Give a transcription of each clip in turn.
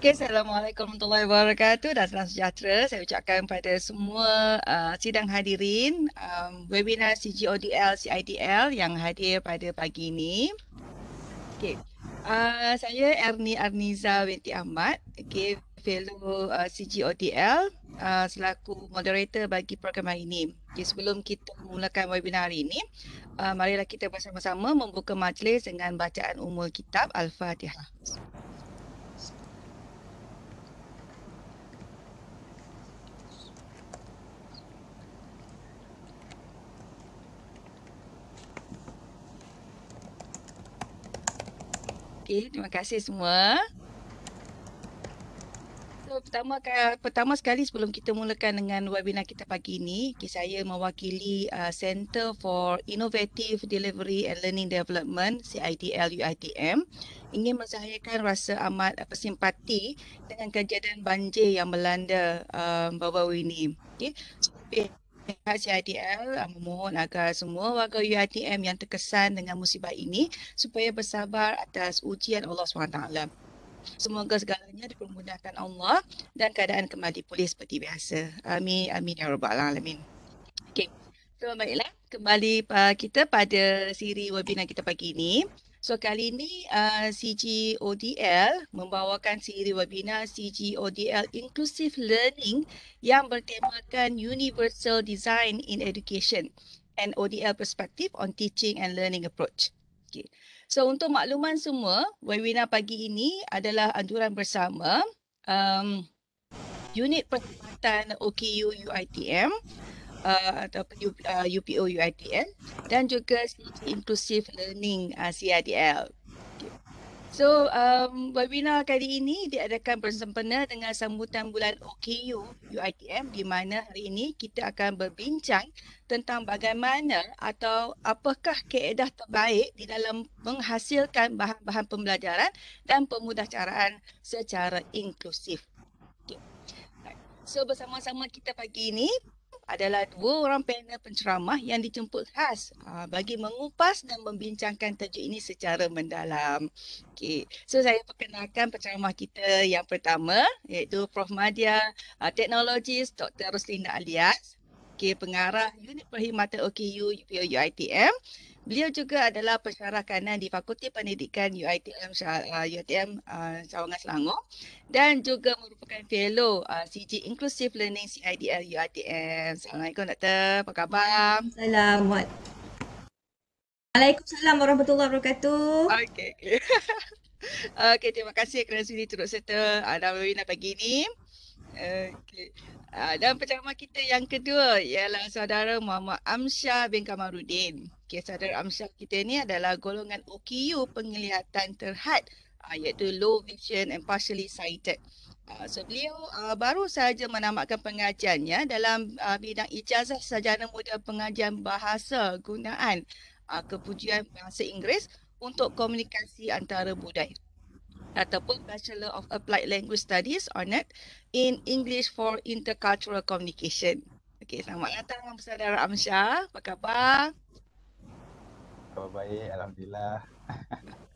Okay, Assalamualaikum warahmatullahi wabarakatuh dan salam sejahtera. Saya ucapkan kepada semua uh, sidang hadirin um, webinar CGODL CIDL yang hadir pada pagi ini. Okay. Uh, saya Erni Arniza binti Ahmad, okay, fellow uh, CGODL uh, selaku moderator bagi program hari ini. Okay, sebelum kita mulakan webinar hari ini, uh, marilah kita bersama-sama membuka majlis dengan bacaan umur kitab Al-Fatihah. Okay. Okey, terima kasih semua. So, pertama pertama sekali sebelum kita mulakan dengan webinar kita pagi ini, okay, saya mewakili uh, Center for Innovative Delivery and Learning Development, CIDL UITM, ingin menzahirkan rasa amat uh, persimpati dengan kejadian banjir yang melanda uh, bawah ini. Okey pihak CIDL memohon agar semua warga UITM yang terkesan dengan musibah ini supaya bersabar atas ujian Allah SWT. Semoga segalanya dipermudahkan Allah dan keadaan kembali pulih seperti biasa. Amin. Amin. Ya Rabbal Alamin. Okay. So, baiklah. Kembali kita pada siri webinar kita pagi ini. So kali ini uh, CGODL membawakan siri webinar CGODL Inclusive Learning yang bertemakan Universal Design in Education and ODL Perspective on Teaching and Learning Approach. Okay. So untuk makluman semua, webinar pagi ini adalah anjuran bersama um, Unit Perkhidmatan OKU UITM atau uh, UPO uh, UITM dan juga inclusive learning uh, CIDL. So um, webinar kali ini diadakan bersempena dengan sambutan bulan OKU UITM di mana hari ini kita akan berbincang tentang bagaimana atau apakah keedah terbaik di dalam menghasilkan bahan-bahan pembelajaran dan pemudahcaraan secara inklusif. Okay. So bersama-sama kita pagi ini adalah dua orang panel penceramah yang dijemput khas ha, bagi mengupas dan membincangkan tajuk ini secara mendalam. Okey. So saya perkenalkan penceramah kita yang pertama iaitu Prof Madia ha, Technologies Dr. Roslinda Alias, okey pengarah unit perkhidmatan OKU UPU UITM. Beliau juga adalah pensyarah kanan di Fakulti Pendidikan UiTM uh, UiTM uh, Cawangan Selangor dan juga merupakan fellow uh, CG Inclusive Learning CIDL UiTM. Assalamualaikum Doktor, apa khabar? Salam buat. Assalamualaikum warahmatullahi wabarakatuh. Okey. Okay. okay, terima kasih kerana sini turut serta uh, dalam webinar pagi ini. Okay. Uh, dan penceramah kita yang kedua ialah saudara Muhammad Amsyah bin Kamarudin. Okay, saudara Amsyah kita ni adalah golongan OKU penglihatan terhad uh, iaitu low vision and partially sighted. Uh, so beliau uh, baru sahaja menamatkan pengajiannya dalam uh, bidang ijazah sarjana muda pengajian bahasa gunaan uh, kepujian bahasa Inggeris untuk komunikasi antara budaya ataupun Bachelor of Applied Language Studies (BALS) in English for Intercultural Communication. Okey, selamat datang Abang Saudara Amsyah. Apa khabar? Khabar baik, alhamdulillah.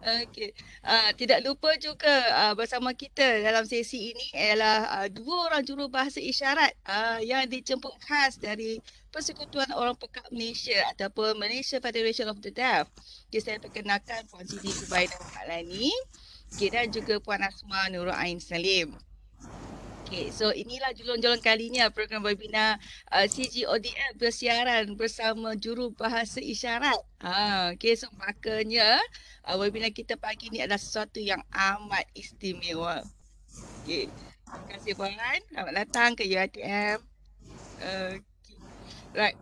Okey. Uh, tidak lupa juga uh, bersama kita dalam sesi ini ialah uh, dua orang jurubahasa isyarat uh, yang dijemput khas dari Persekutuan Orang Pekak Malaysia ataupun Malaysia Federation of the Deaf. Okay, saya perkenalkan Puan Siti Kubaidah Maklani okay, dan juga Puan Asma Nurul Ain Salim. Okay, so inilah julung-julung kali ini lah program webinar uh, CGODL bersiaran bersama Juru Bahasa Isyarat. Ha, okay, so makanya uh, webinar kita pagi ini adalah sesuatu yang amat istimewa. Okay, terima kasih Puan. Selamat datang ke UITM. Uh, Right,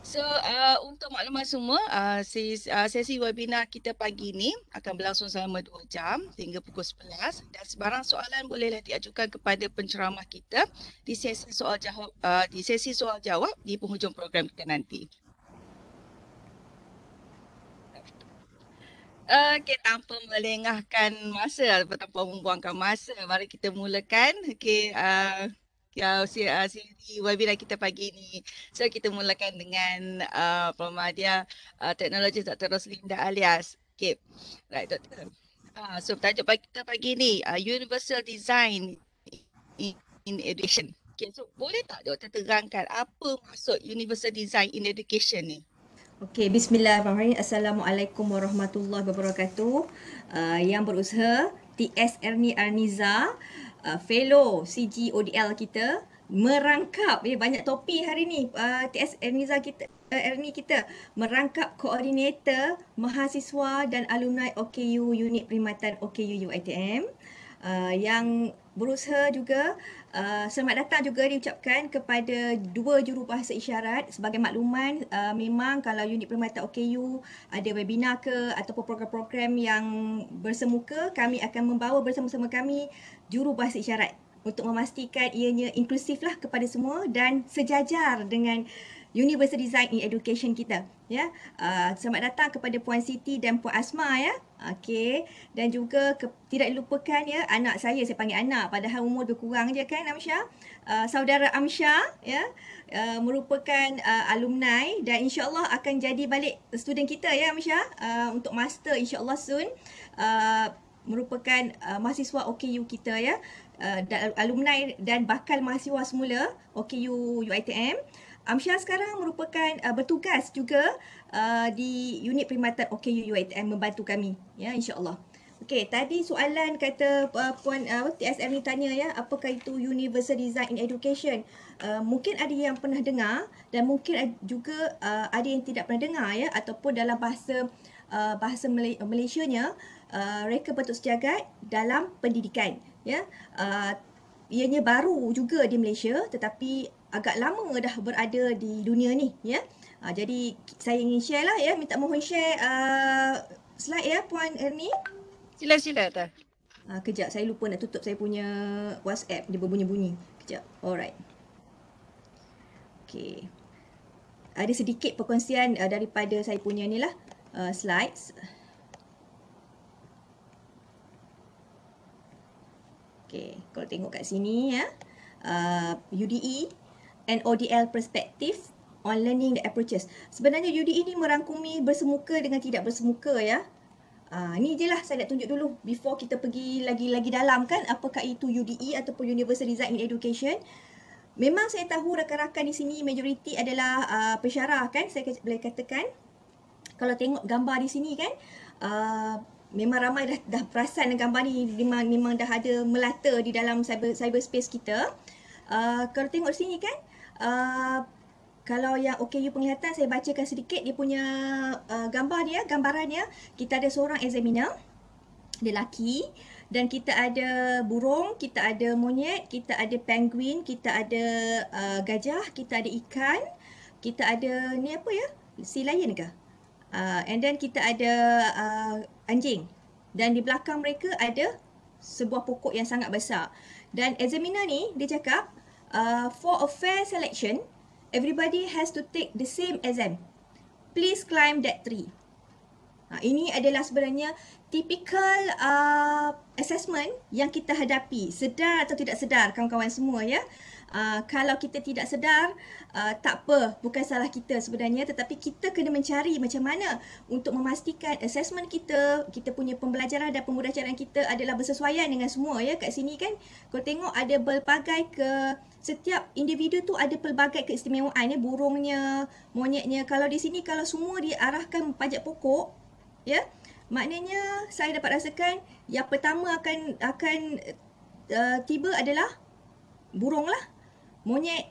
So uh, untuk maklumat semua, uh, sesi, uh, sesi webinar kita pagi ini akan berlangsung selama 2 jam sehingga pukul 11 dan sebarang soalan bolehlah diajukan kepada penceramah kita di sesi soal jawab uh, di sesi soal jawab di penghujung program kita nanti. Okey, tanpa melengahkan masa atau tanpa membuangkan masa, mari kita mulakan. Okey, uh, uh, ya, ah, siri webinar kita pagi ini. So kita mulakan dengan uh, ah, pemadia uh, ah, teknologi Dr. Roslinda alias Kip. Okay. Right, Dr. Uh, so tajuk pagi kita pagi ni uh, Universal Design in Education. Okay, so boleh tak Dr. terangkan apa maksud Universal Design in Education ni? Okay, Bismillahirrahmanirrahim. Assalamualaikum warahmatullahi wabarakatuh. Uh, yang berusaha, TS Ernie Arniza. Uh, uh, fellow CGODL kita merangkap eh, banyak topi hari ni uh, TS Erniza kita uh, Erni kita merangkap koordinator mahasiswa dan alumni OKU unit perkhidmatan OKU UiTM uh, yang berusaha juga uh, Uh, selamat datang juga diucapkan kepada dua jurubahasa isyarat sebagai makluman uh, memang kalau unit permata OKU ada webinar ke ataupun program-program yang bersemuka kami akan membawa bersama-sama kami jurubahasa isyarat untuk memastikan ianya inklusif lah kepada semua dan sejajar dengan uh, universal design in education kita. Ya, uh, selamat datang kepada Puan Siti dan Puan Asma ya. Okey, dan juga ke, tidak dilupakan ya anak saya saya panggil anak padahal umur lebih kurang je kan Amsha. Uh, ah, saudara Amsha ya uh, merupakan uh, alumni dan insya-Allah akan jadi balik student kita ya Amsha uh, untuk master insya-Allah soon. Uh, merupakan uh, mahasiswa OKU kita ya. Uh, alumni dan bakal mahasiswa semula OKU UITM. Uh, Amsyah sekarang merupakan uh, bertugas juga uh, di unit perkhidmatan OKUUITM membantu kami ya insyaallah. Okey, tadi soalan kata uh, puan uh, TSM ni tanya ya, apakah itu universal design in education? Uh, mungkin ada yang pernah dengar dan mungkin juga uh, ada yang tidak pernah dengar ya ataupun dalam bahasa uh, bahasa uh, Malaysianya uh, reka bentuk sejagat dalam pendidikan ya. Uh, ianya baru juga di Malaysia tetapi agak lama dah berada di dunia ni ya. Ha, jadi saya ingin share lah ya minta mohon share uh, slide ya puan Erni, Sila sila dah. Ha, kejap saya lupa nak tutup saya punya WhatsApp dia berbunyi-bunyi. Kejap. Alright. Okay. Ada sedikit perkongsian uh, daripada saya punya ni lah uh, slides. Okay, kalau tengok kat sini ya. Uh, UDE an ODL perspective on learning the approaches. Sebenarnya UDE ini merangkumi bersemuka dengan tidak bersemuka ya. Uh, ah, ni je lah saya nak tunjuk dulu before kita pergi lagi-lagi dalam kan apakah itu UDE ataupun Universal Design in Education. Memang saya tahu rakan-rakan di sini majoriti adalah uh, ah, pesyarah kan saya boleh katakan. Kalau tengok gambar di sini kan uh, memang ramai dah, dah perasan gambar ni memang, memang dah ada melata di dalam cyber, cyberspace kita. Uh, kalau tengok sini kan Ah, kalau yang OKU penglihatan saya bacakan sedikit dia punya uh, gambar dia, gambaran dia. Kita ada seorang examiner. Dia lelaki dan kita ada burung, kita ada monyet, kita ada penguin, kita ada uh, gajah, kita ada ikan, kita ada ni apa ya? Sea lion ke? Uh, and then kita ada uh, anjing. Dan di belakang mereka ada sebuah pokok yang sangat besar. Dan examiner ni dia cakap uh, for a fair selection, everybody has to take the same exam. Please climb that tree. Ha, ini adalah sebenarnya typical uh, assessment yang kita hadapi. Sedar atau tidak sedar, kawan-kawan semua ya. Ah, kalau kita tidak sedar, uh, tak apa, bukan salah kita sebenarnya tetapi kita kena mencari macam mana untuk memastikan assessment kita, kita punya pembelajaran dan pemudahcaraan kita adalah bersesuaian dengan semua ya. Kat sini kan kalau tengok ada berbagai ke setiap individu tu ada pelbagai keistimewaan ya, burungnya, monyetnya. Kalau di sini kalau semua diarahkan pajak pokok, ya. Maknanya saya dapat rasakan yang pertama akan akan uh, tiba adalah burung lah monyet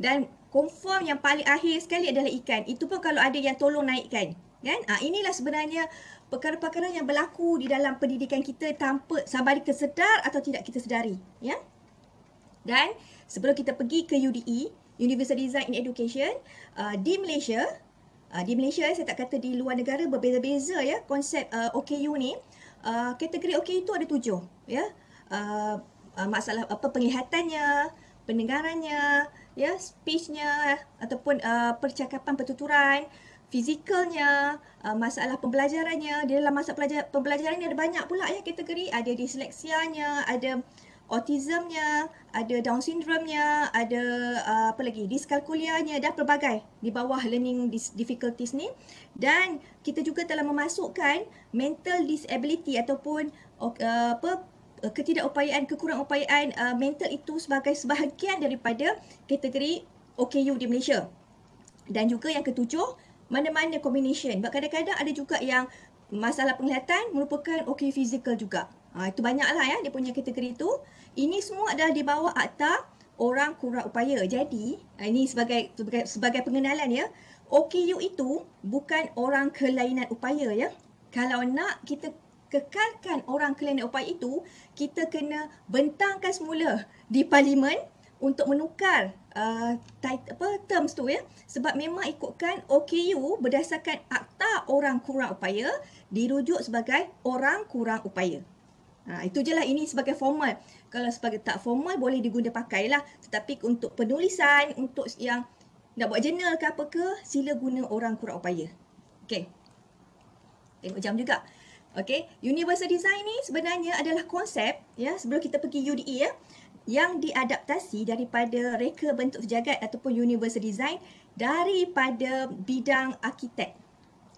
dan confirm yang paling akhir sekali adalah ikan. Itu pun kalau ada yang tolong naikkan. Kan? Ha, inilah sebenarnya perkara-perkara yang berlaku di dalam pendidikan kita tanpa sama ada kesedar atau tidak kita sedari. Ya? Dan sebelum kita pergi ke UDE, Universal Design in Education, uh, di Malaysia, uh, di Malaysia saya tak kata di luar negara berbeza-beza ya konsep uh, OKU ni. Uh, kategori OKU itu ada tujuh. Ya? Uh, uh, masalah apa penglihatannya, pendengarannya, ya, speechnya ataupun uh, percakapan pertuturan, fizikalnya, uh, masalah pembelajarannya, di dalam masa pelajar, pembelajaran ni ada banyak pula ya kategori, ada disleksianya, ada autismnya, ada down syndrome-nya, ada uh, apa lagi, diskalkulianya dan pelbagai di bawah learning difficulties ni. Dan kita juga telah memasukkan mental disability ataupun uh, apa Eh, ketidakupayaan, kekurangan upayaan uh, eh, mental itu sebagai sebahagian daripada kategori OKU di Malaysia. Dan juga yang ketujuh, mana-mana combination. Sebab kadang-kadang ada juga yang masalah penglihatan merupakan OKU fizikal juga. Ha, itu banyaklah ya, dia punya kategori itu. Ini semua adalah di bawah akta orang kurang upaya. Jadi, ah, ini sebagai sebagai, sebagai pengenalan ya. OKU itu bukan orang kelainan upaya ya. Kalau nak kita kekalkan orang klinik upaya itu, kita kena bentangkan semula di parlimen untuk menukar uh, apa terms tu ya sebab memang ikutkan OKU berdasarkan akta orang kurang upaya dirujuk sebagai orang kurang upaya. Ha, itu je lah ini sebagai formal. Kalau sebagai tak formal boleh diguna pakailah. Tetapi untuk penulisan, untuk yang nak buat jurnal ke apa ke, sila guna orang kurang upaya. Okay. Tengok jam juga. Okay, universal design ni sebenarnya adalah konsep ya sebelum kita pergi UDE ya yang diadaptasi daripada reka bentuk jagat ataupun universal design daripada bidang arkitek.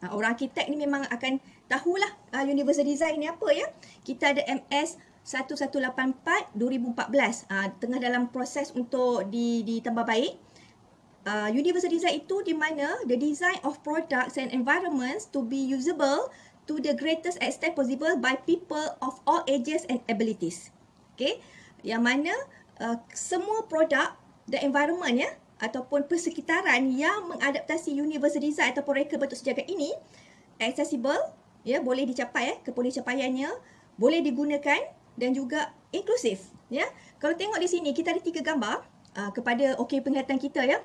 Ha, orang arkitek ni memang akan tahulah ha, universal design ni apa ya. Kita ada MS 1184 2014 tengah dalam proses untuk di ditambah baik. Ha, universal design itu di mana the design of products and environments to be usable to the greatest extent possible by people of all ages and abilities. Okay, yang mana uh, semua produk the environment ya ataupun persekitaran yang mengadaptasi universal design ataupun reka bentuk sejagat ini accessible ya boleh dicapai ya, kepulih capaiannya boleh digunakan dan juga inklusif ya kalau tengok di sini kita ada tiga gambar uh, kepada okay penglihatan kita ya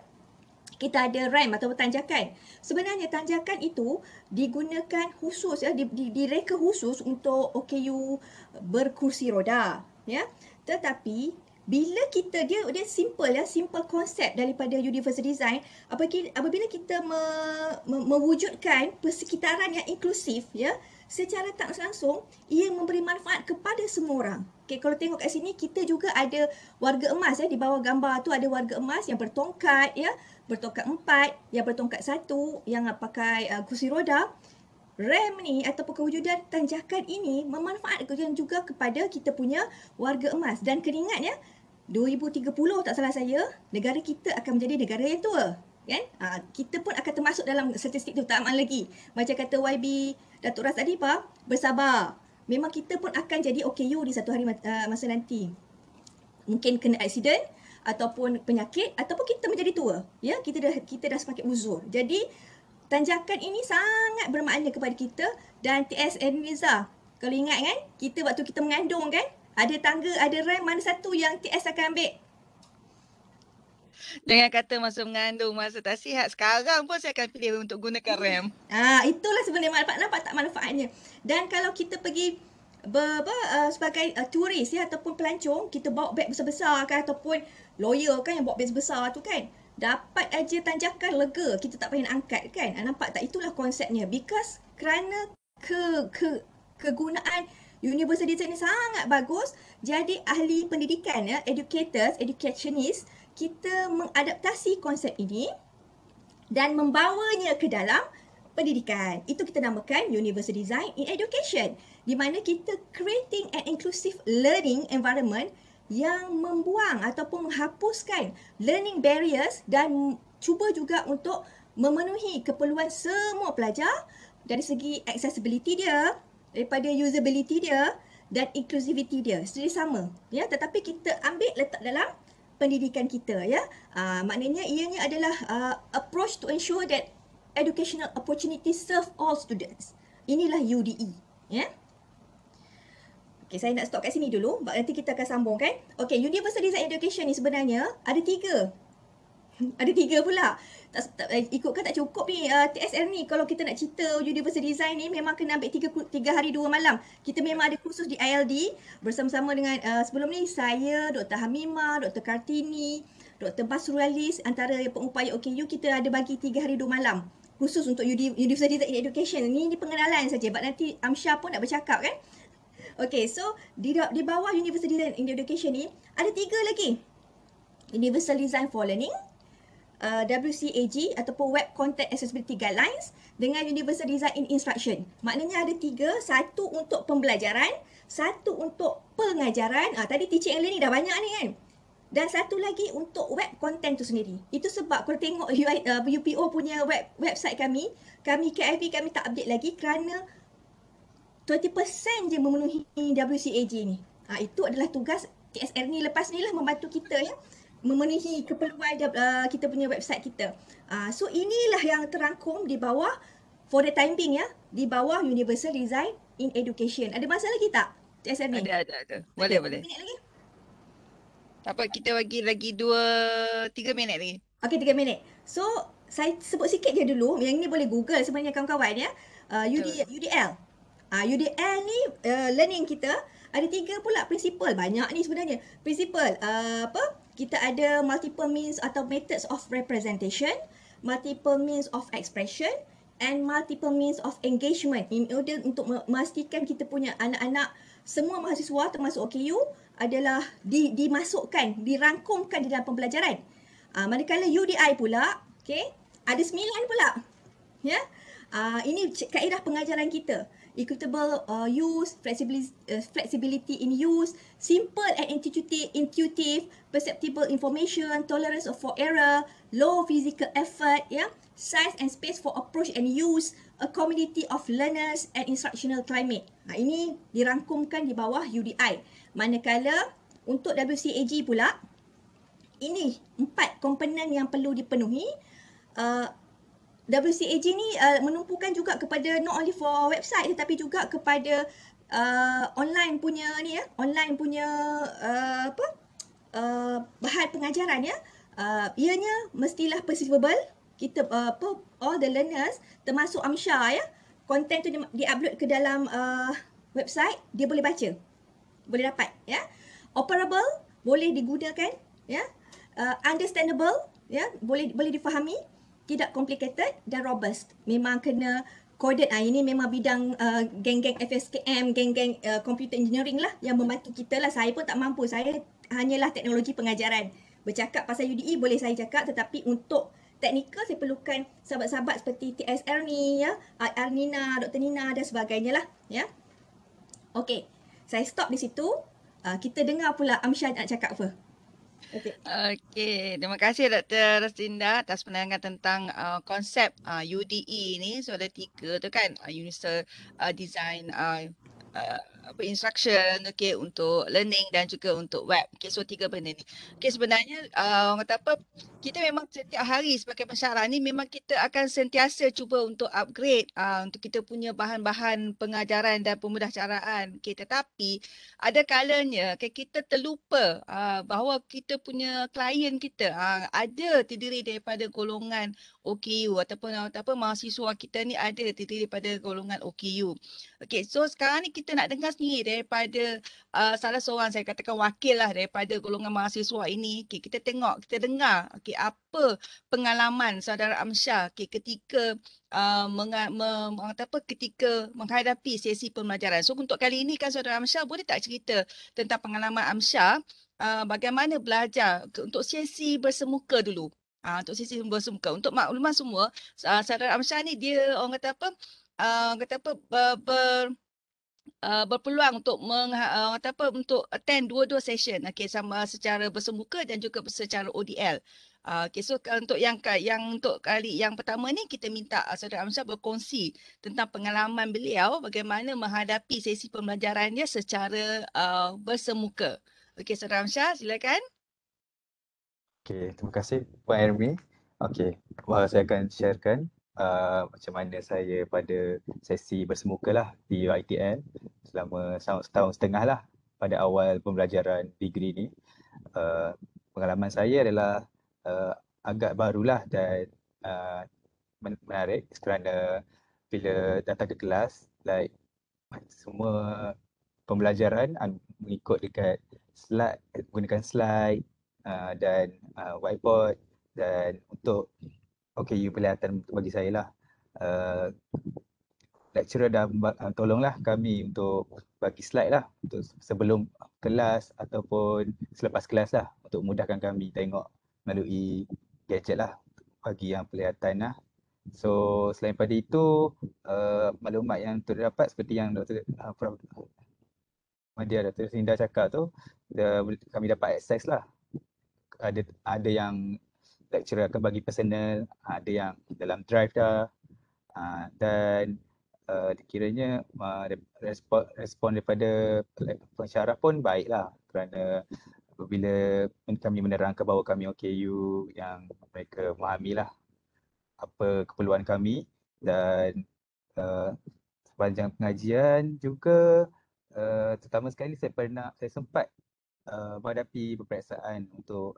kita ada rhyme atau tanjakan. Sebenarnya tanjakan itu digunakan khusus ya di, direka khusus untuk OKU berkursi roda ya. Tetapi bila kita dia dia simple ya simple konsep daripada universal design apabila kita me, me, mewujudkan persekitaran yang inklusif ya secara tak langsung ia memberi manfaat kepada semua orang. Okay, kalau tengok kat sini kita juga ada warga emas ya di bawah gambar tu ada warga emas yang bertongkat ya bertongkat empat, yang bertongkat satu, yang pakai uh, kursi roda, rem ni atau kewujudan tanjakan ini memanfaatkan juga kepada kita punya warga emas. Dan keringat ya, 2030 tak salah saya, negara kita akan menjadi negara yang tua. Kan? Uh, kita pun akan termasuk dalam statistik tu, tak aman lagi. Macam kata YB Datuk Ras tadi pak bersabar. Memang kita pun akan jadi OKU di satu hari uh, masa nanti. Mungkin kena aksiden ataupun penyakit ataupun kita menjadi tua ya kita dah kita dah semakin uzur jadi tanjakan ini sangat bermakna kepada kita dan TS and Visa kalau ingat kan kita waktu kita mengandung kan ada tangga ada rem mana satu yang TS akan ambil Jangan kata masa mengandung, masa tak sihat. Sekarang pun saya akan pilih untuk gunakan rem. Ah, itulah sebenarnya manfaat. Nampak tak manfaatnya? Dan kalau kita pergi ber, ber, uh, sebagai uh, turis ya, ataupun pelancong, kita bawa beg besar-besar kan, ataupun lawyer kan yang buat bes besar tu kan dapat aja tanjakan lega kita tak payah nak angkat kan ah, nampak tak itulah konsepnya because kerana ke, ke kegunaan universal design ni sangat bagus jadi ahli pendidikan ya educators educationist kita mengadaptasi konsep ini dan membawanya ke dalam pendidikan itu kita namakan universal design in education di mana kita creating an inclusive learning environment yang membuang ataupun menghapuskan learning barriers dan cuba juga untuk memenuhi keperluan semua pelajar dari segi accessibility dia daripada usability dia dan inclusivity dia sendiri sama ya tetapi kita ambil letak dalam pendidikan kita ya uh, maknanya ianya adalah uh, approach to ensure that educational opportunity serve all students inilah UDE ya yeah? Okay, saya nak stop kat sini dulu sebab nanti kita akan sambung kan. Okay, Universal Design Education ni sebenarnya ada tiga. ada tiga pula. Tak, tak, eh, ikutkan tak cukup ni uh, eh, TSL ni. Kalau kita nak cerita Universal Design ni memang kena ambil tiga, tiga hari dua malam. Kita memang ada kursus di ILD bersama-sama dengan uh, sebelum ni saya, Dr. Hamima, Dr. Kartini, Dr. Basrualis antara pengupaya OKU kita ada bagi tiga hari dua malam khusus untuk Universal Design Education. Ni, ni pengenalan saja sebab nanti Amsha pun nak bercakap kan. Okay, so di, di bawah universal design in education ni, ada tiga lagi. Universal Design for Learning, uh, WCAG ataupun Web Content Accessibility Guidelines dengan Universal Design in Instruction. Maknanya ada tiga, satu untuk pembelajaran, satu untuk pengajaran. Ah, tadi teaching and learning dah banyak ni kan? Dan satu lagi untuk web content tu sendiri. Itu sebab kalau tengok UI, uh, UPO punya web, website kami, kami KIV kami tak update lagi kerana 20% je memenuhi WCAG ni. Ha, itu adalah tugas TSR ni lepas ni lah membantu kita ya memenuhi keperluan uh, kita punya website kita. Uh, so inilah yang terangkum di bawah for the timing ya, di bawah universal design in education. Ada masalah lagi tak? TSR ni? Ada, ada, ada. Boleh, boleh. Minit lagi? Tak apa, kita bagi lagi dua tiga minit lagi. Okay, tiga minit. So, saya sebut sikit je dulu. Yang ni boleh Google sebenarnya kawan-kawan ya. Uh, UD, UDL. Ah uh, UDL ni uh, learning kita ada tiga pula prinsipal banyak ni sebenarnya. Prinsipal uh, apa? Kita ada multiple means atau methods of representation, multiple means of expression and multiple means of engagement in order untuk memastikan kita punya anak-anak semua mahasiswa termasuk OKU adalah di, dimasukkan, dirangkumkan di dalam pembelajaran. Uh, manakala UDI pula, okay, ada sembilan pula. Ya, yeah? uh, ini kaedah pengajaran kita equitable uh, use, flexibility, uh, flexibility in use, simple and intuitive, intuitive, perceptible information, tolerance for error, low physical effort, yeah, size and space for approach and use, a community of learners and instructional climate. Nah, ha, ini dirangkumkan di bawah UDI. Manakala untuk WCAG pula, ini empat komponen yang perlu dipenuhi. Uh, WCAG ni uh, menumpukan juga kepada not only for website tetapi juga kepada uh, online punya ni ya, online punya uh, apa uh, bahan pengajaran ya. Uh, ianya mestilah perceivable kita uh, apa all the learners termasuk Amsha ya, konten tu di-upload ke dalam uh, website, dia boleh baca. Boleh dapat ya. Operable boleh digunakan ya. Uh, understandable ya, boleh boleh difahami tidak complicated dan robust. Memang kena coded. Ha, ini memang bidang uh, geng-geng FSKM, geng-geng uh, computer engineering lah yang membantu kita lah. Saya pun tak mampu. Saya hanyalah teknologi pengajaran. Bercakap pasal UDE boleh saya cakap tetapi untuk teknikal saya perlukan sahabat-sahabat seperti TSR ni ya, ah, Arnina, Dr. Nina dan sebagainya lah ya. Okay, saya stop di situ. Uh, kita dengar pula Amsyah nak cakap apa. Okay, terima kasih Dr. Rasinda atas penerangan tentang uh, konsep uh, UDE ni. So ada tiga tu kan, uh, universal uh, design uh, uh, apa instruction okey untuk learning dan juga untuk web. Okey so tiga benda ni. Okey sebenarnya uh, orang kata apa kita memang setiap hari sebagai pensyarah ni memang kita akan sentiasa cuba untuk upgrade uh, untuk kita punya bahan-bahan pengajaran dan pemudahcaraan. Okey tetapi ada kalanya okay, kita terlupa uh, bahawa kita punya klien kita uh, ada terdiri daripada golongan OKU ataupun apa mahasiswa kita ni ada terdiri daripada golongan OKU. Okey so sekarang ni kita nak dengar ni daripada uh, salah seorang saya katakan wakil lah daripada golongan mahasiswa ini okay, kita tengok kita dengar okay, apa pengalaman saudara Amsyah okay, ketika uh, meng, apa ketika menghadapi sesi pembelajaran so untuk kali ini kan saudara Amsyah boleh tak cerita tentang pengalaman Amsyah uh, bagaimana belajar untuk sesi bersemuka dulu Ha, untuk sesi bersemuka Untuk maklumat semua, uh, Saudara Amsyah ni dia orang kata apa? Uh, kata apa? Ber, ber, uh, berpeluang untuk meng uh, apa untuk attend dua-dua session okey sama secara bersemuka dan juga secara ODL. Uh, okay, so untuk yang yang untuk kali yang pertama ni kita minta uh, Saudara Amsyah berkongsi tentang pengalaman beliau bagaimana menghadapi sesi pembelajarannya secara uh, bersemuka. Okey Saudara Amsyah silakan. Okey, terima kasih Puan Ermi. Okey, saya akan sharekan uh, macam mana saya pada sesi bersemuka lah di UITM selama setahun setengah lah pada awal pembelajaran degree ni. Uh, pengalaman saya adalah uh, agak barulah dan uh, menarik kerana bila datang ke kelas like semua pembelajaran mengikut dekat slide, menggunakan slide uh, dan uh, whiteboard dan untuk okay you perlihatan bagi saya lah uh, lecturer dah ah, tolonglah kami untuk bagi slide lah untuk sebelum kelas ataupun selepas kelas lah untuk mudahkan kami tengok melalui gadget lah bagi yang perlihatan lah So selain pada itu uh, maklumat yang terdapat seperti yang Dr. Uh, ah, Prof. Madia Dr. Sinda cakap tu the, eh, kami dapat access lah ada ada yang lecturer akan bagi personal ah, ada yang dalam drive dah ah, dan uh, dikiranya uh, respon, respon daripada pensyarah pun baiklah kerana bila kami menerangkan bahawa kami OKU yang mereka fahamilah apa keperluan kami dan uh, sepanjang pengajian juga uh, terutama sekali saya pernah saya sempat uh, menghadapi peperiksaan untuk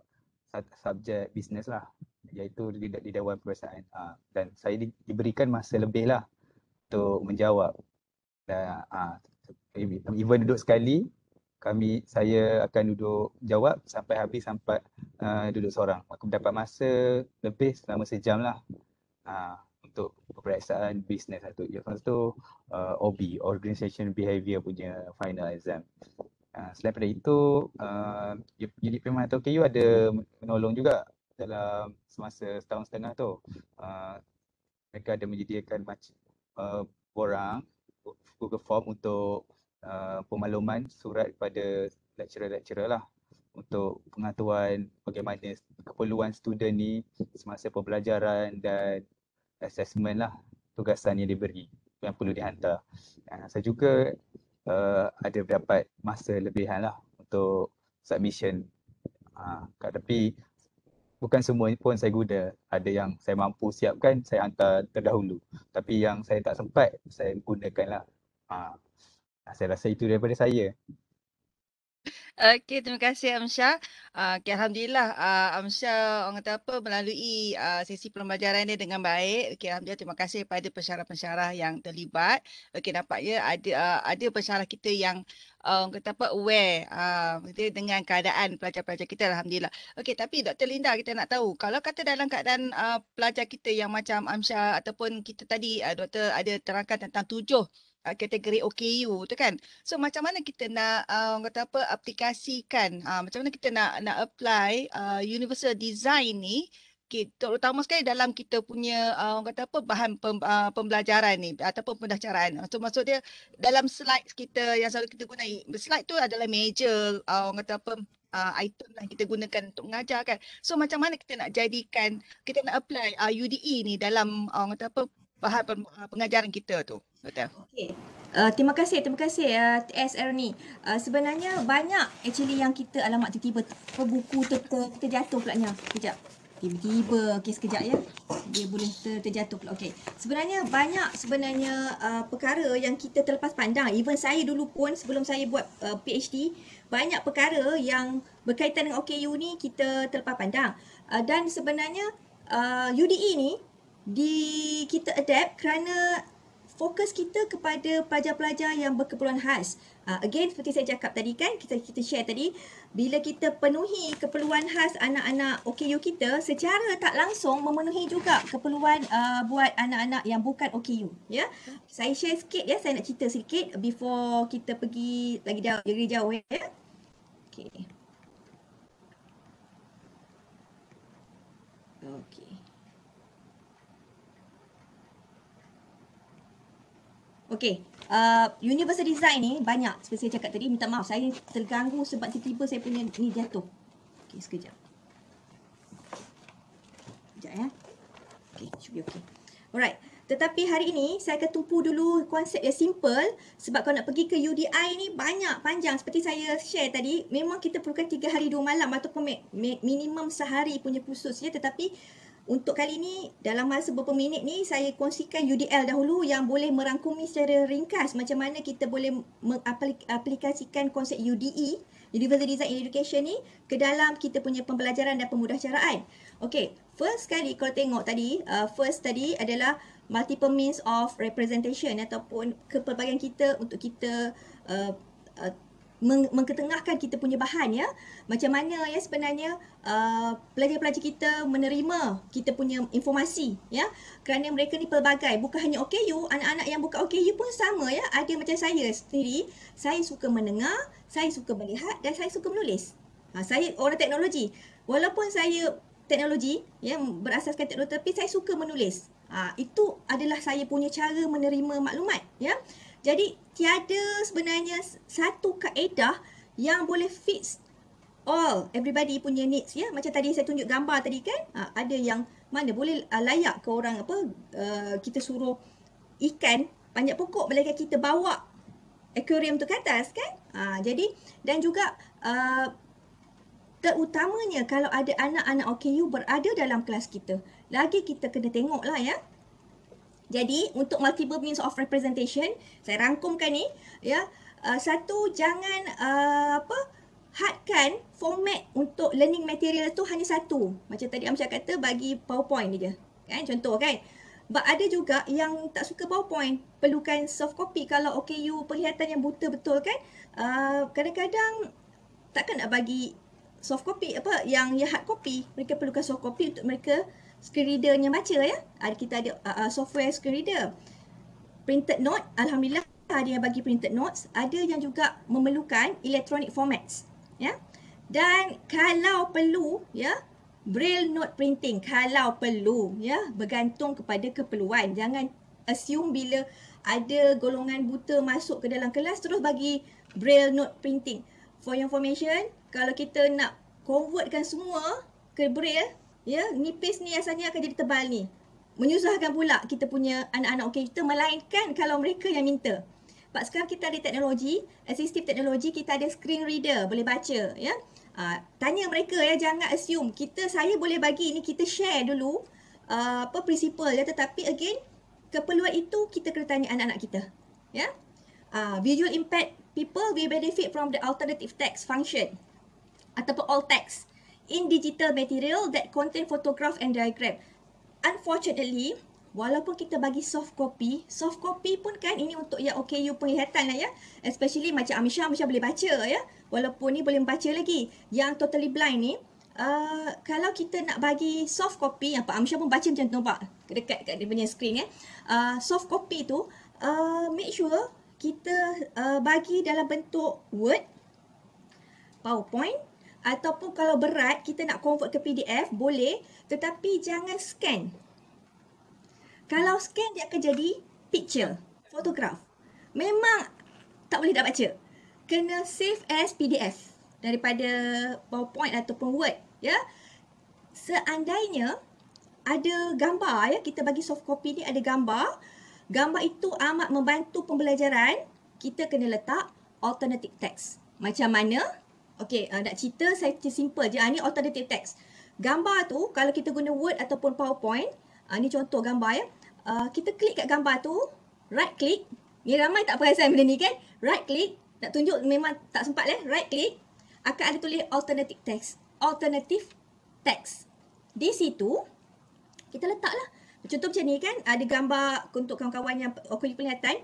subjek bisnes lah iaitu di, di Dewan Perusahaan ha, ah, dan saya di, diberikan masa lebih lah untuk menjawab dan ha, even duduk sekali kami saya akan duduk jawab sampai habis sampai uh, duduk seorang aku dapat masa lebih selama sejam lah ha, untuk peperiksaan bisnes satu. Yang satu uh, OB, (Organisation Behaviour) punya final exam. Ah, selain daripada itu uh, unit perkhidmatan atau KU ada menolong juga dalam semasa setahun setengah tu uh, mereka ada menyediakan macam uh, borang Google Form untuk uh, ah, pemakluman surat kepada lecturer-lecturer lah untuk pengatuan bagaimana keperluan student ni semasa pembelajaran dan assessment lah tugasan yang diberi yang perlu dihantar. Uh, saya juga uh, ada dapat masa lebihan lah untuk submission. Ha, tapi bukan semua pun saya guna. Ada yang saya mampu siapkan, saya hantar terdahulu. Tapi yang saya tak sempat, saya gunakan lah. Ha, saya rasa itu daripada saya. Okey, terima kasih Amsha. Uh, ah, okay, alhamdulillah uh, ah, Amsha orang kata apa melalui uh, sesi pembelajaran ini dengan baik. Okey, alhamdulillah terima kasih kepada pensyarah-pensyarah yang terlibat. Okey, nampaknya ada uh, ada pensyarah kita yang uh, orang kata apa aware uh, dengan keadaan pelajar-pelajar kita alhamdulillah. Okey, tapi Dr. Linda kita nak tahu kalau kata dalam keadaan uh, pelajar kita yang macam Amsha ataupun kita tadi uh, doktor ada terangkan tentang tujuh uh, kategori OKU tu kan. So macam mana kita nak uh, kata apa aplikasikan uh, macam mana kita nak nak apply uh, universal design ni Okay, terutama sekali dalam kita punya uh, orang kata apa bahan pem, uh, pembelajaran ni ataupun pendaftaran. So maksud dia dalam slide kita yang selalu kita gunai. Slide tu adalah major uh, orang kata apa uh, item yang lah kita gunakan untuk mengajar kan. So macam mana kita nak jadikan kita nak apply uh, UDE ni dalam uh, orang kata apa bahan ah, pengajaran kita tu. Okey. Uh, terima kasih, terima kasih uh, S Ernie. Uh, sebenarnya banyak actually yang kita alamat tiba-tiba ter- buku ter- ter- kita jatuh pula Kejap. Tiba-tiba, okey sekejap ya. Dia boleh ter- terjatuh pula. Okey. Sebenarnya banyak sebenarnya uh, perkara yang kita terlepas pandang. Even saya dulu pun sebelum saya buat uh, PhD, banyak perkara yang berkaitan dengan OKU ni kita terlepas pandang. Uh, dan sebenarnya uh, UDE ni di kita adapt kerana fokus kita kepada pelajar-pelajar yang berkeperluan khas. Uh, again seperti saya cakap tadi kan kita kita share tadi bila kita penuhi keperluan khas anak-anak OKU kita secara tak langsung memenuhi juga keperluan uh, buat anak-anak yang bukan OKU ya. Yeah? Hmm. Saya share sikit ya saya nak cerita sikit before kita pergi lagi jauh lagi jauh ya. Okay. Okay. Uh, universal design ni banyak seperti saya cakap tadi. Minta maaf saya terganggu sebab tiba-tiba saya punya ni jatuh. Okay sekejap. Sekejap ya. Eh. Okay should be okay. Alright. Tetapi hari ini saya akan tumpu dulu konsep yang simple sebab kalau nak pergi ke UDI ni banyak panjang seperti saya share tadi memang kita perlukan 3 hari 2 malam ataupun minimum sehari punya kursus ya tetapi untuk kali ni dalam masa beberapa minit ni saya kongsikan UDL dahulu yang boleh merangkumi secara ringkas macam mana kita boleh mengaplikasikan konsep UDE Universal Design in Education ni ke dalam kita punya pembelajaran dan pemudahcaraan. Okay, first sekali kalau tengok tadi, uh, first tadi adalah multiple means of representation ataupun kepelbagaian kita untuk kita uh, uh meng- mengketengahkan kita punya bahan ya. Macam mana ya sebenarnya uh, pelajar-pelajar kita menerima kita punya informasi ya. Kerana mereka ni pelbagai. Bukan hanya OKU, anak-anak yang bukan OKU pun sama ya. Ada macam saya sendiri, saya suka mendengar, saya suka melihat dan saya suka menulis. Ha, saya orang teknologi. Walaupun saya teknologi ya berasaskan teknologi tapi saya suka menulis. Ha, itu adalah saya punya cara menerima maklumat ya. Jadi tiada sebenarnya satu kaedah yang boleh fix all everybody punya needs ya macam tadi saya tunjuk gambar tadi kan ha, ada yang mana boleh ah, layak ke orang apa uh, kita suruh ikan banyak pokok belaka kita bawa aquarium tu ke atas kan ha, jadi dan juga uh, Terutamanya kalau ada anak-anak OKU berada dalam kelas kita. Lagi kita kena tengok lah ya. Jadi untuk multiple means of representation, saya rangkumkan ni, ya. Uh, satu jangan uh, apa hadkan format untuk learning material tu hanya satu. Macam tadi Amsyah kata bagi PowerPoint dia. Kan contoh kan. But ada juga yang tak suka PowerPoint, perlukan soft copy kalau OKU perlihatan yang buta betul kan. Uh, kadang-kadang takkan nak bagi soft copy apa yang ya hard copy, mereka perlukan soft copy untuk mereka screen reader yang baca ya. Ada kita ada uh, software screen reader. Printed note, alhamdulillah ada yang bagi printed notes, ada yang juga memerlukan electronic formats, ya. Dan kalau perlu, ya, braille note printing kalau perlu, ya, bergantung kepada keperluan. Jangan assume bila ada golongan buta masuk ke dalam kelas terus bagi braille note printing. For your information, kalau kita nak convertkan semua ke braille ya nipis ni asalnya akan jadi tebal ni menyusahkan pula kita punya anak-anak okay, kita melainkan kalau mereka yang minta sebab sekarang kita ada teknologi assistive teknologi kita ada screen reader boleh baca ya uh, tanya mereka ya jangan assume kita saya boleh bagi ini kita share dulu uh, apa prinsipal ya tetapi again keperluan itu kita kena tanya anak-anak kita ya uh, visual impact people will benefit from the alternative text function ataupun alt text in digital material that contain photograph and diagram. Unfortunately, walaupun kita bagi soft copy, soft copy pun kan ini untuk yang okay you penglihatan lah ya. Especially macam Amisha, Amisha boleh baca ya. Walaupun ni boleh baca lagi. Yang totally blind ni, uh, kalau kita nak bagi soft copy, yang Pak Amisha pun baca macam tu nampak. Dekat kat dia punya screen ya. Uh, soft copy tu, uh, make sure kita uh, bagi dalam bentuk Word, PowerPoint, ataupun kalau berat kita nak convert ke PDF boleh tetapi jangan scan. Kalau scan dia akan jadi picture, photograph. Memang tak boleh tak baca. Kena save as PDF daripada PowerPoint ataupun Word, ya. Seandainya ada gambar ya, kita bagi soft copy ni ada gambar. Gambar itu amat membantu pembelajaran, kita kena letak alternative text. Macam mana? Okay, uh, nak cerita saya simple je. Uh, alternative text. Gambar tu, kalau kita guna Word ataupun PowerPoint, uh, contoh gambar ya. Uh, kita klik kat gambar tu, right click. Ni ramai tak perasan benda ni kan? Right click, nak tunjuk memang tak sempat lah. Right click, akan ada tulis alternative text. Alternative text. Di situ, kita letaklah. Contoh macam ni kan, ada gambar untuk kawan-kawan yang okay Perlihatan.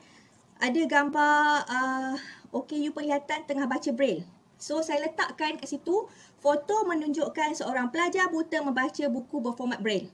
Ada gambar uh, OKU Perlihatan tengah baca braille. So saya letakkan kat situ foto menunjukkan seorang pelajar buta membaca buku berformat braille.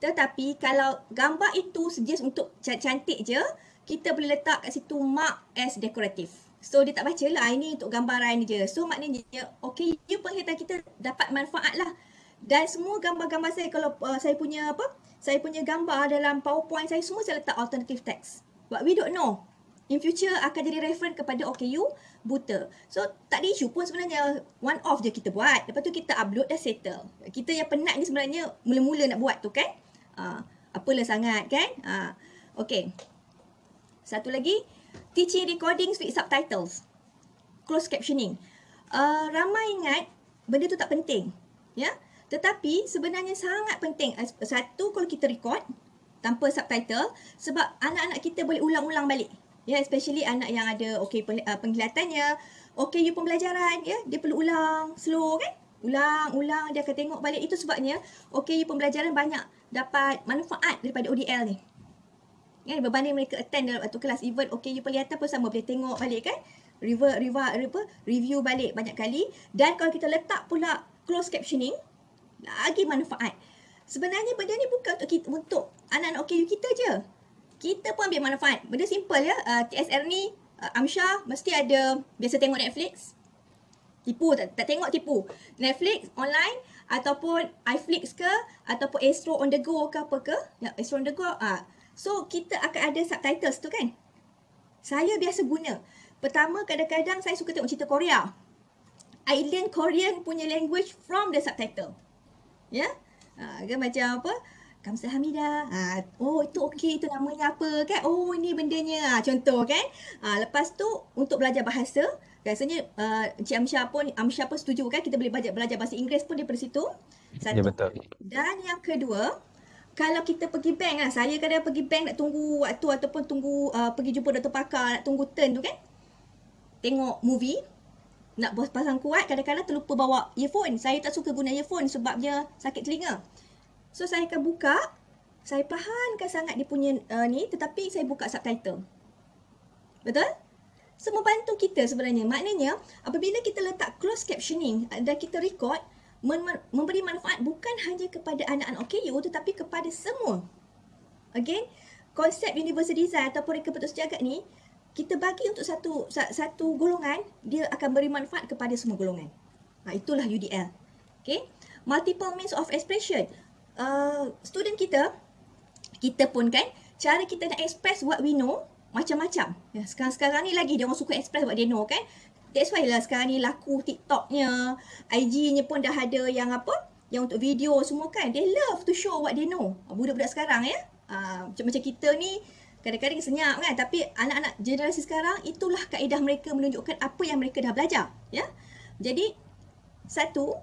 Tetapi kalau gambar itu suggest untuk cantik je, kita boleh letak kat situ mark as decorative. So dia tak baca lah, ah, ini untuk gambaran je. So maknanya, okay, you penghitaan kita dapat manfaat lah. Dan semua gambar-gambar saya, kalau uh, saya punya apa, saya punya gambar dalam powerpoint saya, semua saya letak alternative text. But we don't know. In future akan jadi reference kepada OKU, okay, buta. So tak ada isu pun sebenarnya one off je kita buat. Lepas tu kita upload dah settle. Kita yang penat ni sebenarnya mula-mula nak buat tu kan. Uh, apalah sangat kan. Uh, okay. Satu lagi. Teaching recording with subtitles. Close captioning. Uh, ramai ingat benda tu tak penting. Ya. Yeah? Tetapi sebenarnya sangat penting. Satu kalau kita record tanpa subtitle sebab anak-anak kita boleh ulang-ulang balik ya yeah, especially anak yang ada okey uh, penglihatannya okay you pembelajaran ya yeah, dia perlu ulang slow kan ulang ulang dia akan tengok balik itu sebabnya okay you pembelajaran banyak dapat manfaat daripada ODL ni kan ya, yeah, berbanding mereka attend dalam satu kelas event, okay you penglihatan pun sama boleh tengok balik kan River, river, river, review balik banyak kali dan kalau kita letak pula closed captioning lagi manfaat sebenarnya benda ni bukan untuk, untuk anak-anak OKU kita je kita pun ambil manfaat. Benda simple ya. Uh, TSR ni uh, ah, Amsha mesti ada biasa tengok Netflix. Tipu tak, tak tengok tipu. Netflix online ataupun iFlix ke ataupun Astro on the go ke apa ke? Ya, Astro on the go ah. Uh. So kita akan ada subtitles tu kan? Saya biasa guna. Pertama kadang-kadang saya suka tengok cerita Korea. I learn Korean punya language from the subtitle. Ya? Yeah? Uh, kan ke macam apa? Kamsa Hamida. Ha, oh itu okey itu namanya apa kan? Oh ini bendanya. Ha, contoh kan? Ha, lepas tu untuk belajar bahasa Biasanya uh, Encik Amsyah pun, Amsyah pun setuju kan kita boleh belajar, belajar bahasa Inggeris pun daripada situ. Ya, Satu. Ya betul. Dan yang kedua, kalau kita pergi bank lah. Saya kadang pergi bank nak tunggu waktu ataupun tunggu uh, pergi jumpa doktor pakar nak tunggu turn tu kan. Tengok movie. Nak pasang kuat kadang-kadang terlupa bawa earphone. Saya tak suka guna earphone sebabnya sakit telinga. So saya akan buka Saya perhankan sangat dia punya uh, ni Tetapi saya buka subtitle Betul? Semua bantu kita sebenarnya Maknanya apabila kita letak close captioning Dan kita record Memberi manfaat bukan hanya kepada anak-anak OKU Tetapi kepada semua Again Konsep universal design ataupun reka putus jagat ni Kita bagi untuk satu satu golongan Dia akan beri manfaat kepada semua golongan ha, Itulah UDL Okay Multiple means of expression uh, student kita kita pun kan cara kita nak express what we know macam-macam ya sekarang-sekarang ni lagi dia orang suka express what they know kan that's why lah sekarang ni laku TikToknya IG-nya pun dah ada yang apa yang untuk video semua kan they love to show what they know ah, budak-budak sekarang ya uh, macam-macam kita ni kadang-kadang senyap kan tapi anak-anak generasi sekarang itulah kaedah mereka menunjukkan apa yang mereka dah belajar ya jadi satu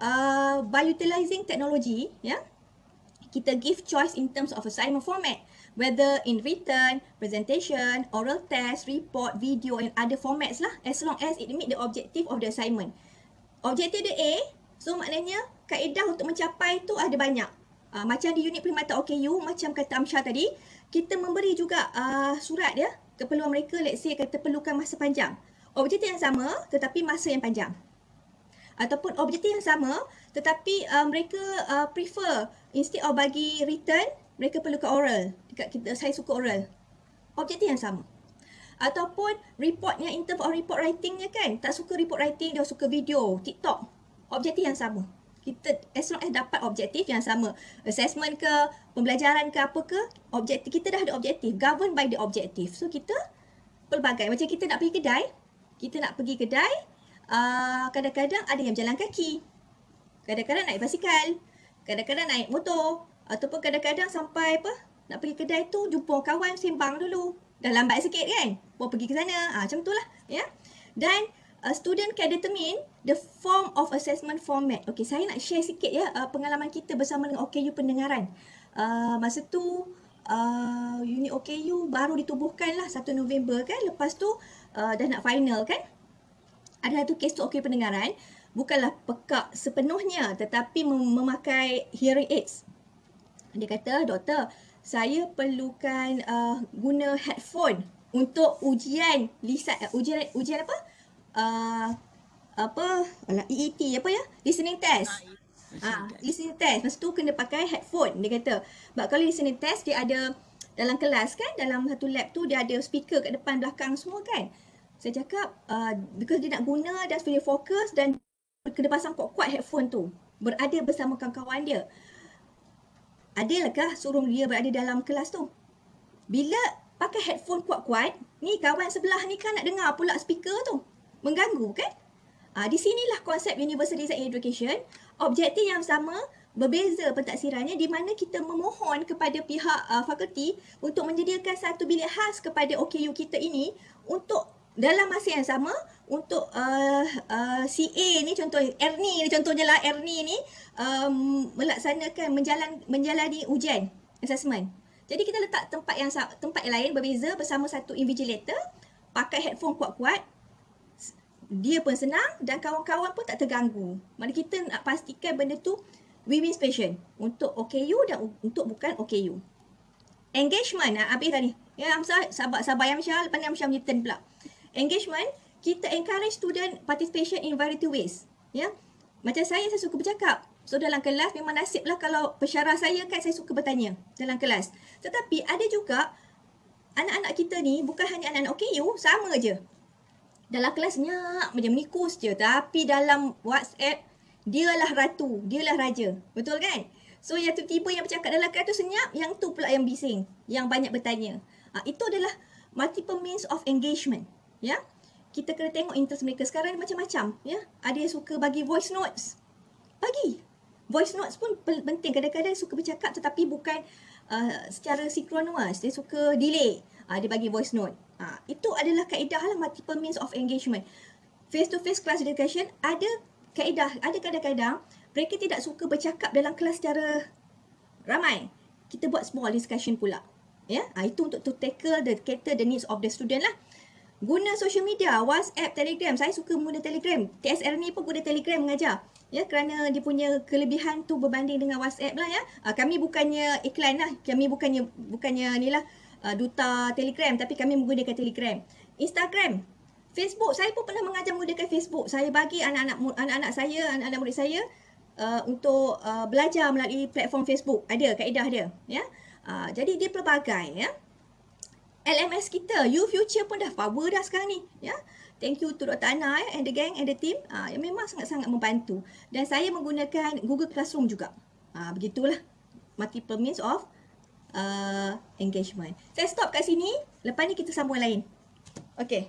uh, by utilizing teknologi ya kita give choice in terms of assignment format whether in written, presentation, oral test, report, video and other formats lah as long as it meet the objective of the assignment. Objective the A, so maknanya kaedah untuk mencapai tu ada banyak. Uh, macam di unit perkhidmatan OKU, macam kata Amsha tadi, kita memberi juga uh, surat dia, ya, keperluan mereka let's say kata perlukan masa panjang. Objektif yang sama tetapi masa yang panjang. Ataupun objektif yang sama tetapi uh, mereka uh, prefer instead of bagi return mereka perlu ke oral dekat kita saya suka oral objektif yang sama ataupun reportnya in terms of report writingnya kan tak suka report writing dia suka video TikTok objektif yang sama kita as long as dapat objektif yang sama assessment ke pembelajaran ke apa ke objektif kita dah ada objektif Govern by the objective so kita pelbagai macam kita nak pergi kedai kita nak pergi kedai uh, kadang-kadang ada yang berjalan kaki Kadang-kadang naik basikal, kadang-kadang naik motor ataupun kadang-kadang sampai apa nak pergi kedai tu jumpa kawan sembang dulu. Dah lambat sikit kan? mau pergi ke sana. Ah ha, macam itulah ya. Dan a uh, student can determine the form of assessment format. Okey, saya nak share sikit ya uh, pengalaman kita bersama dengan OKU pendengaran. Uh, masa tu uh, unit OKU baru ditubuhkan lah 1 November kan. Lepas tu uh, dah nak final kan. Ada satu case tu OKU pendengaran bukanlah pekak sepenuhnya tetapi memakai hearing aids. Dia kata, doktor, saya perlukan uh, guna headphone untuk ujian lisan, uh, ujian, ujian apa? Uh, apa? Alah, EET apa ya? Listening test. Ha, listening test. Masa tu kena pakai headphone, dia kata. Sebab kalau listening test, dia ada dalam kelas kan, dalam satu lab tu dia ada speaker kat depan belakang semua kan. Saya cakap, uh, because dia nak guna, dia sudah fokus dan kena pasang kuat-kuat headphone tu berada bersama kawan-kawan dia adalahkah suruh dia berada dalam kelas tu bila pakai headphone kuat-kuat ni kawan sebelah ni kan nak dengar pula speaker tu mengganggu kan uh, di sinilah konsep universal design education objektif yang sama berbeza pentaksirannya di mana kita memohon kepada pihak uh, fakulti untuk menyediakan satu bilik khas kepada OKU kita ini untuk dalam masa yang sama untuk uh, uh, CA ni contoh Erni ni contohnya lah Erni ni um, melaksanakan menjalan menjalani ujian assessment. Jadi kita letak tempat yang tempat yang lain berbeza bersama satu invigilator, pakai headphone kuat-kuat. Dia pun senang dan kawan-kawan pun tak terganggu. Mana kita nak pastikan benda tu we win situation untuk OKU dan untuk bukan OKU. Engagement, ah, habis tadi. Ya, Amsah, sabar-sabar ya, Amsah. Lepas ni Amsah punya turn pula. Engagement, kita encourage student participation in variety ways. Ya. Macam saya, saya suka bercakap. So dalam kelas memang nasiblah kalau pesyarah saya kan saya suka bertanya dalam kelas. Tetapi ada juga anak-anak kita ni bukan hanya anak-anak OKU, sama je. Dalam kelasnya macam menikus je tapi dalam WhatsApp dia lah ratu, dia lah raja. Betul kan? So yang tiba-tiba yang bercakap dalam kelas tu senyap, yang tu pula yang bising, yang banyak bertanya. Ha, itu adalah multiple means of engagement. Ya? Yeah? kita kena tengok interest mereka sekarang macam-macam ya ada yang suka bagi voice notes bagi voice notes pun penting kadang-kadang suka bercakap tetapi bukan uh, secara synchronous dia suka delay uh, dia bagi voice note uh, itu adalah kaedah lah multiple means of engagement face to face class discussion ada kaedah ada kadang-kadang mereka tidak suka bercakap dalam kelas secara ramai kita buat small discussion pula ya uh, itu untuk to tackle the cater the needs of the student lah Guna social media, WhatsApp, Telegram. Saya suka guna Telegram. TSR ni pun guna Telegram mengajar. Ya, kerana dia punya kelebihan tu berbanding dengan WhatsApp lah ya. Ah, kami bukannya iklan lah. Kami bukannya bukannya ni lah ah, duta Telegram. Tapi kami menggunakan Telegram. Instagram. Facebook. Saya pun pernah mengajar menggunakan Facebook. Saya bagi anak-anak anak-anak saya, anak-anak murid saya uh, untuk uh, belajar melalui platform Facebook. Ada kaedah dia. Ya. Uh, jadi dia pelbagai ya. LMS kita, You Future pun dah power dah sekarang ni. Ya. Thank you to Dr. Ana eh, and the gang and the team uh, yang memang sangat-sangat membantu. Dan saya menggunakan Google Classroom juga. Uh, begitulah. Multiple means of uh, engagement. Saya stop kat sini. Lepas ni kita sambung lain. Okay.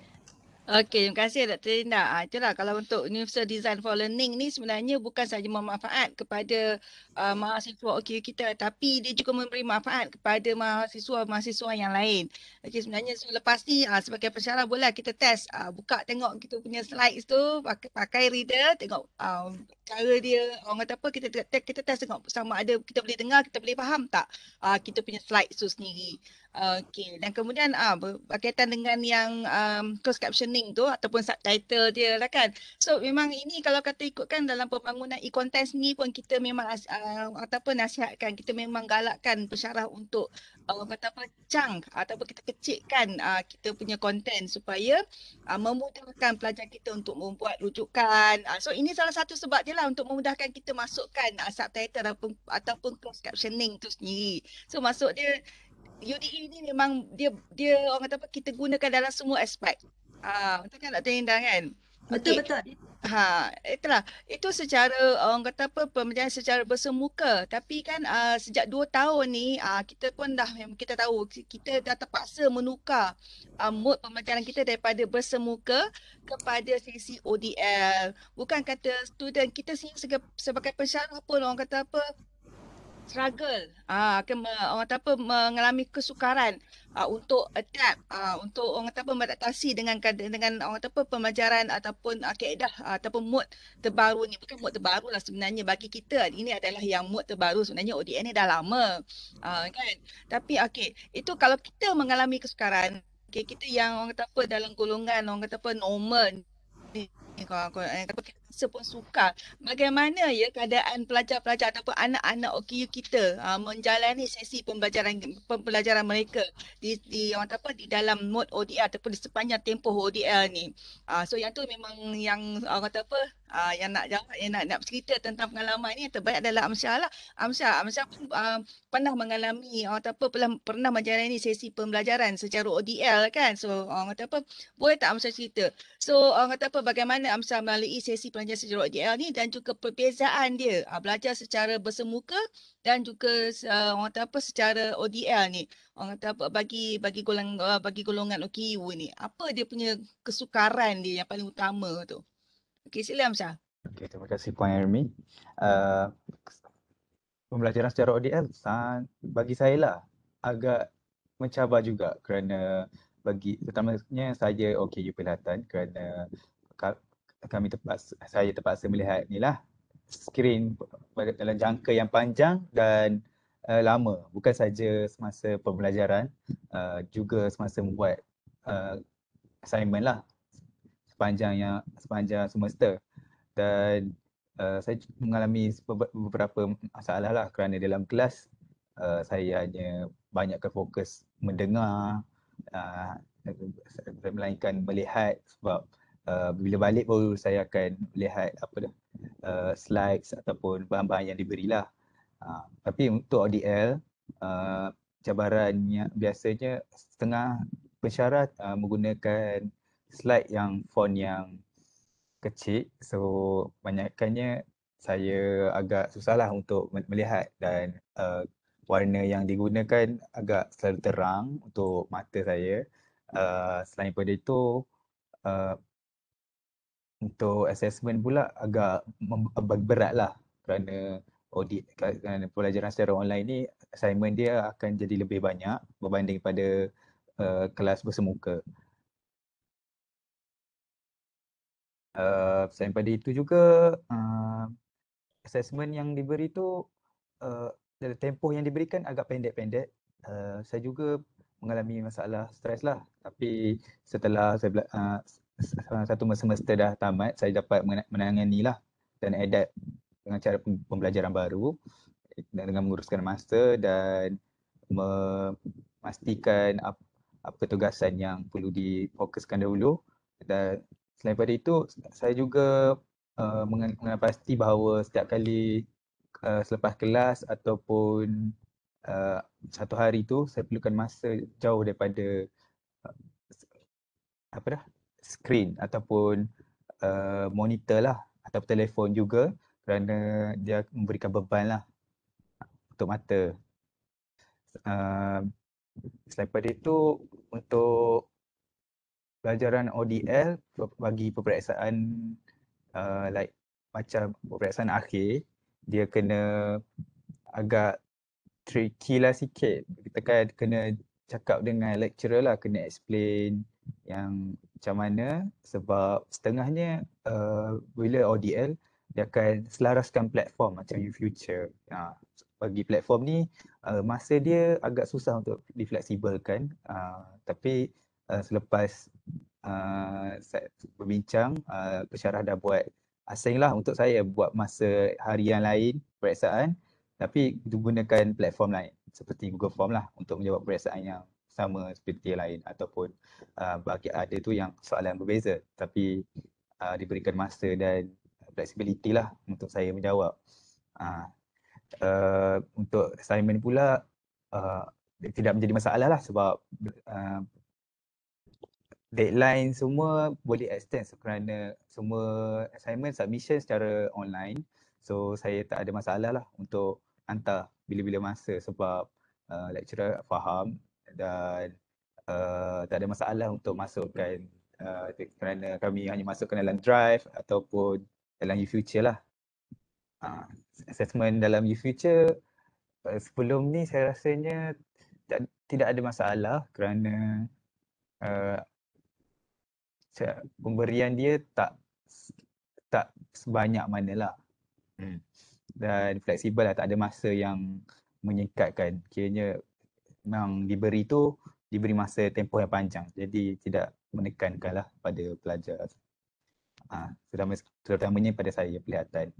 Okay, terima kasih Dr. Linda. Ah, itulah kalau untuk Universal Design for Learning ni sebenarnya bukan sahaja memanfaat kepada uh, mahasiswa okay kita tapi dia juga memberi manfaat kepada mahasiswa-mahasiswa yang lain. Okey sebenarnya so, lepas ni uh, sebagai pensyarah boleh lah kita test uh, buka tengok kita punya slides tu pakai, pakai reader tengok um, cara dia orang kata apa kita test kita test tengok sama ada kita boleh dengar kita boleh faham tak uh, kita punya slides tu sendiri. Okey dan kemudian ah uh, berkaitan dengan yang um, closed captioning tu ataupun subtitle dia lah kan. So memang ini kalau kata ikutkan dalam pembangunan e-content ni pun kita memang uh, uh, ataupun nasihatkan kita memang galakkan pensyarah untuk uh, kata apa cang ataupun kita kecikkan uh, kita punya konten supaya uh, memudahkan pelajar kita untuk membuat rujukan uh, so ini salah satu sebab je lah untuk memudahkan kita masukkan uh, subtitle ataupun ataupun closed captioning tu sendiri so masuk dia UDE ni memang dia dia orang kata apa kita gunakan dalam semua aspek uh, betul kan Dr. Indah kan betul okay. betul Ha, itulah. Itu secara orang kata apa pembelajaran secara bersemuka. Tapi kan uh, sejak dua tahun ni uh, kita pun dah kita tahu kita dah terpaksa menukar uh, ah, mode pembelajaran kita daripada bersemuka kepada sesi ODL. Bukan kata student kita sini sebagai pensyarah pun orang kata apa struggle ah uh, akan orang kata apa mengalami kesukaran uh, untuk adapt uh, untuk orang kata apa beradaptasi dengan dengan orang kata apa pemajaran ataupun uh, ah, keadaan uh, ataupun mood terbaru ni bukan mood terbaru lah sebenarnya bagi kita ini adalah yang mod terbaru sebenarnya ODN ni dah lama uh, kan tapi okey itu kalau kita mengalami kesukaran okay, kita yang orang kata apa dalam golongan orang kata apa normal ni kalau kita terpaksa pun sukar. Bagaimana ya keadaan pelajar-pelajar ataupun anak-anak OKU kita uh, menjalani sesi pembelajaran pembelajaran mereka di di orang apa di dalam mode ODL ataupun di sepanjang tempoh ODL ni. Uh, so yang tu memang yang orang kata apa uh, yang nak jawab yang nak nak cerita tentang pengalaman ni terbaik adalah Amsyah lah. Amsyah, Amsyah pun uh, pernah mengalami orang kata apa pernah, pernah menjalani sesi pembelajaran secara ODL kan. So orang kata apa boleh tak Amsyah cerita. So orang kata apa bagaimana Amsyah melalui sesi pelajaran pengajian sejarah OTL ni dan juga perbezaan dia uh, belajar secara bersemuka dan juga uh, orang kata apa secara ODL ni orang kata apa bagi bagi golongan uh, bagi golongan OKU ni apa dia punya kesukaran dia yang paling utama tu okey silam sah okey terima kasih puan Ermi uh, pembelajaran secara ODL sangat bagi saya lah agak mencabar juga kerana bagi terutamanya saya OKU Pilatan kerana kami terpaksa, saya terpaksa melihat ni lah skrin dalam jangka yang panjang dan uh, lama bukan saja semasa pembelajaran uh, juga semasa membuat uh, assignment lah sepanjang yang sepanjang semester dan uh, saya mengalami beberapa masalah lah kerana dalam kelas uh, saya hanya banyak fokus mendengar uh, melainkan melihat sebab Uh, bila balik baru saya akan lihat apa dah uh, slides ataupun bahan-bahan yang diberilah. Uh, tapi untuk ODL uh, cabarannya biasanya setengah persyarat uh, menggunakan slide yang font yang kecil so banyakkannya saya agak susahlah untuk melihat dan uh, warna yang digunakan agak selalu terang untuk mata saya uh, selain pada itu uh, untuk assessment pula agak berat lah kerana audit kerana pelajaran secara online ni assignment dia akan jadi lebih banyak berbanding pada uh, kelas bersemuka. Uh, selain pada itu juga uh, assessment yang diberi tu uh, tempoh yang diberikan agak pendek-pendek. Uh, saya juga mengalami masalah stres lah tapi setelah saya uh, satu semester dah tamat saya dapat menangani lah dan adapt dengan cara pembelajaran baru dan dengan menguruskan masa dan memastikan apa, apa tugasan yang perlu difokuskan dahulu dan selain daripada itu saya juga uh, mengenal pasti bahawa setiap kali uh, selepas kelas ataupun uh, satu hari tu saya perlukan masa jauh daripada uh, apa dah screen ataupun uh, monitor lah atau telefon juga kerana dia memberikan beban lah untuk mata. Uh, selain pada itu untuk pelajaran ODL bagi peperiksaan uh, like macam peperiksaan akhir dia kena agak tricky lah sikit kita kan kena cakap dengan lecturer lah kena explain yang macam mana sebab setengahnya uh, bila ODL dia akan selaraskan platform macam in future uh, bagi platform ni uh, masa dia agak susah untuk difleksibelkan uh, tapi uh, selepas uh, berbincang uh, pesyarah dah buat asing lah untuk saya buat masa harian lain periksaan tapi digunakan platform lain seperti Google Form lah untuk menjawab periksaan yang sama seperti yang lain ataupun uh, bagi ada tu yang soalan yang berbeza tapi uh, diberikan masa dan flexibility lah untuk saya menjawab. Uh, uh, untuk assignment pula uh, tidak menjadi masalah lah sebab uh, deadline semua boleh extend kerana semua assignment submission secara online so saya tak ada masalah lah untuk hantar bila-bila masa sebab uh, lecturer faham dan uh, tak ada masalah untuk masukkan uh, kerana kami hanya masukkan dalam drive ataupun dalam e-future lah. Uh, assessment dalam e-future uh, eh, sebelum ni saya rasanya tak, tidak ada masalah kerana uh, pemberian dia tak tak sebanyak manalah. Hmm. Dan fleksibel lah, tak ada masa yang menyekatkan. Kiranya memang diberi tu diberi masa tempoh yang panjang jadi tidak menekankanlah pada pelajar ha, terutamanya pada saya perlihatan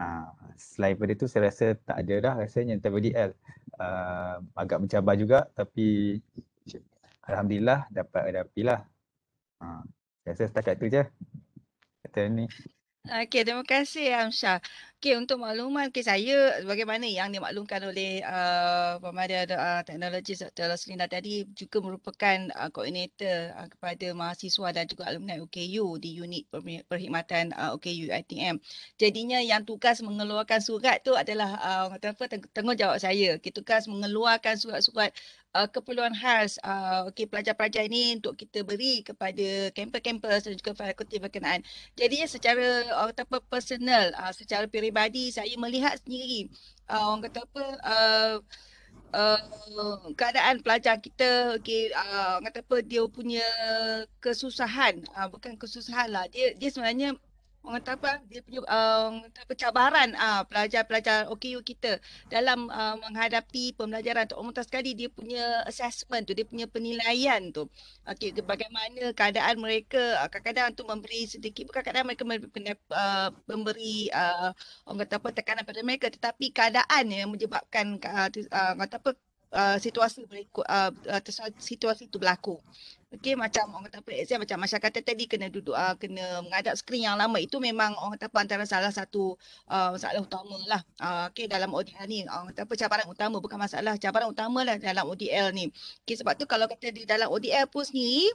ha, ah, selain pada itu saya rasa tak ada dah rasanya TPDL uh, ah, agak mencabar juga tapi Alhamdulillah dapat hadapi lah ha, saya rasa setakat tu je kata ni Okay, terima kasih Amsyah. Okay untuk makluman okay saya, bagaimana yang dimaklumkan oleh uh, pemada uh, teknologi Dr. Roslina tadi juga merupakan uh, koordinator uh, kepada mahasiswa dan juga alumni OKU di unit perkhidmatan uh, OKU ITM. Jadinya yang tugas mengeluarkan surat tu adalah uh, apa, tanggungjawab saya. Okay, tugas mengeluarkan surat-surat Uh, keperluan khas uh, okay, pelajar-pelajar ini untuk kita beri kepada kampus-kampus dan juga fakulti berkenaan. Jadi secara uh, personal, uh, secara peribadi peribadi saya melihat sendiri uh, orang kata apa uh, uh, keadaan pelajar kita okey uh, kata apa dia punya kesusahan uh, bukan kesusahan lah dia dia sebenarnya orang dia punya uh, percabaran uh, ah, pelajar-pelajar OKU kita dalam uh, menghadapi pembelajaran tu? umum sekali dia punya assessment tu dia punya penilaian tu okey bagaimana keadaan mereka uh, kadang-kadang tu memberi sedikit bukan kadang mereka ah, memberi, uh, memberi uh, orang kata apa tekanan pada mereka tetapi keadaan yang menyebabkan uh, orang kata apa Uh, situasi berikut uh, uh situasi itu berlaku. Okey macam orang kata apa macam masyarakat tadi kena duduk uh, kena mengadap skrin yang lama itu memang orang kata antara salah satu uh, masalah utama lah. Uh, Okey dalam ODL ni orang kata apa cabaran utama bukan masalah cabaran utama lah dalam ODL ni. Okey sebab tu kalau kata di dalam ODL pun sendiri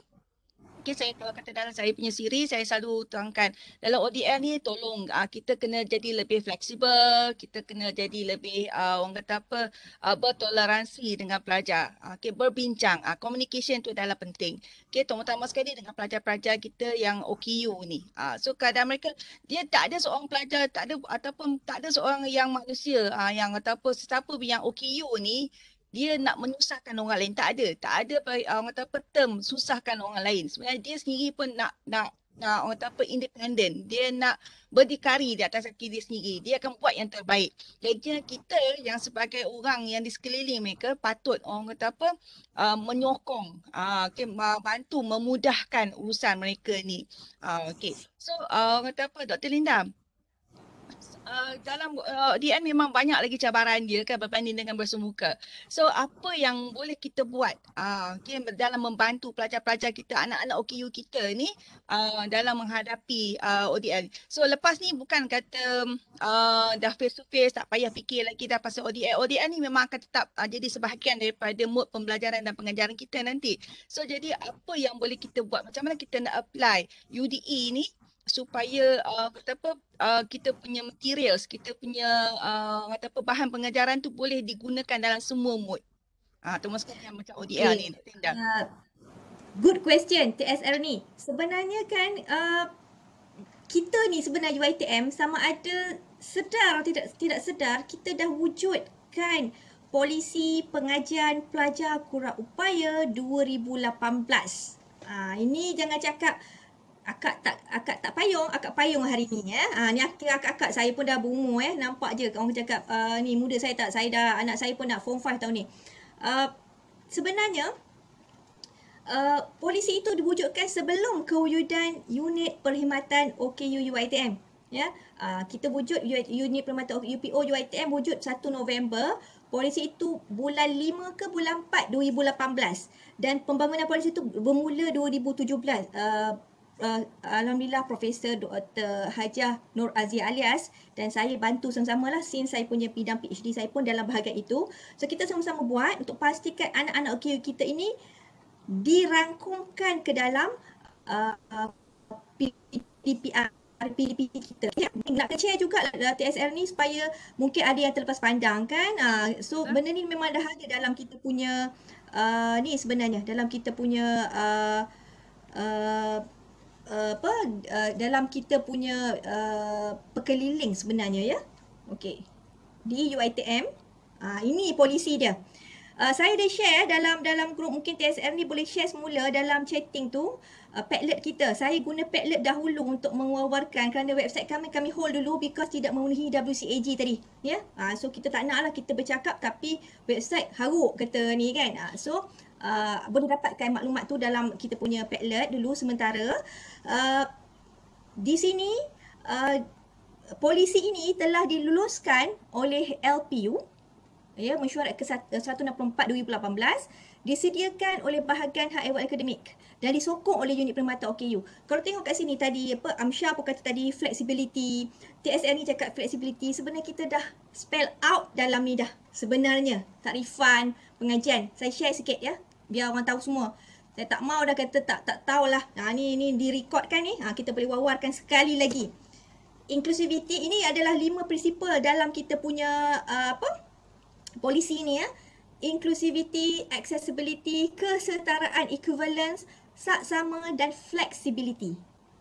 mungkin saya kalau kata dalam saya punya siri saya selalu terangkan dalam ODL ni tolong uh, kita kena jadi lebih fleksibel kita kena jadi lebih uh, orang kata apa uh, bertoleransi dengan pelajar uh, okay, berbincang uh, communication tu adalah penting okay, terutama sekali dengan pelajar-pelajar kita yang OKU ni uh, so kadang mereka dia tak ada seorang pelajar tak ada ataupun tak ada seorang yang manusia uh, yang ataupun sesiapa yang OKU ni dia nak menyusahkan orang lain tak ada tak ada uh, orang kata apa term susahkan orang lain sebenarnya dia sendiri pun nak nak nak orang kata apa independen. dia nak berdikari di atas kaki dia sendiri dia akan buat yang terbaik jadi kita yang sebagai orang yang di sekeliling mereka patut orang kata apa uh, menyokong uh, ah, okay, membantu memudahkan urusan mereka ni uh, ah, okay. so uh, orang kata apa Dr. Linda Eh, dalam uh, eh, DN memang banyak lagi cabaran dia kan berbanding dengan bersemuka. So apa yang boleh kita buat uh, okay, dalam membantu pelajar-pelajar kita, anak-anak OKU kita ni uh, dalam menghadapi uh, ah, ODL. So lepas ni bukan kata uh, dah face to face tak payah fikir lagi dah pasal ODL. ODL ni memang akan tetap uh, jadi sebahagian daripada mood pembelajaran dan pengajaran kita nanti. So jadi apa yang boleh kita buat? Macam mana kita nak apply UDE ni supaya uh, kata apa uh, kita punya materials kita punya uh, kata apa bahan pengajaran tu boleh digunakan dalam semua mood ah uh, termasuk yang macam ODL okay. ni tindak uh, good question TSR ni sebenarnya kan uh, kita ni sebenarnya UiTM sama ada sedar atau tidak tidak sedar kita dah wujudkan polisi pengajian pelajar kurang upaya 2018 ah uh, ini jangan cakap akak tak akak tak payung, akak payung hari ni ya. Ha, ni akak, akak saya pun dah berumur eh. Nampak je orang cakap uh, ni muda saya tak saya dah anak saya pun nak form 5 tahun ni. Uh, sebenarnya uh, polisi itu diwujudkan sebelum kewujudan unit perkhidmatan OKU UITM. Ya, uh, kita wujud unit perkhidmatan UPO UITM wujud 1 November Polisi itu bulan 5 ke bulan 4 2018 dan pembangunan polisi itu bermula 2017 uh, uh, Alhamdulillah Profesor Dr. Hajah Nur Azia alias dan saya bantu sama-sama lah since saya punya bidang PhD saya pun dalam bahagian itu. So kita sama-sama buat untuk pastikan anak-anak OKU kita ini dirangkumkan ke dalam uh, PDP uh, kita. Ya, nak kecil juga lah TSL ni supaya mungkin ada yang terlepas pandang kan. Uh, so huh? benda ni memang dah ada dalam kita punya uh, ni sebenarnya dalam kita punya uh, uh, apa uh, dalam kita punya uh, eh, pekeliling sebenarnya ya. Okey. Di UiTM, uh, ah, ini polisi dia. Uh, saya dah share dalam dalam grup mungkin TSM ni boleh share semula dalam chatting tu uh, Padlet kita. Saya guna Padlet dahulu untuk mengeluarkan kerana website kami kami hold dulu because tidak memenuhi WCAG tadi, ya. Yeah? Uh, so kita tak naklah kita bercakap tapi website haruk kata ni kan. Uh, so uh, boleh dapatkan maklumat tu dalam kita punya Padlet dulu sementara. Uh, di sini uh, polisi ini telah diluluskan oleh LPU ya mesyuarat ke 164 2018 disediakan oleh bahagian hak ehwal akademik dan disokong oleh unit perkhidmatan OKU. Kalau tengok kat sini tadi apa Amsha pun kata tadi flexibility, TSR ni e cakap flexibility, sebenarnya kita dah spell out dalam ni dah sebenarnya tarifan pengajian. Saya share sikit ya biar orang tahu semua. Saya tak mau dah kata tak tak tahulah. Ha ni ni direcord kan ni? Ha kita boleh wawarkan sekali lagi. Inclusivity ini adalah lima prinsipal dalam kita punya uh, apa? Polisi ni ya. Eh inclusivity, accessibility, kesetaraan equivalence, sat sama dan flexibility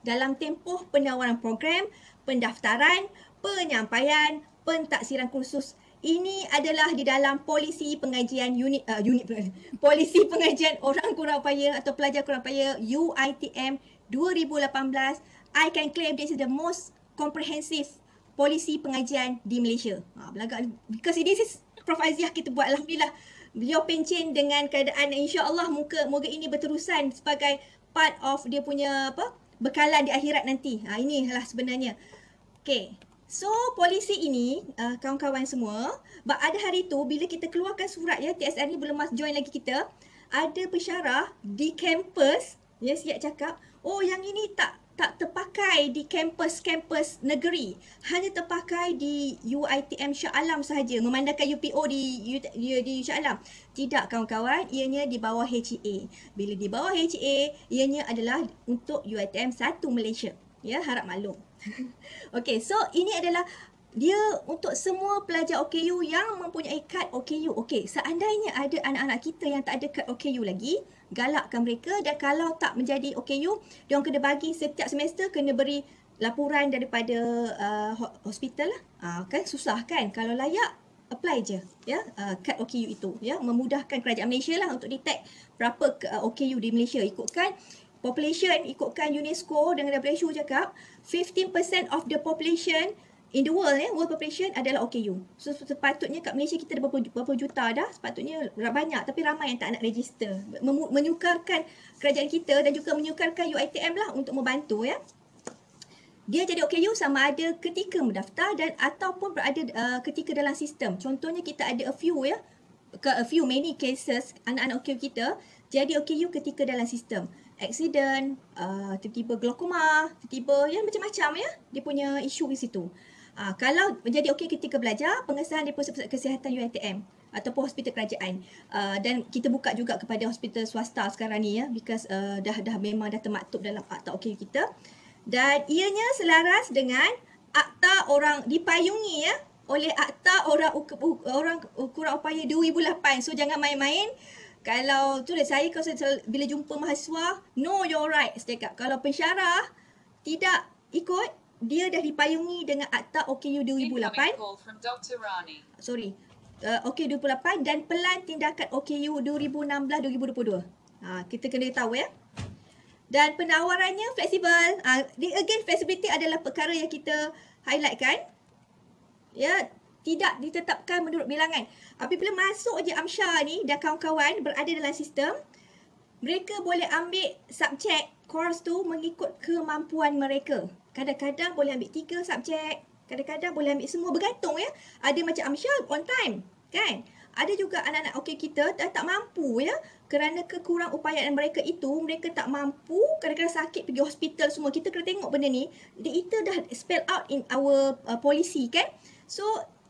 dalam tempoh penawaran program, pendaftaran, penyampaian, pentaksiran kursus. Ini adalah di dalam polisi pengajian unit uh, unit polisi pengajian orang kurang paya atau pelajar kurang paya UITM 2018. I can claim this is the most comprehensive polisi pengajian di Malaysia. Ha, belagak, because this is Prof. Aziah kita buat. Alhamdulillah, beliau pencen dengan keadaan insya-Allah muka moga ini berterusan sebagai part of dia punya apa? bekalan di akhirat nanti. Ha lah sebenarnya. Okay. So polisi ini uh, kawan-kawan semua, but ada hari tu bila kita keluarkan surat ya TSR ni belum masuk join lagi kita, ada pesyarah di kampus, ya siap cakap, oh yang ini tak tak terpakai di kampus-kampus negeri. Hanya terpakai di UITM Shah Alam sahaja. Memandangkan UPO di, di, di Shah Alam. Tidak kawan-kawan, ianya di bawah HEA. Bila di bawah HEA, ianya adalah untuk UITM satu Malaysia. Ya, harap maklum. okay, so ini adalah dia untuk semua pelajar OKU yang mempunyai kad OKU. Okey, seandainya ada anak-anak kita yang tak ada kad OKU lagi, galakkan mereka dan kalau tak menjadi OKU, dia kena bagi setiap semester kena beri laporan daripada uh, hospital lah. Uh, kan susah kan kalau layak apply je ya ah, kad OKU itu ya memudahkan kerajaan Malaysia lah untuk detect berapa uh, OKU di Malaysia ikutkan population ikutkan UNESCO dengan WHO cakap 15% of the population in the world eh world population adalah OKU. So sepatutnya kat Malaysia kita ada berapa, berapa juta dah sepatutnya banyak tapi ramai yang tak nak register. Mem- menyukarkan kerajaan kita dan juga menyukarkan UiTM lah untuk membantu ya. Dia jadi OKU sama ada ketika mendaftar dan ataupun berada uh, ketika dalam sistem. Contohnya kita ada a few ya a few many cases anak-anak OKU kita jadi OKU ketika dalam sistem. Accident, uh, tiba-tiba glaucoma, tiba-tiba ya macam-macam ya dia punya isu di situ. Uh, kalau menjadi okey ketika belajar, pengesahan di pusat-pusat kesihatan UiTM ataupun hospital kerajaan uh, dan kita buka juga kepada hospital swasta sekarang ni ya because uh, dah dah memang dah termaktub dalam akta okey kita dan ianya selaras dengan akta orang dipayungi ya oleh akta orang orang kurang upaya 2008 so jangan main-main kalau tu lah saya kalau saya, bila jumpa mahasiswa no your rights dekat kalau pensyarah tidak ikut dia dah dipayungi dengan akta OKU 2008. Sorry. Uh, OKU 2008 dan pelan tindakan OKU 2016-2022. Ha, kita kena tahu ya. Dan penawarannya fleksibel. Ha, again, flexibility adalah perkara yang kita highlight kan. Ya, tidak ditetapkan menurut bilangan. Apabila masuk je Amsha ni dan kawan-kawan berada dalam sistem, mereka boleh ambil subjek course tu mengikut kemampuan mereka. Kadang-kadang boleh ambil tiga subjek. Kadang-kadang boleh ambil semua bergantung ya. Ada macam Amsyar on time. Kan? Ada juga anak-anak okey kita tak, tak mampu ya. Kerana kekurang upaya mereka itu, mereka tak mampu kadang-kadang sakit pergi hospital semua. Kita kena tengok benda ni. itu dah spell out in our uh, policy kan. So,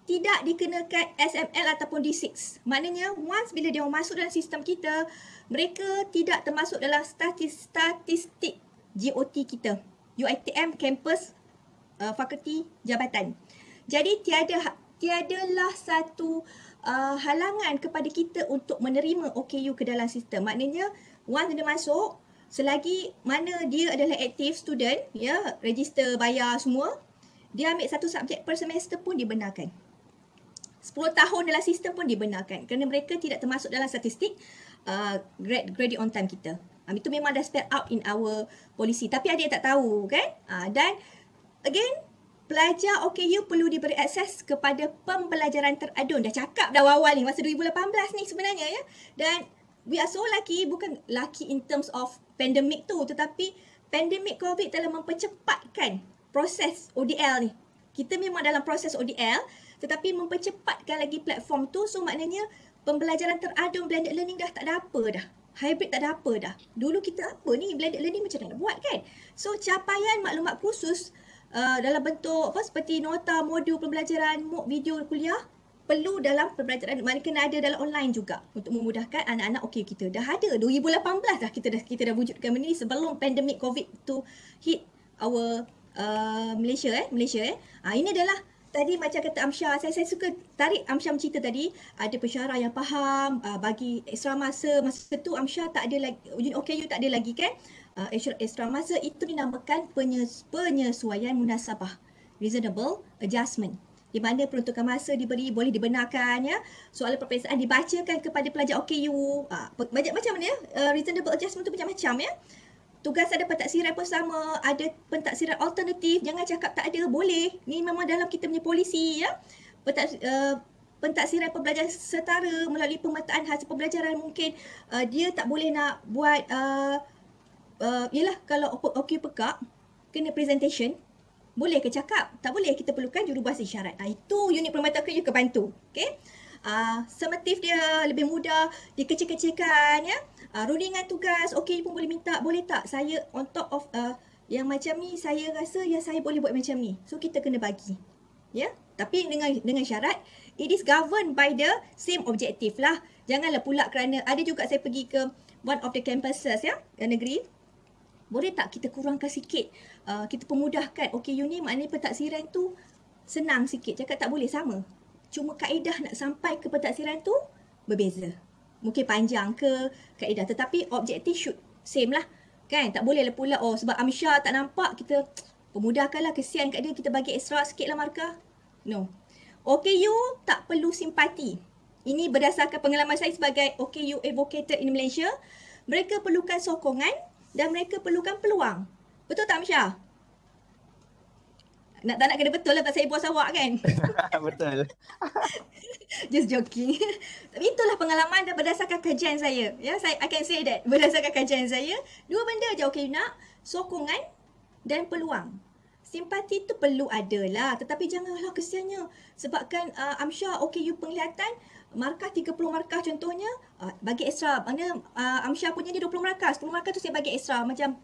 tidak dikenakan SML ataupun D6. Maknanya once bila dia masuk dalam sistem kita, mereka tidak termasuk dalam statistik, statistik GOT kita. UiTM Campus uh, Fakulti Jabatan. Jadi tiada ha-, tiadalah satu uh, halangan kepada kita untuk menerima OKU ke dalam sistem. Maknanya once dia masuk selagi mana dia adalah active student ya, register bayar semua, dia ambil satu subjek per semester pun dibenarkan. 10 tahun dalam sistem pun dibenarkan kerana mereka tidak termasuk dalam statistik uh, grad graduate on time kita. Um, itu memang dah spell out in our policy. Tapi ada yang tak tahu kan? Uh, dan again, pelajar OKU perlu diberi akses kepada pembelajaran teradun. Dah cakap dah awal ni masa 2018 ni sebenarnya ya. Dan we are so lucky, bukan lucky in terms of pandemic tu. Tetapi pandemic COVID telah mempercepatkan proses ODL ni. Kita memang dalam proses ODL tetapi mempercepatkan lagi platform tu. So maknanya pembelajaran teradun blended learning dah tak ada apa dah hybrid tak ada apa dah. Dulu kita apa ni blended learning macam mana nak buat kan? So capaian maklumat khusus uh, dalam bentuk apa seperti nota, modul pembelajaran, mock video kuliah perlu dalam pembelajaran mana kena ada dalam online juga untuk memudahkan anak-anak okey kita dah ada 2018 dah kita dah kita dah wujudkan benda ni sebelum pandemik covid tu hit our uh, Malaysia eh Malaysia eh ha, ini adalah tadi macam kata Amsha, saya saya suka tarik Amsha cerita tadi, ada pensyarah yang faham, uh, bagi extra masa, masa tu Amsha tak ada lagi, okay OKU tak ada lagi kan, uh, extra, masa itu dinamakan penyes, penyesuaian munasabah, reasonable adjustment. Di mana peruntukan masa diberi, boleh dibenarkan ya. Soalan perpisahan dibacakan kepada pelajar OKU. Uh, macam mana ya? Uh, reasonable adjustment tu macam-macam ya. Tugas ada pentaksiran pun sama, ada pentaksiran alternatif. Jangan cakap tak ada, boleh. Ni memang dalam kita punya polisi ya. pentak uh, eh, pentaksiran pembelajaran setara melalui pemataan hasil pembelajaran mungkin uh, dia tak boleh nak buat uh, eh, uh, yelah kalau OK pekak kena presentation boleh ke cakap? Tak boleh. Kita perlukan jurubahasa isyarat. Nah, itu unit permataan kerja kebantu. Okay? Uh, ah, semetif dia lebih mudah, dikecil kecil-kecilkan. Ya? uh, ah, rulingan tugas okey pun boleh minta boleh tak saya on top of uh, yang macam ni saya rasa ya saya boleh buat macam ni so kita kena bagi ya yeah? tapi dengan dengan syarat it is governed by the same objective lah janganlah pula kerana ada juga saya pergi ke one of the campuses ya yeah? negeri boleh tak kita kurangkan sikit uh, kita pemudahkan okey you ni maknanya pentaksiran tu senang sikit cakap tak boleh sama cuma kaedah nak sampai ke pentaksiran tu berbeza mungkin panjang ke kaedah tetapi objektif should same lah kan tak boleh lah pula oh sebab Amsha tak nampak kita pemudahkanlah kesian kat dia kita bagi extra sikit lah markah no OKU tak perlu simpati ini berdasarkan pengalaman saya sebagai OKU advocate in Malaysia mereka perlukan sokongan dan mereka perlukan peluang betul tak Amsha nak tak nak kena betul lah saya bos awak kan. betul. Just joking. Tapi itulah pengalaman dan berdasarkan kajian saya. Ya, yeah, I can say that berdasarkan kajian saya, dua benda je okay nak sokongan dan peluang. Simpati tu perlu ada lah tetapi janganlah kesiannya sebabkan uh, I'm sure okay penglihatan markah 30 markah contohnya uh, bagi extra mana uh, Amsyah punya ni 20 markah 10 markah tu saya bagi extra macam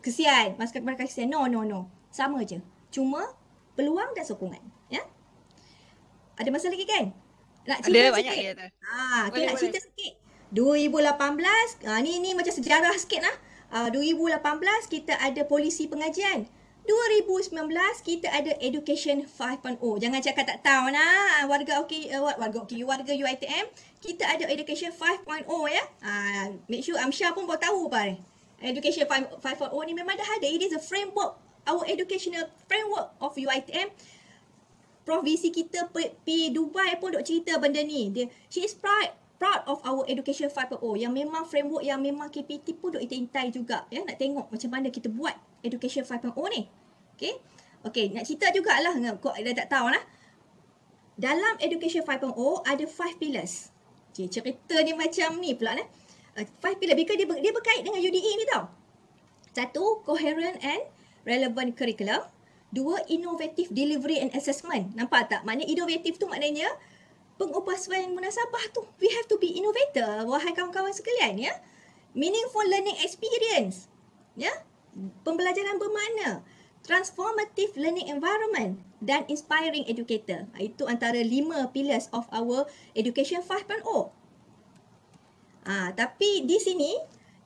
kesian masukkan markah kesian no no no sama je cuma peluang dan sokongan. Ya? Ada masa lagi kan? Nak cerita Ada banyak ya. Ha, okay, boleh, nak cerita boleh. sikit. 2018, ha, ah, ni, ni macam sejarah sikit lah. Ha, ah, 2018 kita ada polisi pengajian. 2019 kita ada Education 5.0. Jangan cakap tak tahu nak ah, warga OK eh, warga OK warga UiTM kita ada Education 5.0 ya. Ah make sure Amsha pun baru tahu apa Education 5.0 ni memang dah ada. It is a framework our educational framework of UITM provinsi kita P Dubai pun dok cerita benda ni dia she is proud proud of our education 5.0 yang memang framework yang memang KPT pun dok intai juga ya nak tengok macam mana kita buat education 5.0 ni okey okey nak cerita jugalah kau dah tak tahu lah dalam education 5.0 ada five pillars okey cerita ni macam ni pula eh five pillars dia dia berkait dengan UDE ni tau satu coherent and relevant curriculum. Dua, innovative delivery and assessment. Nampak tak? Maknanya innovative tu maknanya pengupasuan munasabah tu. We have to be innovator, wahai kawan-kawan sekalian. ya. Meaningful learning experience. ya. Pembelajaran bermakna. Transformative learning environment dan inspiring educator. Ha, itu antara lima pillars of our education 5.0. Ah, ha, tapi di sini,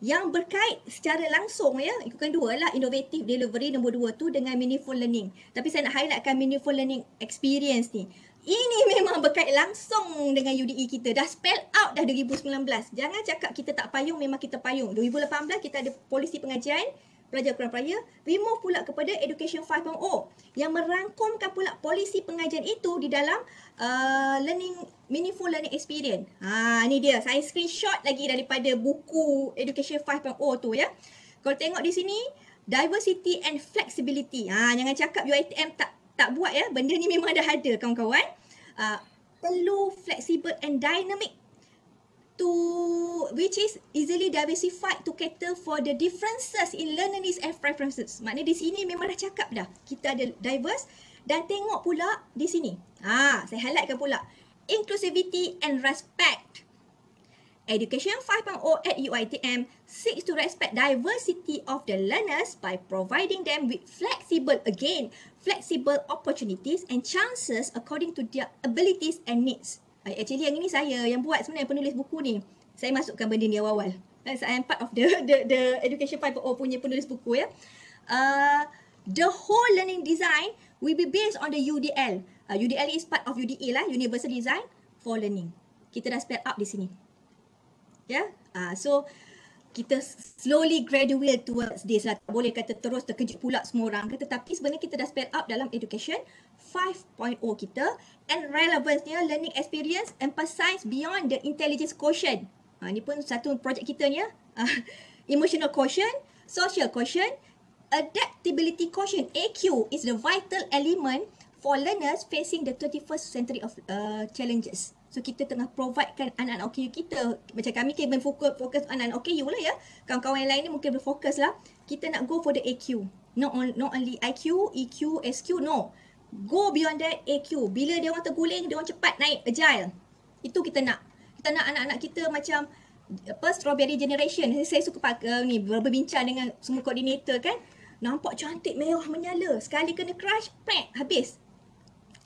yang berkait secara langsung ya ikutkan dua lah innovative delivery nombor dua tu dengan meaningful learning tapi saya nak highlightkan meaningful learning experience ni ini memang berkait langsung dengan UDE kita dah spell out dah 2019 jangan cakap kita tak payung memang kita payung 2018 kita ada polisi pengajian pelajar kurang peraya, remove pula kepada Education 5.0 yang merangkumkan pula polisi pengajian itu di dalam uh, learning meaningful learning experience. Ha ni dia, saya screenshot lagi daripada buku Education 5.0 tu ya. Kalau tengok di sini, diversity and flexibility. Ha jangan cakap UiTM tak tak buat ya. Benda ni memang dah ada kawan-kawan. Uh, perlu flexible and dynamic to which is easily diversified to cater for the differences in learner needs and preferences. Maknanya di sini memang dah cakap dah. Kita ada diverse dan tengok pula di sini. Ha, saya highlightkan pula. Inclusivity and respect. Education 5.0 at UITM seeks to respect diversity of the learners by providing them with flexible, again, flexible opportunities and chances according to their abilities and needs actually yang ini saya yang buat sebenarnya penulis buku ni. Saya masukkan benda ni awal-awal. Uh, so part of the the, the education Oh, punya penulis buku ya. Uh, the whole learning design will be based on the UDL. Uh, UDL is part of UDE lah, Universal Design for Learning. Kita dah spell out di sini. Ya. Yeah? Uh, so kita slowly gradual towards this lah. Tak boleh kata terus terkejut pula semua orang ke. Tetapi sebenarnya kita dah spell up dalam education 5.0 kita. And relevance-nya learning experience emphasize beyond the intelligence quotient. Ha, ni pun satu projek kita ni ya. Ah, emotional quotient, social quotient, adaptability quotient. AQ is the vital element for learners facing the 21st century of uh, challenges. So kita tengah providekan anak-anak OKU kita. Macam kami kan fokus fokus anak-anak OKU lah ya. Kawan-kawan yang lain ni mungkin berfokus lah. Kita nak go for the AQ. Not, on, not only IQ, EQ, SQ, no. Go beyond that AQ. Bila dia orang terguling, dia orang cepat naik, agile. Itu kita nak. Kita nak anak-anak kita macam apa strawberry generation. Saya suka pakai uh, eh, ni berbincang dengan semua koordinator kan. Nampak cantik merah menyala. Sekali kena crush, pack habis.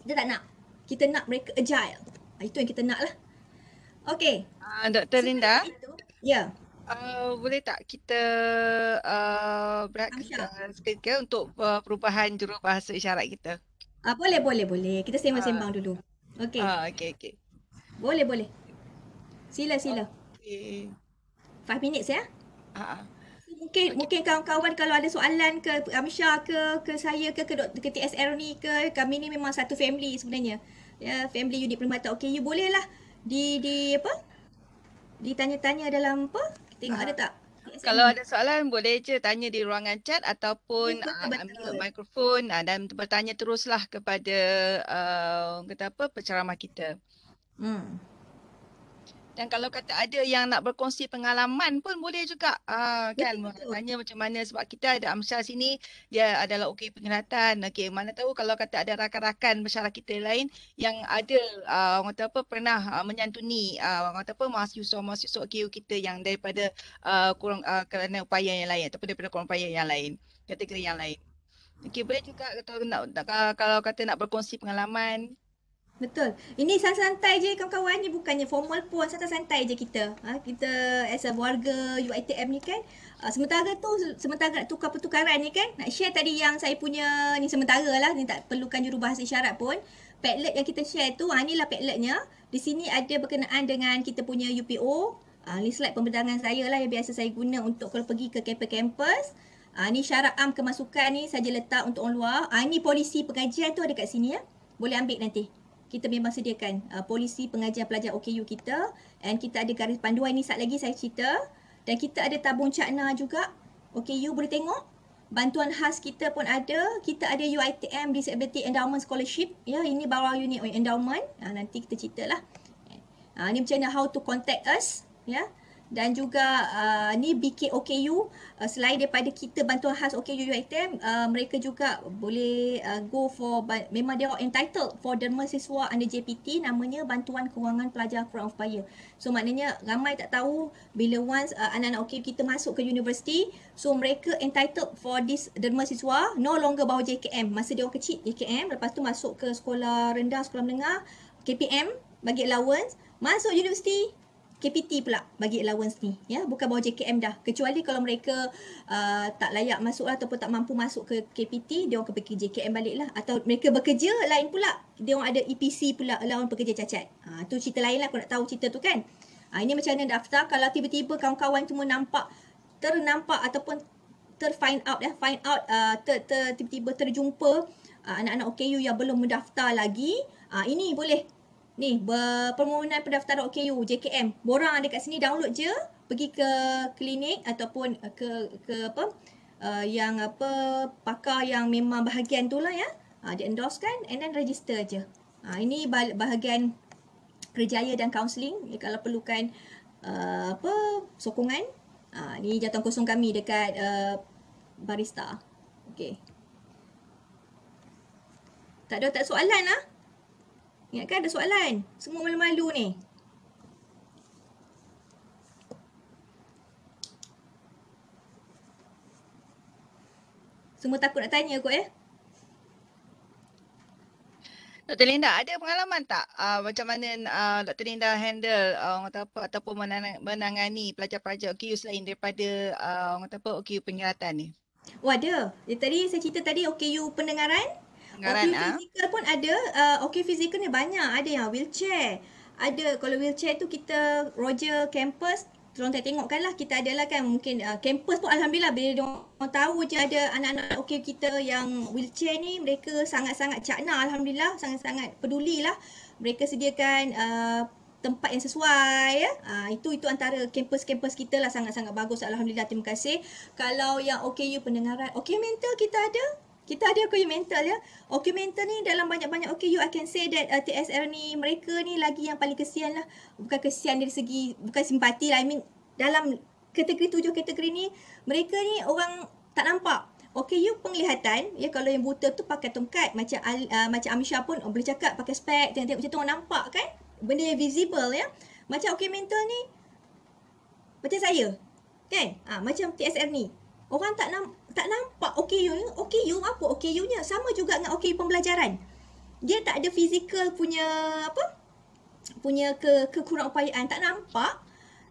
Kita tak nak. Kita nak mereka agile. Ah, itu yang kita nak lah. Okay. Uh, ah, Dr. Sebelum Linda. Itu, ya. Uh, boleh tak kita uh, berhati-hati sekejap untuk uh, perubahan jurubahasa isyarat kita? Uh, boleh, boleh, boleh. Kita sembang-sembang uh, dulu. Okay. Uh, okay. okey. Boleh, boleh. Sila, sila. Okey. Five minutes ya. Uh, mungkin okay. mungkin kawan-kawan kalau ada soalan ke Amsha ke, ke saya ke, ke, ke TSR ni ke, kami ni memang satu family sebenarnya. Ya, family you diplomata okey you boleh lah di di apa ditanya-tanya dalam apa tengok uh, ada tak kalau ada soalan boleh je tanya di ruangan chat ataupun ya, ah, ambil uh, mikrofon uh, dan bertanya teruslah kepada uh, kata apa penceramah kita hmm dan kalau kata ada yang nak berkongsi pengalaman pun boleh juga ah kan tanya macam mana sebab kita ada Amsyar sini dia adalah okey pengenatan okey mana tahu kalau kata ada rakan-rakan masyarakat kita lain yang ada ah orang kata apa pernah aa, ah, menyantuni ah orang kata apa mahasiswa-mahasiswa KU kita yang daripada aa, ah, kurang aa, ah, kerana upaya yang lain ataupun daripada kurang upaya yang lain kategori yang lain Okey, boleh juga kalau, nak, kalau kata nak berkongsi pengalaman, Betul. Ini santai-santai je kawan-kawan ni bukannya formal pun santai-santai je kita. Ha, kita as a warga UITM ni kan. Uh, sementara tu sementara nak tukar pertukaran ni kan nak share tadi yang saya punya ni sementara lah ni tak perlukan jurubahasa isyarat pun padlet yang kita share tu ha, lah padletnya di sini ada berkenaan dengan kita punya UPO uh, ha, ni slide pembedangan saya lah yang biasa saya guna untuk kalau pergi ke campus campus uh, ni syarat am kemasukan ni saja letak untuk orang luar uh, ni polisi pengajian tu ada kat sini ya boleh ambil nanti kita memang sediakan uh, polisi pengajian pelajar OKU kita and kita ada garis panduan ini sat lagi saya cerita dan kita ada tabung cakna juga OKU boleh tengok bantuan khas kita pun ada kita ada UiTM Disability Endowment Scholarship ya ini bawah unit endowment uh, nanti kita ceritalah uh, eh, ah, ni macam mana how to contact us ya dan juga uh, ni BKOKU uh, selain daripada kita bantuan khas OKU item, uh, mereka juga boleh uh, go for but, memang dia entitled for derma siswa under JPT namanya bantuan kewangan pelajar Crown of Paya. So maknanya ramai tak tahu bila once uh, anak-anak OKU kita masuk ke universiti so mereka entitled for this derma siswa no longer bawa JKM masa dia kecil JKM lepas tu masuk ke sekolah rendah sekolah menengah KPM bagi allowance masuk universiti KPT pula bagi allowance ni ya bukan bawa JKM dah kecuali kalau mereka uh, tak layak masuk lah ataupun tak mampu masuk ke KPT dia orang pergi JKM balik lah atau mereka bekerja lain pula dia orang ada EPC pula allowance pekerja cacat ha, tu cerita lain lah Kau nak tahu cerita tu kan ha, ini macam mana daftar kalau tiba-tiba kawan-kawan cuma nampak ternampak ataupun terfind out ya find out uh, ter, ter, tiba-tiba terjumpa uh, anak-anak OKU yang belum mendaftar lagi uh, ini boleh ni permohonan pendaftaran OKU JKM borang ada kat sini download je pergi ke klinik ataupun eh, ke ke apa uh, yang apa pakar yang memang bahagian tu lah ya uh, dia endorse kan and then register je uh, ini bahagian kerjaya dan counselling ya, kalau perlukan uh, apa sokongan uh, ni jatuh kosong kami dekat uh, barista okey tak ada tak soalan lah Ingat kan ada soalan? Semua malu-malu ni. Semua takut nak tanya kot ya. Eh? Dr. Linda, ada pengalaman tak uh, macam mana uh, Dr. Linda handle uh, orang kata apa, ataupun menangani, menangani pelajar-pelajar OKU selain daripada uh, orang kata apa, OKU penyiaratan ni? Oh ada. Jadi, tadi saya cerita tadi OKU pendengaran, sekarang, okay fizikal ha? pun ada. Uh, okay physical ni banyak. Ada yang wheelchair. Ada kalau wheelchair tu kita Roger Campus. Tolong tengok kan lah kita adalah kan mungkin uh, campus pun Alhamdulillah bila dia tahu je ada anak-anak OK kita yang wheelchair ni mereka sangat-sangat cakna Alhamdulillah sangat-sangat peduli lah. mereka sediakan uh, tempat yang sesuai ya. Uh, itu itu antara kampus-kampus kita lah sangat-sangat bagus Alhamdulillah terima kasih. Kalau yang OKU pendengaran, OK mental kita ada. Kita ada okay mental ya. Okay mental ni dalam banyak-banyak okay you I can say that uh, TSR ni mereka ni lagi yang paling kesian lah. Bukan kesian dari segi, bukan simpati lah. I mean dalam kategori tujuh kategori ni, mereka ni orang tak nampak. Okay you penglihatan, ya kalau yang buta tu pakai tongkat macam uh, macam Amisha pun boleh cakap pakai spek, tengok-tengok macam tu orang nampak kan. Benda yang visible ya. Macam okay mental ni, macam saya. Kan? Ha, macam TSR ni. Orang tak nampak, tak nampak okay you, okay you, apa OKU nya? Sama juga dengan okay pembelajaran. Dia tak ada fizikal punya apa? Punya ke kekurangan upayaan tak nampak.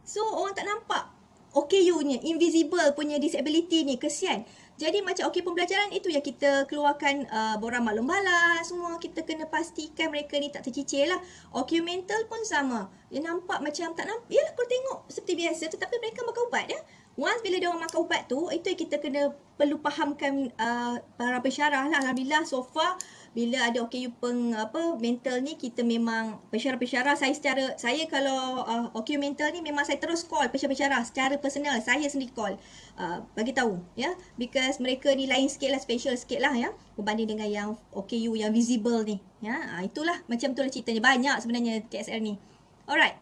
So orang tak nampak OKU nya invisible punya disability ni kesian. Jadi macam okay pembelajaran itu yang kita keluarkan uh, borang maklum balas semua kita kena pastikan mereka ni tak tercicir lah. OKU mental pun sama. Dia nampak macam tak nampak. ya kalau tengok seperti biasa tetapi mereka makan ubat ya. Once bila dia orang makan ubat tu, itu yang kita kena perlu fahamkan uh, para pensyarah lah. Alhamdulillah so far bila ada OKU peng apa mental ni kita memang pensyarah-pensyarah saya secara saya kalau uh, OKU mental ni memang saya terus call pensyarah-pensyarah secara personal saya sendiri call uh, bagi tahu ya yeah? because mereka ni lain sikit lah special sikit lah ya yeah? berbanding dengan yang OKU yang visible ni ya yeah? uh, itulah macam tu lah ceritanya banyak sebenarnya KSL ni alright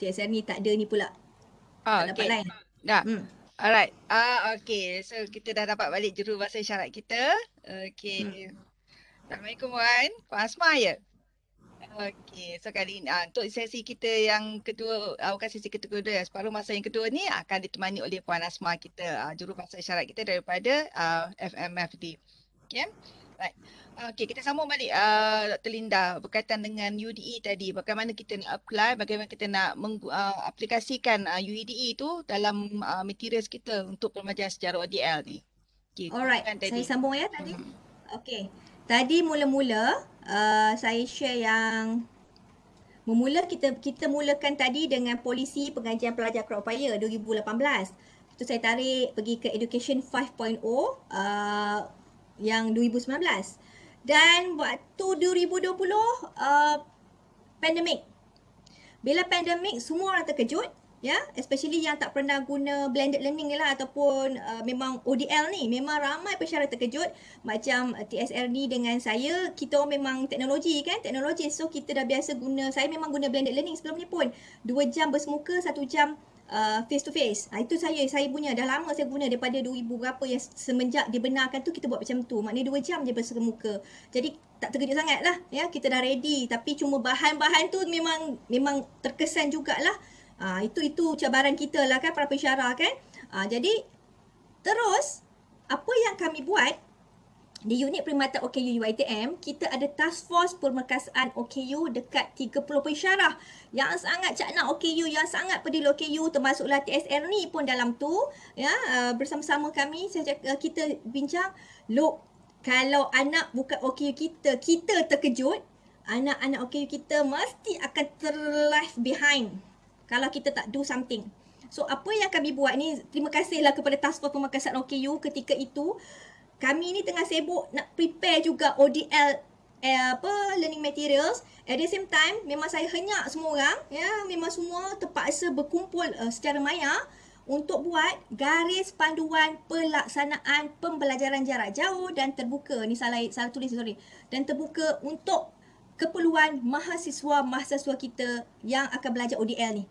TSM ni tak ada ni pula. Ah, tak okay. dapat lain. Hmm. Alright. Ah, okay. So kita dah dapat balik jurubahasa syarat kita. Okay. Hmm. Assalamualaikum Wan. Puan Asma ya? Okey, so kali ini uh, ah, untuk sesi kita yang kedua, uh, bukan sesi kedua, kedua eh, ya, separuh masa yang kedua ni akan ditemani oleh Puan Asma kita, uh, juru bahasa isyarat kita daripada uh, FMFD. Okey, right. Okey, kita sambung balik uh, Dr. Linda berkaitan dengan UDE tadi. Bagaimana kita nak apply, bagaimana kita nak meng- uh, aplikasikan uh, UDE itu dalam uh, materials kita untuk pembelajaran sejarah ODL ni. Okay, Alright, kan saya sambung ya tadi. Hmm. Okey, tadi mula-mula uh, saya share yang memula kita kita mulakan tadi dengan polisi pengajian pelajar kerapaya 2018. Itu saya tarik pergi ke Education 5.0 uh, yang 2019 dan waktu 2020 uh, pandemik bila pandemik semua orang terkejut ya yeah, especially yang tak pernah guna blended learning ni lah ataupun uh, memang ODL ni memang ramai pesara terkejut macam uh, TSR ni dengan saya kita memang teknologi kan teknologi so kita dah biasa guna saya memang guna blended learning sebelum ni pun dua jam bersemuka satu jam uh, face to face. Ha, itu saya saya punya dah lama saya guna daripada 2000 berapa yang semenjak dibenarkan tu kita buat macam tu. Maknanya 2 jam je bersuka muka. Jadi tak terkejut sangat lah. Ya, kita dah ready. Tapi cuma bahan-bahan tu memang memang terkesan jugalah. Ha, itu itu cabaran kita lah kan para pensyarah kan. Ha, jadi terus apa yang kami buat di unit perkhidmatan OKU UiTM, kita ada task force pemerkasaan OKU dekat 30 pensyarah yang sangat cakna OKU, yang sangat peduli OKU termasuklah TSR ni pun dalam tu. Ya, eh, bersama-sama kami saya cak, eh, kita bincang look kalau anak bukan OKU kita, kita terkejut. Anak-anak OKU kita mesti akan terlife behind kalau kita tak do something. So apa yang kami buat ni, terima kasihlah kepada task force pemerkasaan OKU ketika itu kami ni tengah sibuk nak prepare juga ODL eh, apa learning materials at the same time memang saya henyak semua orang ya memang semua terpaksa berkumpul uh, secara maya untuk buat garis panduan pelaksanaan pembelajaran jarak jauh dan terbuka ni salah salah tulis sorry dan terbuka untuk keperluan mahasiswa mahasiswa kita yang akan belajar ODL ni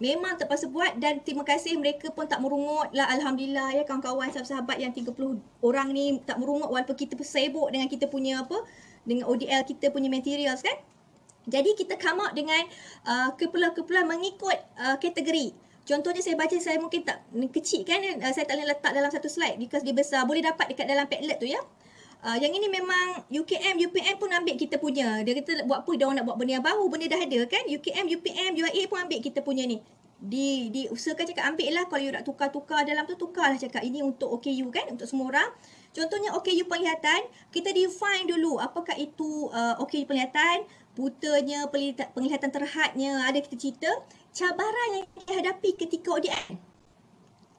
Memang terpaksa buat dan terima kasih mereka pun tak merungut lah Alhamdulillah ya kawan-kawan sahabat-sahabat yang 30 orang ni tak merungut walaupun kita sibuk dengan kita punya apa dengan ODL kita punya materials kan. Jadi kita come out dengan uh, kepulauan-kepulauan mengikut uh, kategori. Contohnya saya baca saya mungkin tak kecil kan uh, saya tak boleh letak dalam satu slide because dia besar. Boleh dapat dekat dalam padlet tu ya. Uh, yang ini memang UKM, UPM pun ambil kita punya. Dia kata buat apa dia orang nak buat benda yang baru, benda dah ada kan. UKM, UPM, UIA e pun ambil kita punya ni. Di, di usahakan cakap ambil lah kalau you nak tukar-tukar dalam tu tukar lah cakap ini untuk OKU kan untuk semua orang contohnya OKU penglihatan kita define dulu apakah itu uh, OKU penglihatan butanya penglihatan terhadnya ada kita cerita cabaran yang dihadapi ketika ODN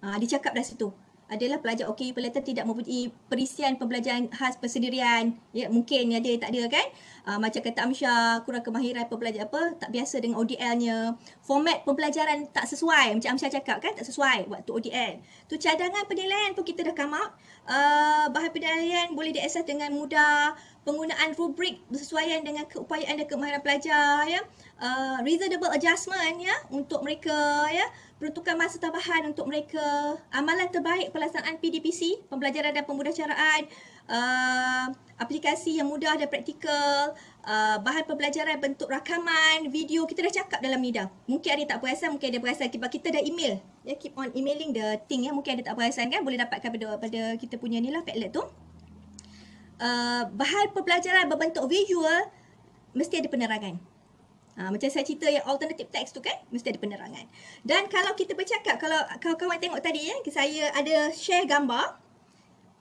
ha, ah, dia cakap dah situ adalah pelajar OKU Peralatan tidak mempunyai perisian pembelajaran khas persendirian. Ya, mungkin ada tak ada kan? Uh, macam kata Amsha, kurang kemahiran pembelajaran apa, tak biasa dengan ODL-nya. Format pembelajaran tak sesuai. Macam Amsha cakap kan, tak sesuai waktu ODL. Tu cadangan penilaian pun kita dah come up. Uh, bahan penilaian boleh diakses dengan mudah penggunaan rubrik bersesuaian dengan keupayaan dan kemahiran pelajar ya uh, reasonable adjustment ya untuk mereka ya peruntukan masa tambahan untuk mereka amalan terbaik pelaksanaan PDPC pembelajaran dan pemudahcaraan uh, aplikasi yang mudah dan praktikal uh, bahan pembelajaran bentuk rakaman video kita dah cakap dalam ni mungkin ada tak puasa, mungkin ada puasa sebab kita dah email ya keep on emailing the thing ya mungkin ada tak puasa kan boleh dapatkan pada pada kita punya ni lah padlet tu Uh, bahan pembelajaran berbentuk visual mesti ada penerangan. Ha, macam saya cerita yang alternative text tu kan mesti ada penerangan. Dan kalau kita bercakap kalau kalau kawan tengok tadi ya saya ada share gambar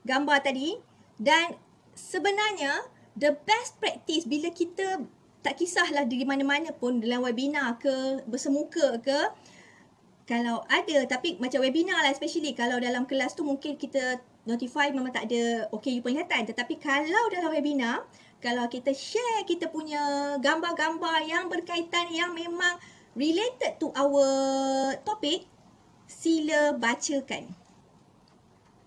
gambar tadi dan sebenarnya the best practice bila kita tak kisahlah dari mana-mana pun dalam webinar ke bersemuka ke kalau ada tapi macam webinar lah especially kalau dalam kelas tu mungkin kita notify memang tak ada okay you peringatan tetapi kalau dalam webinar kalau kita share kita punya gambar-gambar yang berkaitan yang memang related to our topic sila bacakan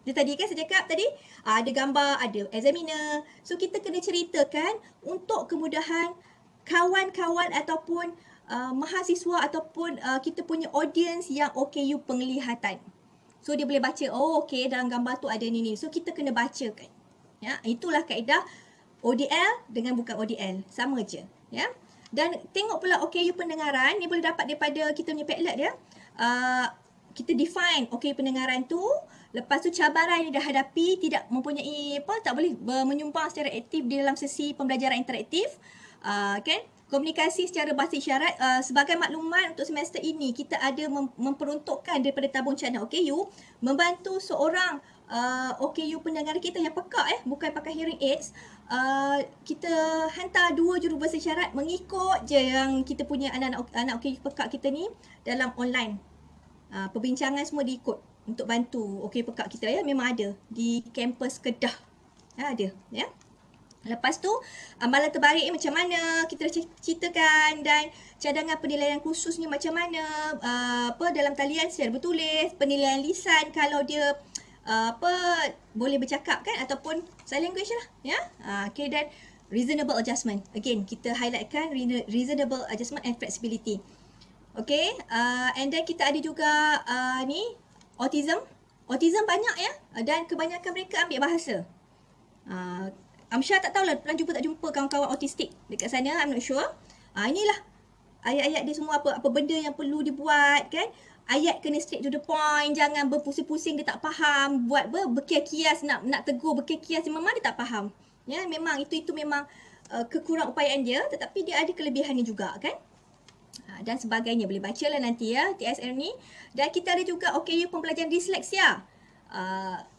dia tadi kan saya cakap tadi ada gambar ada examiner so kita kena ceritakan untuk kemudahan kawan-kawan ataupun uh, mahasiswa ataupun uh, kita punya audience yang OKU penglihatan So dia boleh baca, oh okay dalam gambar tu ada ni ni. So kita kena baca kan. Ya, itulah kaedah ODL dengan bukan ODL. Sama je. Ya. Dan tengok pula OKU pendengaran. Ni boleh dapat daripada kita punya padlet ya. Uh, kita define OKU pendengaran tu. Lepas tu cabaran yang dah hadapi tidak mempunyai apa tak boleh eh, menyumpang secara aktif di dalam sesi pembelajaran interaktif. Uh, kan? komunikasi secara bahasa isyarat uh, sebagai makluman untuk semester ini kita ada mem- memperuntukkan daripada tabung channel OKU membantu seorang uh, OKU pendengar kita yang peka eh bukan pakai hearing aids Uh, kita hantar dua jurubahasa syarat mengikut je yang kita punya anak-anak OKU okey pekak kita ni dalam online. Uh, perbincangan semua diikut untuk bantu okey pekak kita ya memang ada di kampus Kedah. Ha, ada ya. Yeah? Lepas tu, amalan terbaik ni macam mana, kita dah ceritakan dan cadangan penilaian khusus ni macam mana, uh, apa dalam talian secara bertulis, penilaian lisan kalau dia uh, apa boleh bercakap kan ataupun sign language lah. Ya? Yeah? Uh, okay, dan reasonable adjustment. Again, kita highlightkan reasonable adjustment and flexibility. Okay, uh, and then kita ada juga uh, ni, autism. Autism banyak ya yeah? dan kebanyakan mereka ambil bahasa. Uh, Amsyah tak tahulah pernah jumpa tak jumpa kawan-kawan autistik dekat sana. I'm not sure. Ah, inilah ayat-ayat dia semua apa apa benda yang perlu dibuat kan. Ayat kena straight to the point. Jangan berpusing-pusing dia tak faham. Buat ber, berkias-kias nak nak tegur berkias-kias mama dia tak faham. Ya memang itu itu memang uh, kekurangan upayaan dia tetapi dia ada kelebihannya juga kan. Ha, dan sebagainya boleh baca lah nanti ya TSL ni. Dan kita ada juga OKU pembelajaran disleksia. Uh, ah,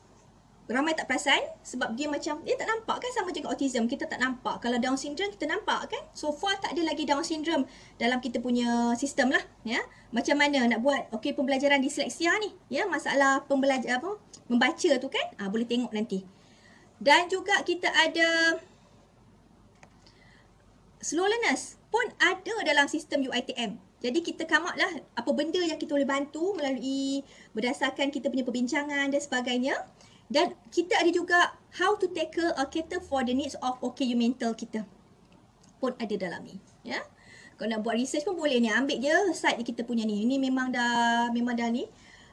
ramai tak perasan sebab dia macam dia tak nampak kan sama dengan autism kita tak nampak kalau down syndrome kita nampak kan so far tak ada lagi down syndrome dalam kita punya sistem lah ya macam mana nak buat okey pembelajaran disleksia ni ya masalah pembelajaran apa membaca tu kan ha, boleh tengok nanti dan juga kita ada slow learners pun ada dalam sistem UITM jadi kita come up lah apa benda yang kita boleh bantu melalui berdasarkan kita punya perbincangan dan sebagainya dan kita ada juga how to tackle or cater for the needs of okay you mental kita pun ada dalam ni. Ya. Yeah? Kau nak buat research pun boleh ni. Ambil je site kita punya ni. Ini memang dah memang dah ni.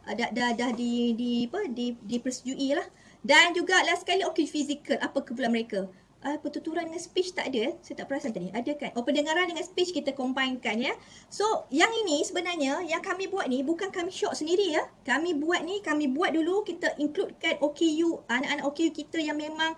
Uh, dah, dah dah di di apa di di dipersetujui lah. Dan juga last sekali okay physical apa kebutuhan mereka uh, pertuturan dengan speech tak ada saya tak perasan tadi ada kan oh pendengaran dengan speech kita combine kan ya so yang ini sebenarnya yang kami buat ni bukan kami shock sendiri ya kami buat ni kami buat dulu kita include includekan OKU anak-anak OKU kita yang memang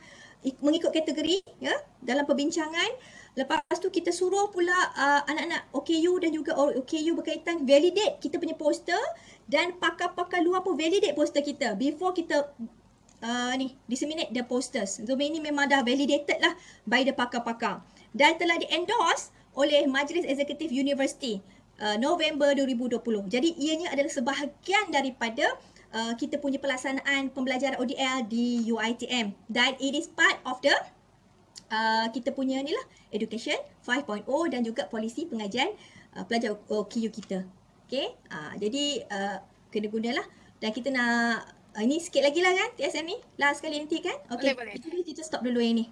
mengikut kategori ya dalam perbincangan Lepas tu kita suruh pula uh, anak-anak OKU dan juga OKU berkaitan validate kita punya poster dan pakar-pakar luar pun validate poster kita before kita uh, ni disseminate the posters. Domain ini memang dah validated lah by the pakar-pakar dan telah diendorse oleh Majlis Eksekutif University uh, ah, November 2020. Jadi ianya adalah sebahagian daripada uh, kita punya pelaksanaan pembelajaran ODL di UiTM dan it is part of the Uh, kita punya ni lah education 5.0 dan juga polisi pengajian uh, pelajar OKU kita. Okay, uh, jadi uh, kena gunalah dan kita nak Uh, ah, ini sikit lagi lah kan TSM ni? Last sekali nanti kan? Okay. Boleh, boleh. Kita, kita stop dulu yang ni.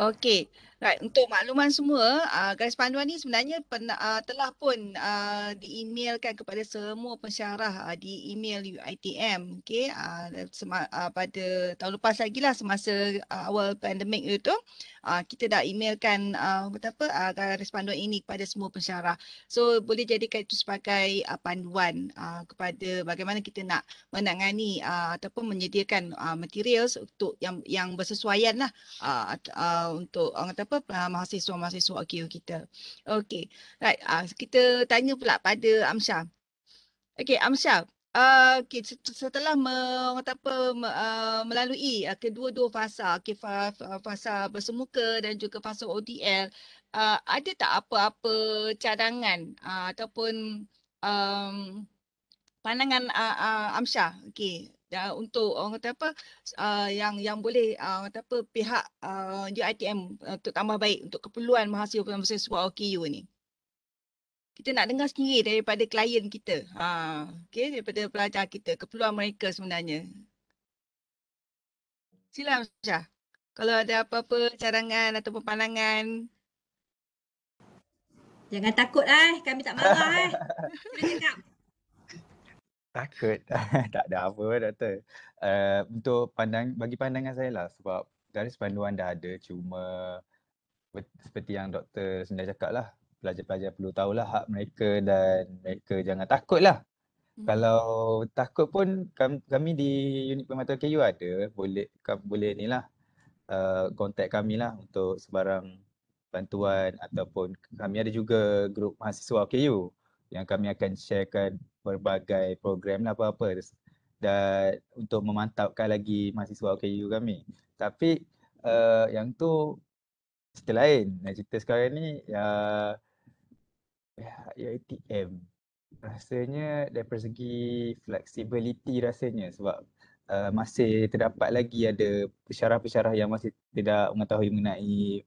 Okay. Right. Untuk makluman semua, uh, garis panduan ini sebenarnya pernah, uh, telah pun uh, di-emailkan kepada semua pensyarah uh, di email UITM okay, uh, sema- uh, pada tahun lepas lagi lah semasa uh, awal pandemik itu. Uh, kita dah emailkan uh, betapa, uh, garis panduan ini kepada semua pensyarah. So boleh jadikan itu sebagai uh, panduan uh, kepada bagaimana kita nak menangani uh, ataupun menyediakan uh, materials untuk yang, yang bersesuaian lah uh, uh, untuk orang kata apa uh, mahasiswa-mahasiswa OKU okay, oh, kita. Okey. Right, uh, kita tanya pula pada Amsha. Okey, Amsha. Uh, ah, okay, setelah me, apa, me, uh, melalui uh, kedua-dua fasa, okay, fa, fa, fasa bersemuka dan juga fasa ODL, uh, ada tak apa-apa cadangan uh, ataupun um, pandangan uh, uh, Amsha? Okey, uh, untuk orang kata apa uh, yang yang boleh uh, kata apa pihak uh, UiTM uh, untuk tambah baik untuk keperluan mahasiswa mahasiswa OKU ni. Kita nak dengar sendiri daripada klien kita. Ha, okay, daripada pelajar kita, keperluan mereka sebenarnya. Sila saja Kalau ada apa-apa cadangan ataupun pandangan. Jangan takut eh. Kami tak marah eh. Kita cakap takut tak ada apa doktor uh, untuk pandang bagi pandangan saya lah sebab garis panduan dah ada cuma seperti yang doktor sendiri cakap lah pelajar-pelajar perlu lah hak mereka dan mereka jangan takut lah hmm. kalau takut pun kami, kami di unit pematuhan KU ada boleh boleh ni lah uh, eh, kontak kami lah untuk sebarang bantuan ataupun kami ada juga grup mahasiswa KU yang kami akan sharekan berbagai program lah apa-apa dan untuk memantapkan lagi mahasiswa OKU kami. Tapi uh, yang tu cerita lain. Nak cerita sekarang ni ya uh, ya ITM. Rasanya dari segi flexibility rasanya sebab uh, masih terdapat lagi ada pesarah-pesarah yang masih tidak mengetahui mengenai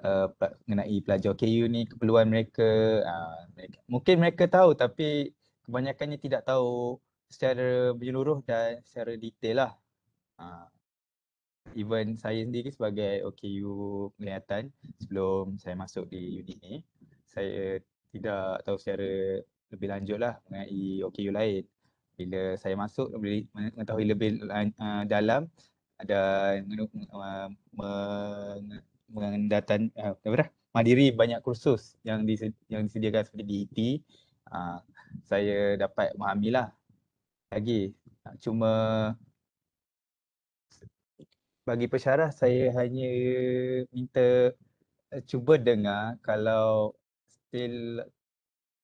Eh, mengenai uh, pelajar KU ni keperluan mereka, uh, mungkin mereka tahu tapi kebanyakannya tidak tahu secara menyeluruh dan secara detail lah uh, even saya sendiri sebagai OKU kelihatan sebelum saya masuk di unit ni saya tidak tahu secara lebih lanjut lah mengenai OKU lain bila saya masuk boleh mengetahui lebih uh, dalam dan uh, mendatang uh, Mandiri banyak kursus yang di, yang disediakan seperti DET uh, ah, saya dapat memahami lah lagi ah, cuma bagi pesyarah saya hanya minta uh, cuba dengar kalau still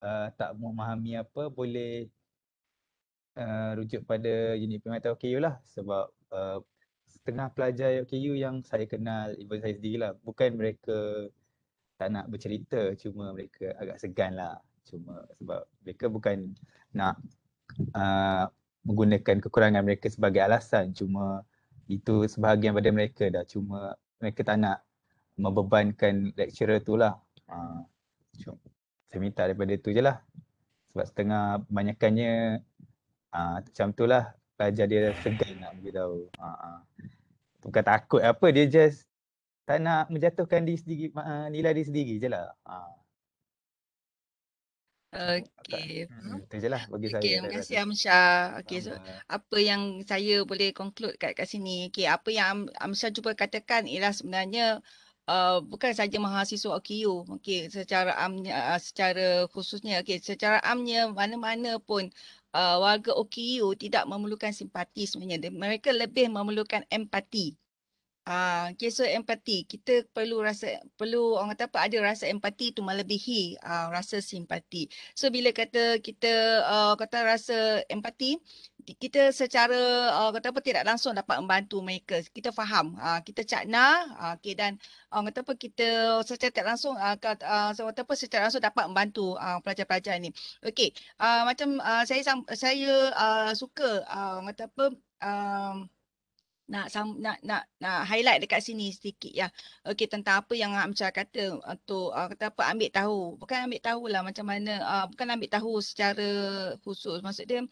uh, tak memahami apa boleh uh, rujuk pada unit pemerintah OKU lah sebab uh, setengah pelajar UKU yang saya kenal even saya sendirilah bukan mereka tak nak bercerita cuma mereka agak segan lah cuma sebab mereka bukan nak uh, menggunakan kekurangan mereka sebagai alasan cuma itu sebahagian pada mereka dah cuma mereka tak nak membebankan lecturer tu lah uh, ah, cuma, saya minta daripada tu je lah sebab setengah banyakannya uh, ah, macam tu lah pelajar dia segan nak beritahu. Uh-huh. Bukan takut apa, dia just tak nak menjatuhkan diri sendiri, uh, nilai diri sendiri je lah. Uh. Okay. Okay. je lah bagi okay, saya. Terima kasih Amsha. Okay. so apa yang saya boleh conclude kat, kat sini. Okay. apa yang Amsha cuba katakan ialah sebenarnya uh, bukan saja mahasiswa OKU Okay. secara amnya uh, secara khususnya Okay. secara amnya mana-mana pun uh, uh, warga OKU tidak memerlukan simpati sebenarnya. Mereka lebih memerlukan empati. Ah, uh, okay, so empati. Kita perlu rasa perlu orang kata apa ada rasa empati itu melebihi uh, rasa simpati. So bila kata kita uh, kata rasa empati, kita secara uh, kata apa tidak langsung dapat membantu mereka. Kita faham, uh, kita cakna uh, okay, dan uh, kata apa kita secara tidak langsung uh, kata, uh, kata apa secara langsung dapat membantu uh, pelajar-pelajar ini. Okey, uh, macam uh, saya saya uh, suka uh, kata apa uh, nak nak nak nak highlight dekat sini sedikit ya. Okey tentang apa yang macam kata atau uh, kata apa ambil tahu. Bukan ambil tahu lah macam mana uh, bukan ambil tahu secara khusus maksud dia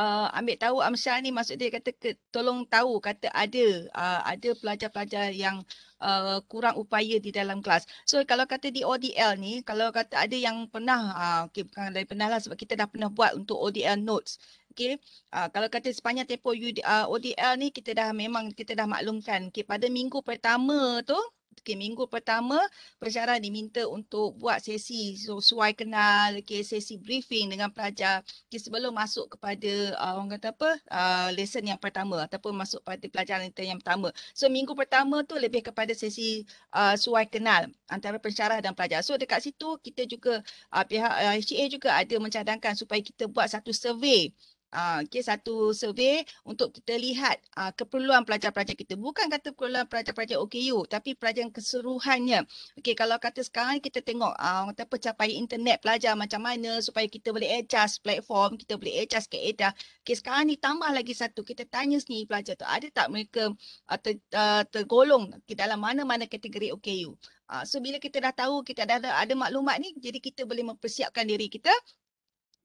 uh, ambil tahu Amsyah ni maksud dia kata ke, tolong tahu kata ada uh, ada pelajar-pelajar yang uh, kurang upaya di dalam kelas. So kalau kata di ODL ni kalau kata ada yang pernah uh, okey bukan dari pernah lah sebab kita dah pernah buat untuk ODL notes okey uh, kalau kata sepanjang tempoh UD, uh, ah, ODL ni kita dah memang kita dah maklumkan okey pada minggu pertama tu okey minggu pertama pensyarah diminta untuk buat sesi so suai kenal okey sesi briefing dengan pelajar okay, sebelum masuk kepada uh, orang kata apa uh, lesson yang pertama ataupun masuk pada pelajaran yang pertama so minggu pertama tu lebih kepada sesi uh, suai kenal antara pensyarah dan pelajar so dekat situ kita juga uh, pihak uh, HCA juga ada mencadangkan supaya kita buat satu survey Ah, okay, satu survey untuk kita lihat uh, keperluan pelajar-pelajar kita. Bukan kata keperluan pelajar-pelajar OKU tapi pelajar yang keseluruhannya. Okay, kalau kata sekarang kita tengok uh, kata pencapaian internet pelajar macam mana supaya kita boleh adjust platform, kita boleh adjust keadaan. Okay, sekarang ni tambah lagi satu, kita tanya sendiri pelajar tu ada tak mereka uh, ter, uh, tergolong ke dalam mana-mana kategori OKU. Uh, so bila kita dah tahu kita dah ada, ada maklumat ni jadi kita boleh mempersiapkan diri kita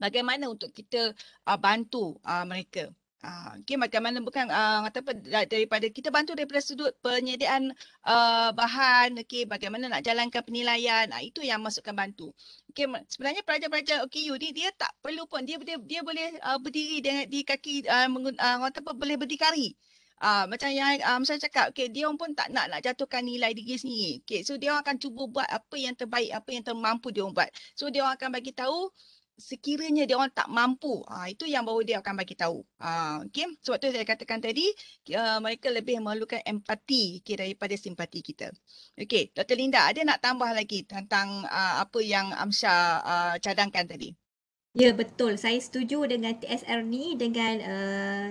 bagaimana untuk kita uh, bantu uh, mereka Okay, ah, okey bagaimana bukan uh, apa daripada kita bantu daripada sudut penyediaan uh, bahan okey bagaimana nak jalankan penilaian uh, itu yang masukkan bantu okey sebenarnya pelajar-pelajar OKU ni dia tak perlu pun dia dia, dia boleh uh, berdiri dengan di kaki uh, uh, boleh berdikari Uh, macam yang um, saya cakap, okay, dia pun tak nak nak jatuhkan nilai diri sendiri. Okay, so dia akan cuba buat apa yang terbaik, apa yang termampu dia buat. So dia akan bagi tahu sekiranya dia orang tak mampu ha, itu yang baru dia akan bagi tahu ha, ah, okey sebab tu saya katakan tadi uh, mereka lebih memerlukan empati okay, daripada simpati kita okey Dr Linda ada nak tambah lagi tentang uh, apa yang Amsha uh, cadangkan tadi ya betul saya setuju dengan TSR ni dengan uh,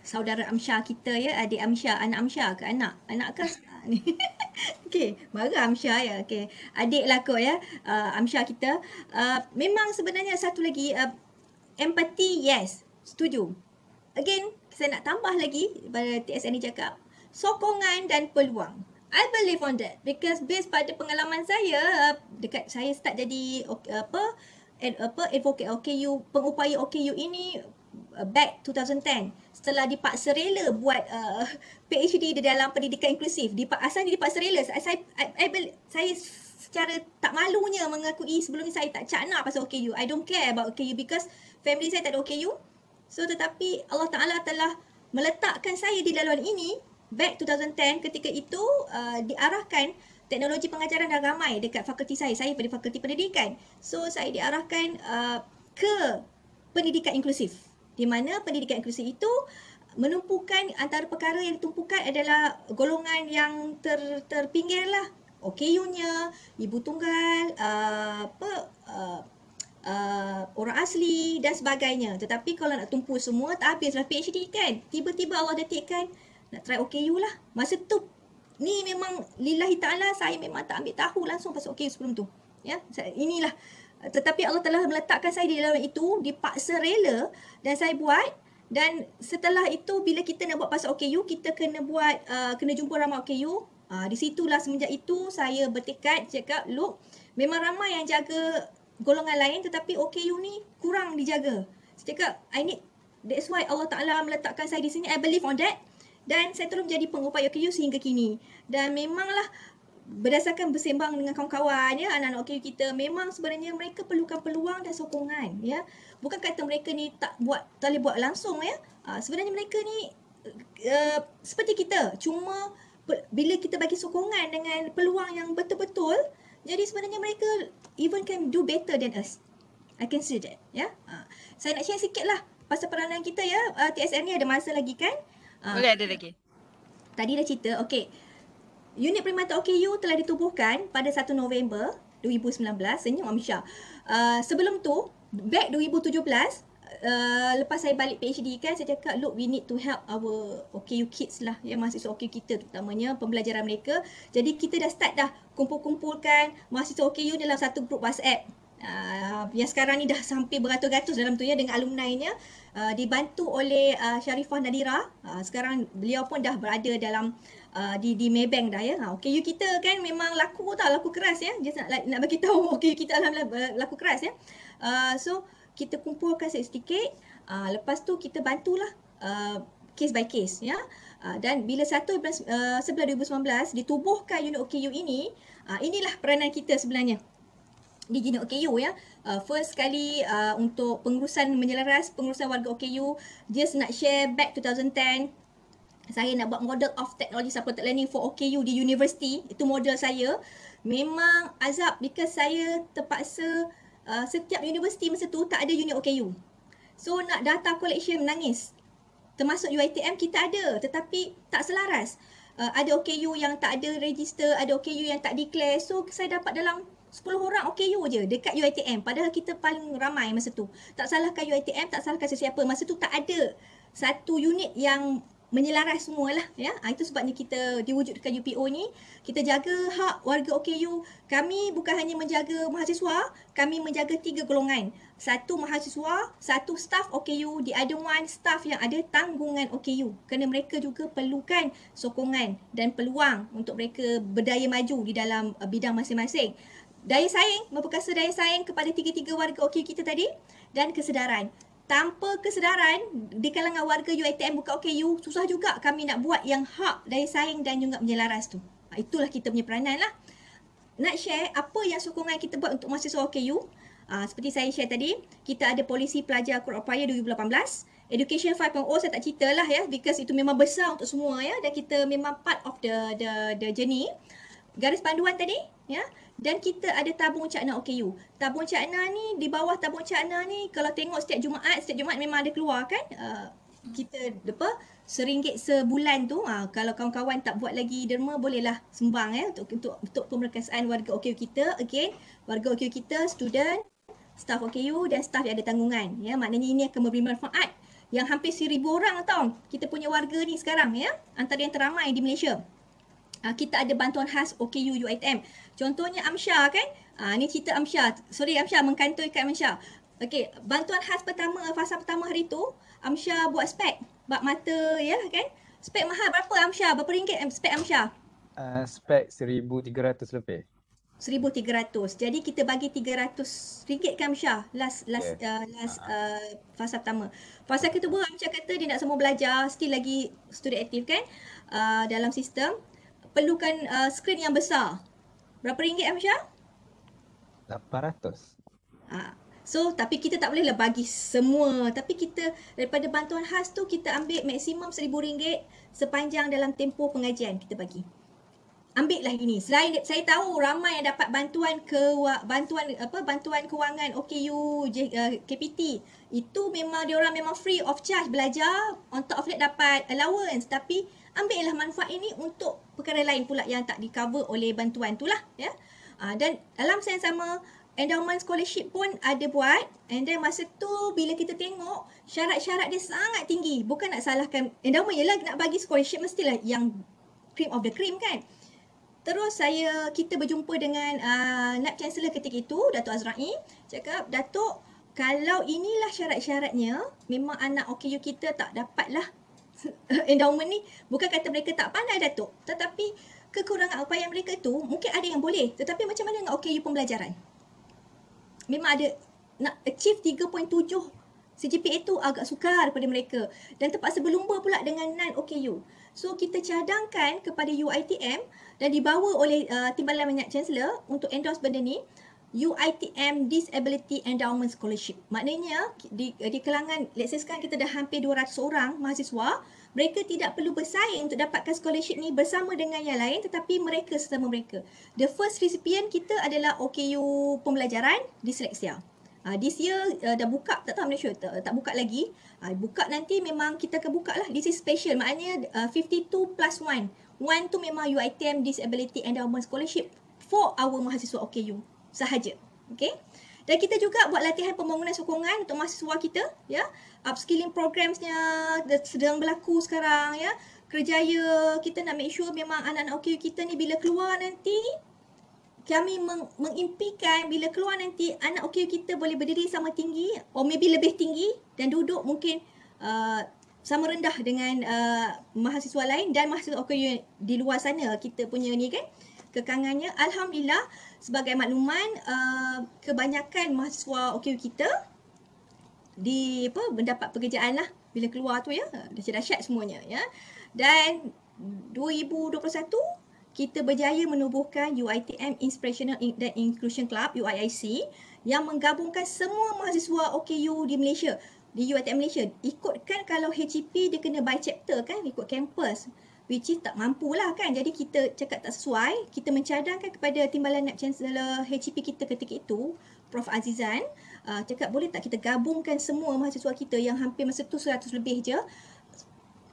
saudara Amsha kita ya adik Amsha anak Amsha ke anak anak ke ni. okay, marah Amsha ya. Okay, adik lah kot ya. Uh, Amsha kita. Uh, memang sebenarnya satu lagi, uh, empathy yes, setuju. Again, saya nak tambah lagi pada TSN ni cakap, sokongan dan peluang. I believe on that because based pada pengalaman saya uh, dekat saya start jadi uh, apa and apa advocate OKU pengupaya OKU ini uh, back 2010 setelah dipaksa rela buat uh, PhD di dalam pendidikan inklusif Dipak- asalnya dipaksa rela saya I, I, I, saya secara tak malunya mengakui sebelum ni saya tak cakna pasal OKU I don't care about OKU because family saya tak ada OKU so tetapi Allah Ta'ala telah meletakkan saya di laluan ini back 2010 ketika itu uh, diarahkan teknologi pengajaran dah ramai dekat fakulti saya saya pada fakulti pendidikan so saya diarahkan uh, ke pendidikan inklusif di mana pendidikan inklusi itu menumpukan antara perkara yang ditumpukan adalah golongan yang ter, terpinggir lah OKU-nya, oh, ibu tunggal, uh, apa, uh, uh, orang asli dan sebagainya. Tetapi kalau nak tumpu semua tak habis lah PhD kan. Tiba-tiba Allah detikkan nak try OKU lah. Masa tu ni memang lillahi ta'ala saya memang tak ambil tahu langsung pasal OKU sebelum tu. Ya, inilah tetapi Allah telah meletakkan saya di dalam itu dipaksa rela dan saya buat dan setelah itu bila kita nak buat pasal OKU kita kena buat uh, kena jumpa ramai OKU uh, ah, di situlah semenjak itu saya bertekad cakap look memang ramai yang jaga golongan lain tetapi OKU ni kurang dijaga saya cakap I need that's why Allah Ta'ala meletakkan saya di sini I believe on that dan saya terus menjadi pengupaya OKU sehingga kini dan memanglah berdasarkan bersembang dengan kawan-kawan ya anak-anak OKU kita memang sebenarnya mereka perlukan peluang dan sokongan ya bukan kata mereka ni tak buat tak boleh buat langsung ya ha, sebenarnya mereka ni uh, seperti kita cuma bila kita bagi sokongan dengan peluang yang betul-betul jadi sebenarnya mereka even can do better than us I can see that ya ha, saya nak share sikit lah pasal peranan kita ya uh, ah, TSM ni ada masa lagi kan ha, boleh ada lagi tadi dah cerita okay Unit Perkhidmatan OKU telah ditubuhkan pada 1 November 2019. Senyum Amisha. Uh, sebelum tu, back 2017, uh, lepas saya balik PhD kan, saya cakap, look, we need to help our OKU kids lah, yang mahasiswa OKU kita terutamanya, pembelajaran mereka. Jadi, kita dah start dah kumpul-kumpulkan mahasiswa OKU dalam satu grup WhatsApp. Uh, yang sekarang ni dah sampai beratus-ratus dalam tu ya dengan alumni-nya uh, dibantu oleh uh, Syarifah Nadira uh, sekarang beliau pun dah berada dalam uh, uh, di di Maybank dah ya. Ha okay, you kita kan memang laku tak laku keras ya. Just nak like, nak bagi tahu okay kita alhamdulillah uh, laku keras ya. Uh, so kita kumpulkan sedikit uh, lepas tu kita bantulah uh, case by case ya. Uh, dan bila 1 uh, sebelah 2019 ditubuhkan unit OKU ini, uh, inilah peranan kita sebenarnya di unit OKU ya. Uh, first sekali uh, untuk pengurusan menyelaras pengurusan warga OKU, just nak share back 2010 saya nak buat model of technology supported learning for OKU di universiti itu model saya memang azab because saya terpaksa uh, setiap universiti masa tu tak ada unit OKU so nak data collection menangis termasuk UiTM kita ada tetapi tak selaras uh, ada OKU yang tak ada register ada OKU yang tak declare so saya dapat dalam 10 orang OKU je dekat UiTM padahal kita paling ramai masa tu tak salahkan UiTM tak salahkan sesiapa masa tu tak ada satu unit yang menyelaras semualah ya. Ha, itu sebabnya kita diwujudkan UPO ni, kita jaga hak warga OKU. Kami bukan hanya menjaga mahasiswa, kami menjaga tiga golongan. Satu mahasiswa, satu staff OKU, the other one staff yang ada tanggungan OKU. Kerana mereka juga perlukan sokongan dan peluang untuk mereka berdaya maju di dalam uh, bidang masing-masing. Daya saing, memperkasa daya saing kepada tiga-tiga warga OKU kita tadi dan kesedaran tanpa kesedaran di kalangan warga UiTM buka OKU susah juga kami nak buat yang hak dari saing dan juga menyelaras tu ha, itulah kita punya peranan lah nak share apa yang sokongan kita buat untuk mahasiswa OKU uh, ha, seperti saya share tadi kita ada polisi pelajar Kurok Paya 2018 Education 5.0 saya tak cerita lah ya because itu memang besar untuk semua ya dan kita memang part of the the the journey garis panduan tadi ya dan kita ada tabung cakna OKU. Tabung cakna ni di bawah tabung cakna ni kalau tengok setiap Jumaat, setiap Jumaat memang ada keluar kan uh, kita apa seringgit sebulan tu uh, kalau kawan-kawan tak buat lagi derma bolehlah sembang ya eh, untuk untuk untuk pemeriksaan warga OKU kita again warga OKU kita student staff OKU dan staff yang ada tanggungan ya maknanya ini akan memberi manfaat yang hampir seribu orang tau kita punya warga ni sekarang ya antara yang teramai di Malaysia. Ah, kita ada bantuan khas OKU UITM. Contohnya Amsha kan. Ah ni cerita Amsha. Sorry Amsha mengkantoi kat Amsha. Okey, bantuan khas pertama fasa pertama hari tu Amsha buat spek bab mata ya kan. Spek mahal berapa Amsha? Berapa ringgit spek Amsyah? Ah, uh, spek 1300 lebih. 1300. Jadi kita bagi 300 ringgit kan Amsha last last yes. uh, last uh, fasa pertama. Fasa kedua Amsha kata dia nak semua belajar, still lagi student aktif kan? Uh, dalam sistem perlukan uh, skrin yang besar. Berapa ringgit Amsha? 800. Ah. So tapi kita tak bolehlah bagi semua tapi kita daripada bantuan khas tu kita ambil maksimum RM1000 sepanjang dalam tempoh pengajian kita bagi. Ambil lah ini. Selain saya tahu ramai yang dapat bantuan ke bantuan apa bantuan kewangan OKU uh, KPT. Itu memang dia orang memang free of charge belajar on top of that dapat allowance tapi ambillah manfaat ini untuk perkara lain pula yang tak di-cover oleh bantuan tu lah. Ya? Uh, dan dalam saya sama, endowment scholarship pun ada buat. And then masa tu bila kita tengok, syarat-syarat dia sangat tinggi. Bukan nak salahkan endowment, ialah nak bagi scholarship mestilah yang cream of the cream kan. Terus saya kita berjumpa dengan uh, ah, Naib Chancellor ketika itu, Datuk Azra'i. Cakap, Datuk, kalau inilah syarat-syaratnya, memang anak OKU kita tak dapatlah endowment ni bukan kata mereka tak pandai Datuk tetapi kekurangan upaya mereka tu mungkin ada yang boleh tetapi macam mana nak okay pembelajaran memang ada nak achieve 3.7 CGPA tu agak sukar pada mereka dan terpaksa berlumba pula dengan non OKU. So kita cadangkan kepada UiTM dan dibawa oleh uh, Timbalan Minyak Chancellor untuk endorse benda ni. UITM Disability Endowment Scholarship. Maknanya di, eh, di kalangan let's say sekarang kita dah hampir 200 orang mahasiswa, mereka tidak perlu bersaing untuk dapatkan scholarship ni bersama dengan yang lain tetapi mereka sesama mereka. The first recipient kita adalah OKU Pembelajaran Dyslexia. Uh, ah, this year uh, dah buka, tak tahu Malaysia tak, tak buka lagi. Uh, buka nanti memang kita akan buka lah. This is special, maknanya uh, ah, 52 plus 1. One. one tu memang UITM Disability Endowment Scholarship for our mahasiswa OKU sahaja. Okay. Dan kita juga buat latihan pembangunan sokongan untuk mahasiswa kita. Ya. Upskilling programsnya sedang berlaku sekarang. Ya. Kerjaya kita nak make sure memang anak-anak OKU okay kita ni bila keluar nanti kami meng- mengimpikan bila keluar nanti anak OKU okay kita boleh berdiri sama tinggi or maybe lebih tinggi dan duduk mungkin uh, sama rendah dengan uh, mahasiswa lain dan mahasiswa OKU di luar sana kita punya ni kan kekangannya alhamdulillah sebagai makluman uh, kebanyakan mahasiswa OKU kita di apa mendapat pekerjaan lah bila keluar tu ya dahsyat-dahsyat semuanya ya dan 2021 kita berjaya menubuhkan UiTM Inspirational dan Inclusion Club UIIC yang menggabungkan semua mahasiswa OKU di Malaysia di UiTM Malaysia ikutkan kalau HCP e dia kena by chapter kan ikut kampus which is tak mampu lah kan. Jadi kita cakap tak sesuai, kita mencadangkan kepada Timbalan Naib Chancellor HEP kita ketika itu, Prof. Azizan, uh, cakap boleh tak kita gabungkan semua mahasiswa kita yang hampir masa tu 100 lebih je,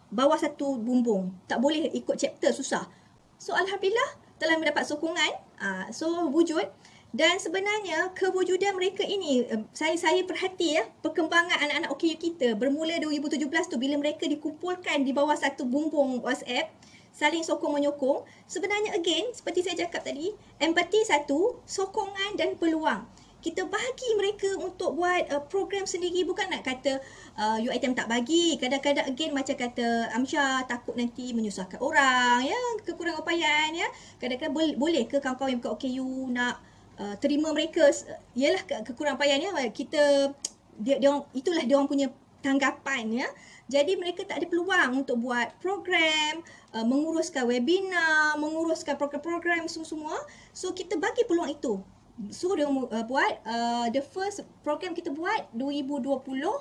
bawah satu bumbung. Tak boleh ikut chapter, susah. So Alhamdulillah telah mendapat sokongan. Uh, so wujud dan sebenarnya kewujudan mereka ini saya saya perhati ya perkembangan anak-anak OKU kita bermula 2017 tu bila mereka dikumpulkan di bawah satu bumbung WhatsApp saling sokong menyokong sebenarnya again seperti saya cakap tadi empati satu sokongan dan peluang kita bagi mereka untuk buat uh, program sendiri bukan nak kata uh, eh, UITM tak bagi kadang-kadang again macam kata Amsha takut nanti menyusahkan orang ya kekurangan upayaan ya kadang-kadang boleh ke kawan-kawan yang bukan OKU nak uh, terima mereka ialah ke- kekurangan payahnya eh, kita dia, dia orang, itulah dia orang punya tanggapan ya jadi mereka tak ada peluang untuk buat program uh, menguruskan webinar menguruskan program-program semua-semua so kita bagi peluang itu so dia orang, uh, buat uh, the first program kita buat 2020 uh,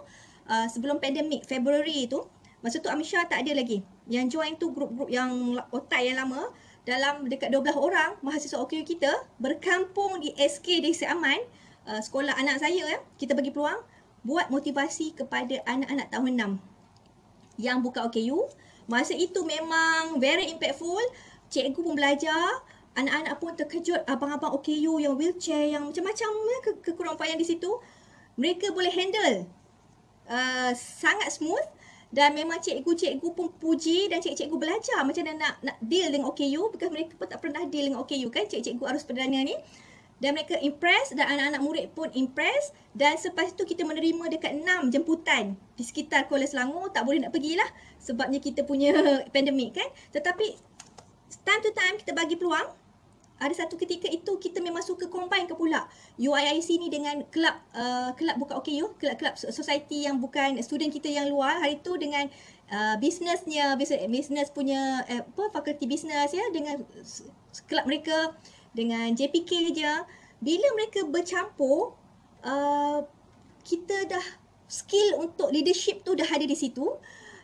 sebelum pandemik Februari itu masa tu Amisha tak ada lagi yang join tu grup-grup yang otak yang lama dalam dekat 12 orang mahasiswa OKU kita berkampung di SK Desa Aman, uh, sekolah anak saya ya. Kita bagi peluang buat motivasi kepada anak-anak tahun 6 yang buka OKU. Masa itu memang very impactful. Cikgu pun belajar, anak-anak pun terkejut abang-abang OKU yang wheelchair yang macam-macam ya, ke- kekurangan di situ. Mereka boleh handle uh, sangat smooth dan memang cikgu-cikgu pun puji dan cikgu-cikgu belajar macam mana nak, nak deal dengan OKU because mereka pun tak pernah deal dengan OKU kan cikgu-cikgu arus perdana ni. Dan mereka impress dan anak-anak murid pun impress dan selepas itu kita menerima dekat enam jemputan di sekitar Kuala Selangor tak boleh nak pergilah sebabnya kita punya pandemik kan. Tetapi time to time kita bagi peluang ada satu ketika itu kita memang suka combine ke pula UIIC ni dengan kelab uh, kelab buka okay you kelab kelab society yang bukan student kita yang luar hari tu dengan uh, businessnya business, punya eh, apa fakulti bisnes ya dengan kelab mereka dengan JPK je bila mereka bercampur uh, kita dah skill untuk leadership tu dah ada di situ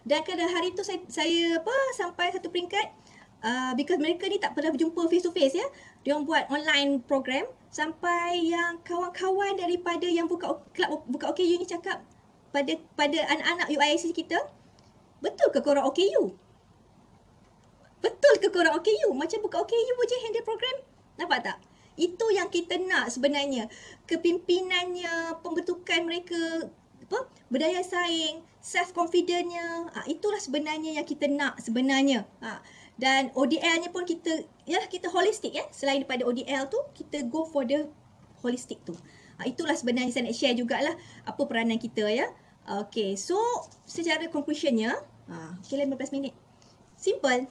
dan kala hari tu saya, saya apa sampai satu peringkat Uh, because mereka ni tak pernah berjumpa face to face ya dia buat online program sampai yang kawan-kawan daripada yang buka kelab buka OKU ni cakap pada pada anak-anak UIC kita betul ke korang OKU? Betul ke korang OKU? Macam buka OKU pun je handle program. Nampak tak? Itu yang kita nak sebenarnya. Kepimpinannya, pembentukan mereka, apa? Berdaya saing, self confidence-nya. Ah, itulah sebenarnya yang kita nak sebenarnya. Ha dan ODL-nya pun kita ya kita holistik ya selain daripada ODL tu kita go for the holistik tu uh, itulah sebenarnya saya nak share jugalah apa peranan kita ya Okay, so secara conclusionnya ha uh, okay, 15 minit simple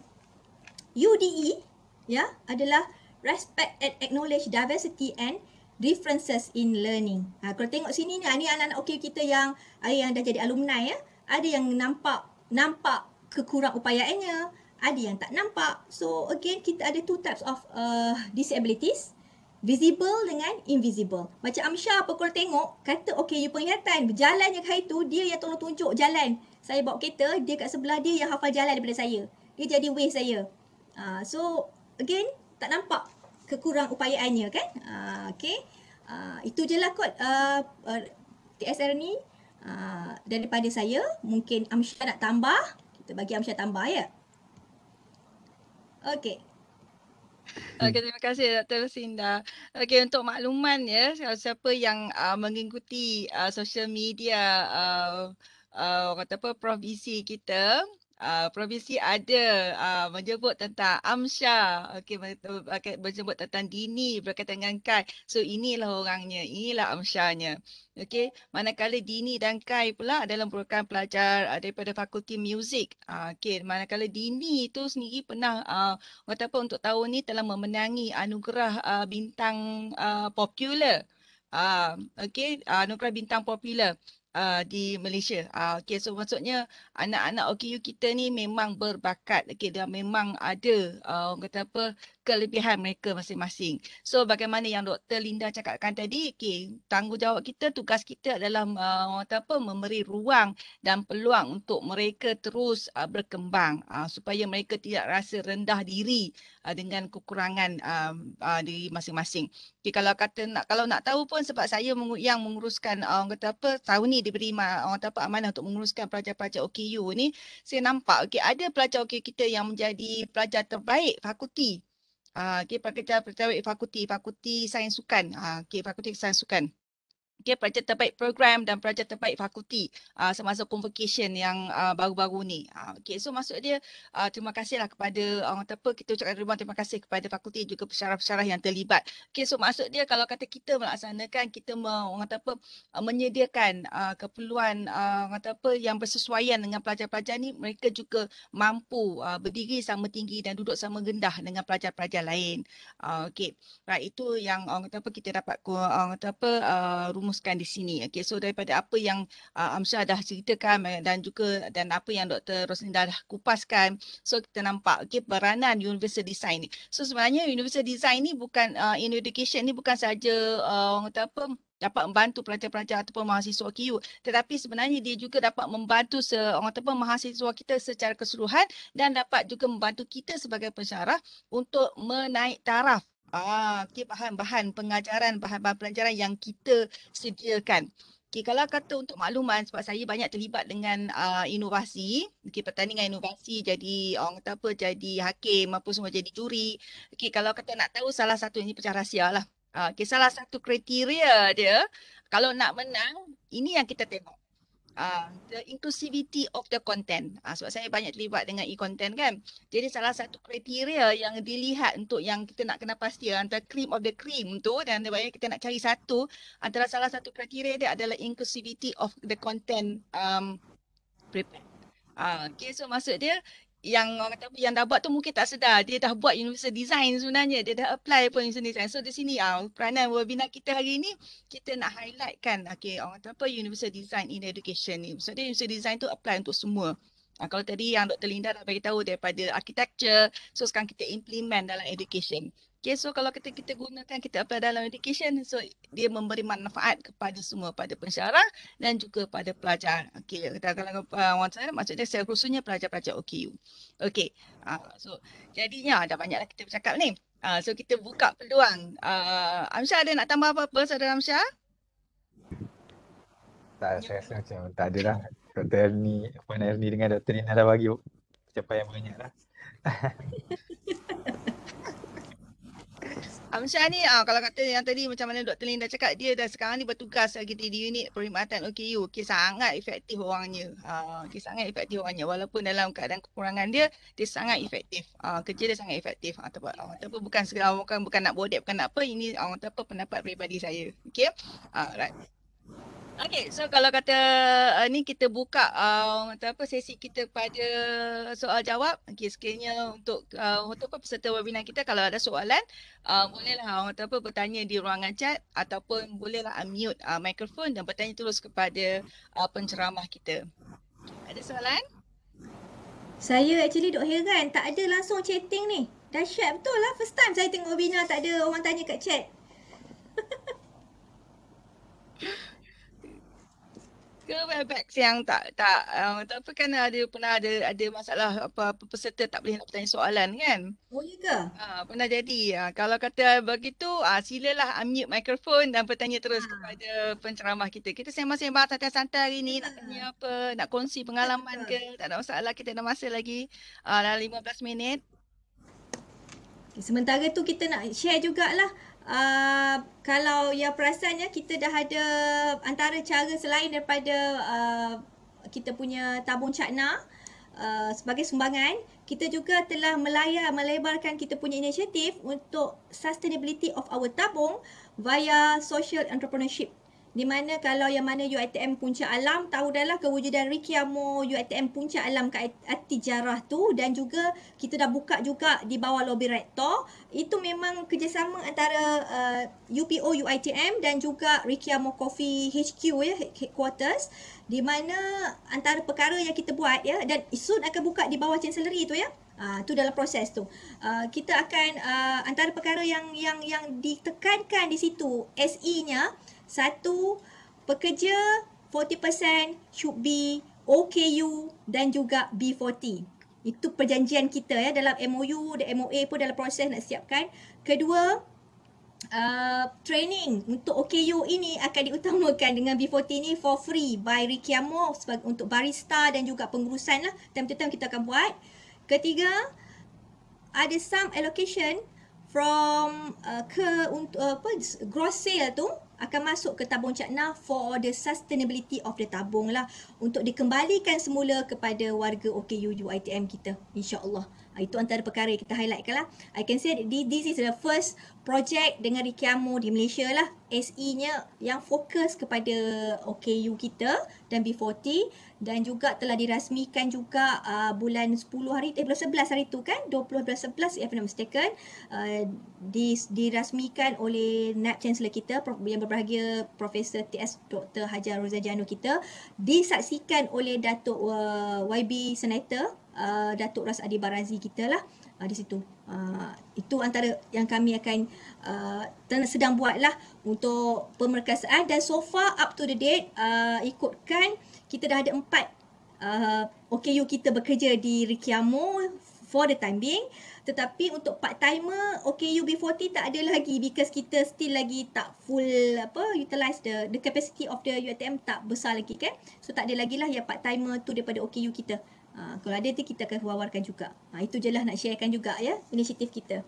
UDE ya adalah respect and acknowledge diversity and differences in learning. Ha, kalau tengok sini ni, ah, ni anak-anak okay kita yang yang dah jadi alumni ya, ada yang nampak nampak kekurang upayaannya, ada yang tak nampak. So again kita ada two types of uh, disabilities. Visible dengan invisible. Macam Amsha apa kalau tengok, kata okay you penglihatan. Berjalan yang hari tu, dia yang tolong tunjuk jalan. Saya bawa kereta, dia kat sebelah dia yang hafal jalan daripada saya. Dia jadi way saya. Uh, so again, tak nampak kekurang upayaannya kan. Uh, okay. Uh, itu je lah kot uh, uh, er, TSR ni uh, daripada saya. Mungkin Amsha nak tambah. Kita bagi Amsha tambah ya. Okey. Hmm. Okay, terima kasih Dr. Sinda. Okay, untuk makluman ya, kalau siapa yang uh, mengikuti uh, social media uh, uh, kata apa, Prof. EC kita, uh, provinsi ada uh, ah, menyebut tentang Amsha okey menyebut tentang Dini berkaitan dengan Kai so inilah orangnya inilah Amshanya okey manakala Dini dan Kai pula adalah merupakan pelajar uh, daripada fakulti music uh, okey manakala Dini itu sendiri pernah uh, apa untuk tahun ini telah memenangi anugerah uh, bintang uh, popular Ah, uh, okay, uh, anugerah bintang popular uh, di Malaysia. Uh, okay, so maksudnya anak-anak OKU kita ni memang berbakat. Okay, dia memang ada uh, orang kata apa kelebihan mereka masing-masing. So bagaimana yang Dr. Linda cakapkan tadi, okay, tanggungjawab kita, tugas kita adalah uh, apa, memberi ruang dan peluang untuk mereka terus uh, berkembang uh, supaya mereka tidak rasa rendah diri uh, dengan kekurangan uh, uh, diri masing-masing. Okay, kalau kata nak kalau nak tahu pun sebab saya yang menguruskan uh, orang kata apa tahun ni diberi orang kata apa amanah untuk menguruskan pelajar-pelajar OKU ni saya nampak okey ada pelajar OKU kita yang menjadi pelajar terbaik fakulti Uh, ah, okay, pekerja pekerja fakulti fakulti sains sukan. Uh, ah, okay, fakulti sains sukan okay, pelajar terbaik program dan pelajar terbaik fakulti uh, semasa convocation yang uh, baru-baru ni. Uh, okay, so maksud dia uh, terima kasihlah kepada orang uh, apa kita ucapkan ribuan terima kasih kepada fakulti juga pesyarah-pesyarah yang terlibat. Okay, so maksud dia kalau kata kita melaksanakan kita mau orang apa uh, menyediakan uh, keperluan uh, orang apa yang bersesuaian dengan pelajar-pelajar ni mereka juga mampu uh, berdiri sama tinggi dan duduk sama gendah dengan pelajar-pelajar lain. Uh, okay, right itu yang orang apa kita dapat orang apa uh, rumus rumuskan di sini. Okay, so daripada apa yang uh, Amsyah dah ceritakan dan juga dan apa yang Dr. Roslinda dah kupaskan, so kita nampak okay, peranan universal design ni. So sebenarnya universal design ni bukan uh, in education ni bukan saja uh, orang kata apa dapat membantu pelajar-pelajar ataupun mahasiswa KU tetapi sebenarnya dia juga dapat membantu se orang ataupun mahasiswa kita secara keseluruhan dan dapat juga membantu kita sebagai pensyarah untuk menaik taraf Ah, okay, bahan-bahan pengajaran, bahan-bahan pelajaran yang kita sediakan. Okay, kalau kata untuk makluman sebab saya banyak terlibat dengan uh, inovasi, okay, pertandingan inovasi jadi orang kata apa jadi hakim apa semua jadi juri. Okay, kalau kata nak tahu salah satu ini pecah rahsia lah. Uh, ah, okay, salah satu kriteria dia kalau nak menang ini yang kita tengok uh, the inclusivity of the content. Uh, sebab saya banyak terlibat dengan e-content kan. Jadi salah satu kriteria yang dilihat untuk yang kita nak kena pasti antara cream of the cream tu dan banyak kita nak cari satu antara salah satu kriteria dia adalah inclusivity of the content um, prepared. Uh, okay, so maksud dia yang orang kata yang dah buat tu mungkin tak sedar dia dah buat universal design sebenarnya dia dah apply pun universal design so di sini ah peranan webinar kita hari ni kita nak highlightkan okay orang kata apa universal design in education ni so dia universal design tu apply untuk semua ah, kalau tadi yang Dr Linda dah bagi tahu daripada architecture so sekarang kita implement dalam education Okay, so kalau kita kita gunakan kita apa dalam education, so dia memberi manfaat kepada semua pada pensyarah dan juga pada pelajar. Okay, kita kalau uh, orang saya maksudnya saya khususnya pelajar-pelajar OKU. Okay, uh, so jadinya ada banyaklah kita bercakap ni. Uh, so kita buka peluang. Uh, Amsyah ada nak tambah apa-apa saudara Amsyah? Tak, ya. saya rasa macam tak ada lah. Dr. Ernie, Puan Ernie dengan Dr. Nina dah bagi pencapaian banyak lah. Amsyah ni uh, kalau kata yang tadi macam mana Dr. Lin dah cakap dia dah sekarang ni bertugas lagi di unit perkhidmatan OKU. okay sangat efektif orangnya. Uh, ah, okay, sangat efektif orangnya walaupun dalam keadaan kekurangan dia dia sangat efektif. Uh, kerja dia sangat efektif ataupun uh, ataupun bukan segala bukan bukan nak bodek bukan nak apa ini uh, apa pendapat peribadi saya. okay, Uh, right. Okay, so kalau kata uh, ni kita buka uh, atau apa sesi kita pada soal jawab. Okay, sekiranya untuk uh, untuk apa peserta webinar kita kalau ada soalan uh, bolehlah uh, atau apa bertanya di ruangan chat ataupun bolehlah unmute uh, microphone dan bertanya terus kepada uh, penceramah kita. Ada soalan? Saya actually dok heran tak ada langsung chatting ni. Dahsyat betul lah first time saya tengok webinar tak ada orang tanya kat chat. ke webex yang tak tak um, tak apa kan ada pernah ada ada masalah apa, apa peserta tak boleh nak bertanya soalan kan oh ya ke ha, pernah jadi ha, kalau kata begitu ha, silalah unmute mikrofon dan bertanya terus ha. kepada penceramah kita kita sembang-sembang santai-santai hari ni ya. nak tanya ya. apa nak kongsi ya, pengalaman ya, ke tak ada masalah kita ada masa lagi ha, dalam 15 minit okay, sementara tu kita nak share jugalah Ah, kalau yang perasannya kita dah ada antara cara selain daripada uh, kita punya tabung cakna uh, sebagai sumbangan kita juga telah melayar melebarkan kita punya inisiatif untuk sustainability of our tabung via social entrepreneurship di mana kalau yang mana UITM Punca Alam tahu dah lah kewujudan Rikiamo UITM Punca Alam kat Atijarah tu dan juga kita dah buka juga di bawah lobby rektor itu memang kerjasama antara uh, UPO UITM dan juga Rikiamo Coffee HQ ya headquarters di mana antara perkara yang kita buat ya dan soon akan buka di bawah chancellery tu ya Uh, tu dalam proses tu. Uh, kita akan uh, antara perkara yang yang yang ditekankan di situ SE-nya uh, satu, pekerja 40% should be OKU dan juga B40. Itu perjanjian kita ya dalam MOU the MOA pun dalam proses nak siapkan. Kedua, uh, training untuk OKU ini akan diutamakan dengan B40 ini for free by Ricky Amor sebagai untuk barista dan juga pengurusan lah. tempat-tempat kita akan buat. Ketiga, ada some allocation from uh, ke untuk uh, apa gross sale tu akan masuk ke tabung cakna for the sustainability of the tabung lah untuk dikembalikan semula kepada warga OKU UITM kita insya Allah. Ah, itu antara perkara yang kita highlightkan lah. I can say that this is the first project dengan Rikiamu di Malaysia lah. SE-nya yang fokus kepada OKU kita dan B40 dan juga telah dirasmikan juga uh, bulan 10 hari, eh bulan 11 hari tu kan, 20 bulan 11 if I'm not mistaken, uh, dis, dirasmikan oleh NAB Chancellor kita yang berbahagia Profesor TS Dr. Hajar Rozajano kita, disaksikan oleh Datuk uh, YB Senator Uh, Datuk Ras Adi Barazi kita lah uh, di situ. Uh, itu antara yang kami akan sedang buat lah untuk pemerkasaan dan so far up to the date ikutkan kita dah ada empat uh, OKU kita bekerja di Rikiamo for the time being. Tetapi untuk part timer OKU B40 tak ada lagi because kita still lagi tak full apa utilize the the capacity of the UATM tak besar lagi kan. So tak ada lagi lah yang part timer tu daripada OKU kita. Ha, kalau ada tu kita akan wawarkan juga. Ha, itu je lah nak sharekan juga ya inisiatif kita.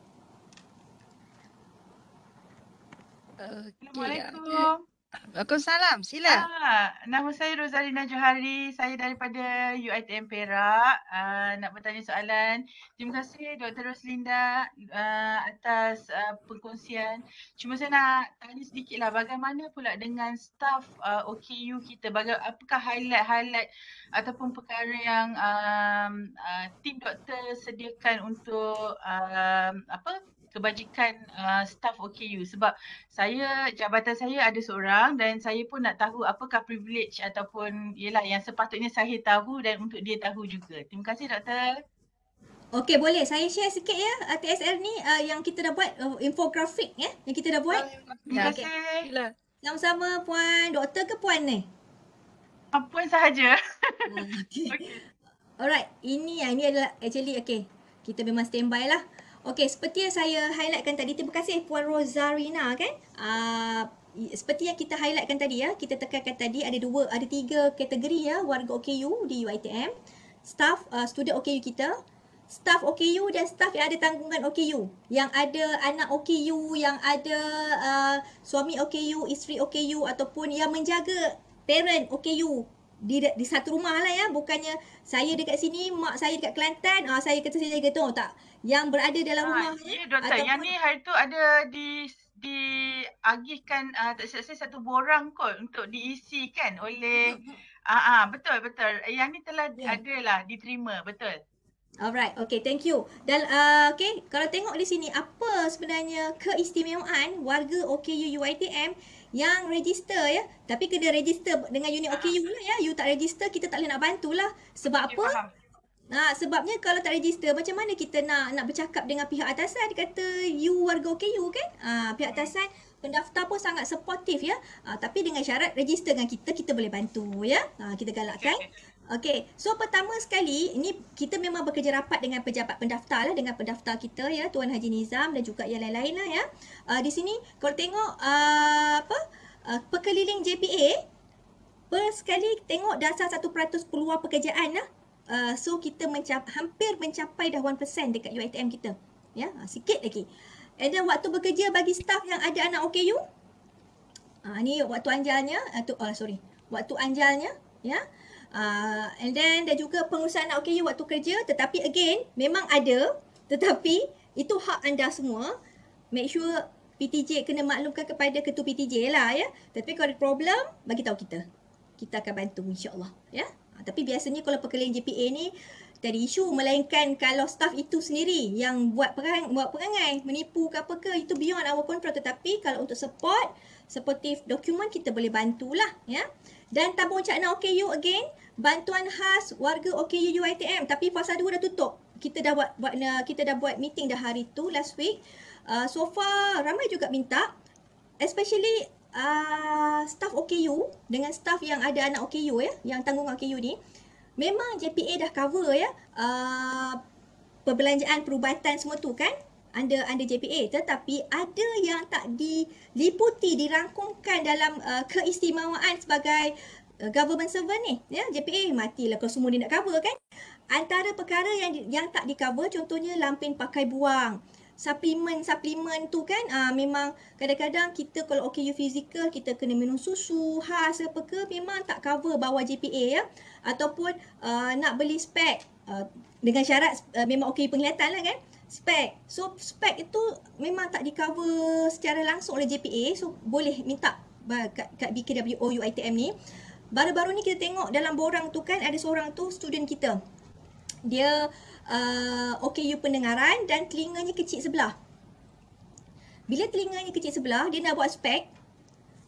Okay. Assalamualaikum. Waalaikumsalam. Sila. Ah, nama saya Rosalina Johari. Saya daripada UITM Perak. Ah nak bertanya soalan. Terima kasih Dr. Roslinda uh, atas uh, perkongsian. Cuma saya nak tanya sedikit lah bagaimana pula dengan staff uh, ah, OKU kita. Baga- apakah highlight-highlight ataupun perkara yang um, uh, tim doktor sediakan untuk um, apa kebajikan uh, staff OKU sebab saya jabatan saya ada seorang dan saya pun nak tahu apakah privilege ataupun ialah yang sepatutnya saya tahu dan untuk dia tahu juga. Terima kasih doktor. Okey boleh saya share sikit ya uh, TSL ni uh, yang kita dah buat uh, infografik ya yang kita dah buat. Terima kasih. Okay. Yang sama puan doktor ke puan ni? Ah, puan sahaja. Oh, okey. Okay. Alright, ini ya ini adalah actually okey. Kita memang standby lah. Okey, seperti yang saya highlightkan tadi, terima kasih eh, Puan Rosarina kan. Uh, seperti yang kita highlightkan tadi ya, kita tekankan tadi ada dua, ada tiga kategori ya warga OKU di UITM. Staff, uh, student OKU kita, staff OKU dan staff yang ada tanggungan OKU. Yang ada anak OKU, yang ada uh, suami OKU, isteri OKU ataupun yang menjaga parent OKU di, di satu rumah lah ya bukannya saya dekat sini mak saya dekat Kelantan ah saya kata saya jaga tu tak yang berada dalam ha, rumah ya doktor yang ni hari tu ada di di agihkan uh, ah, tak silap satu borang kot untuk diisi kan oleh ah uh, uh, betul betul yang ni telah yeah. ada lah diterima betul Alright, okay thank you. Dan uh, okay, kalau tengok di sini apa sebenarnya keistimewaan warga OKU UITM yang register ya. Tapi kena register dengan unit ah. OKU uh. lah ya. You tak register kita tak boleh nak bantulah. Sebab okay, apa? Faham. Ha, sebabnya kalau tak register macam mana kita nak nak bercakap dengan pihak atasan dia kata you warga OKU kan ha, pihak hmm. atasan pendaftar pun sangat supportive ya ha, tapi dengan syarat register dengan kita kita boleh bantu ya ha, kita galakkan okay. Okay, so pertama sekali ini kita memang bekerja rapat dengan pejabat pendaftar lah dengan pendaftar kita ya Tuan Haji Nizam dan juga yang lain-lain lah ya. Uh, di sini kalau tengok uh, apa uh, pekeliling JPA per sekali tengok dasar satu peratus peluang pekerjaan lah. Uh, so kita mencap, hampir mencapai dah 1% dekat UITM kita. Ya, uh, sikit lagi. And then waktu bekerja bagi staff yang ada anak OKU. Uh, ni waktu anjalnya, uh, tu, oh, sorry. Waktu anjalnya, ya. Yeah uh, and then dan juga pengurusan anak okey waktu kerja tetapi again memang ada tetapi itu hak anda semua make sure PTJ kena maklumkan kepada ketua PTJ lah ya tapi kalau ada problem bagi tahu kita kita akan bantu insyaallah ya uh, tapi biasanya kalau pekerjaan JPA ni dari isu melainkan kalau staff itu sendiri yang buat perang buat perangai menipu ke apa ke itu beyond our control tetapi kalau untuk support supportive dokumen kita boleh bantulah ya dan tabung cakna OKU again Bantuan khas warga OKU UITM Tapi fasa 2 dah tutup kita dah buat, buat eh, kita dah buat meeting dah hari tu last week uh, so far ramai juga minta especially uh, staff OKU dengan staff yang ada anak OKU ya yang tanggung OKU ni memang JPA dah cover ya uh, perbelanjaan perubatan semua tu kan under under JPA tetapi ada yang tak diliputi dirangkumkan dalam uh, keistimewaan sebagai uh, government servant ni ya JPA matilah kalau semua dia nak cover kan antara perkara yang yang tak dicover contohnya lampin pakai buang suplemen suplemen tu kan uh, memang kadang-kadang kita kalau OKU okay, fizikal kita kena minum susu khas apa ke memang tak cover bawah JPA ya ataupun uh, nak beli spek uh, dengan syarat uh, memang okay penglihatan lah kan spek. So spek itu memang tak di-cover secara langsung oleh JPA. So boleh minta kat, kat BKWO UITM ni. Baru-baru ni kita tengok dalam borang tu kan ada seorang tu student kita. Dia uh, OKU pendengaran dan telinganya kecil sebelah. Bila telinganya kecil sebelah, dia nak buat spek.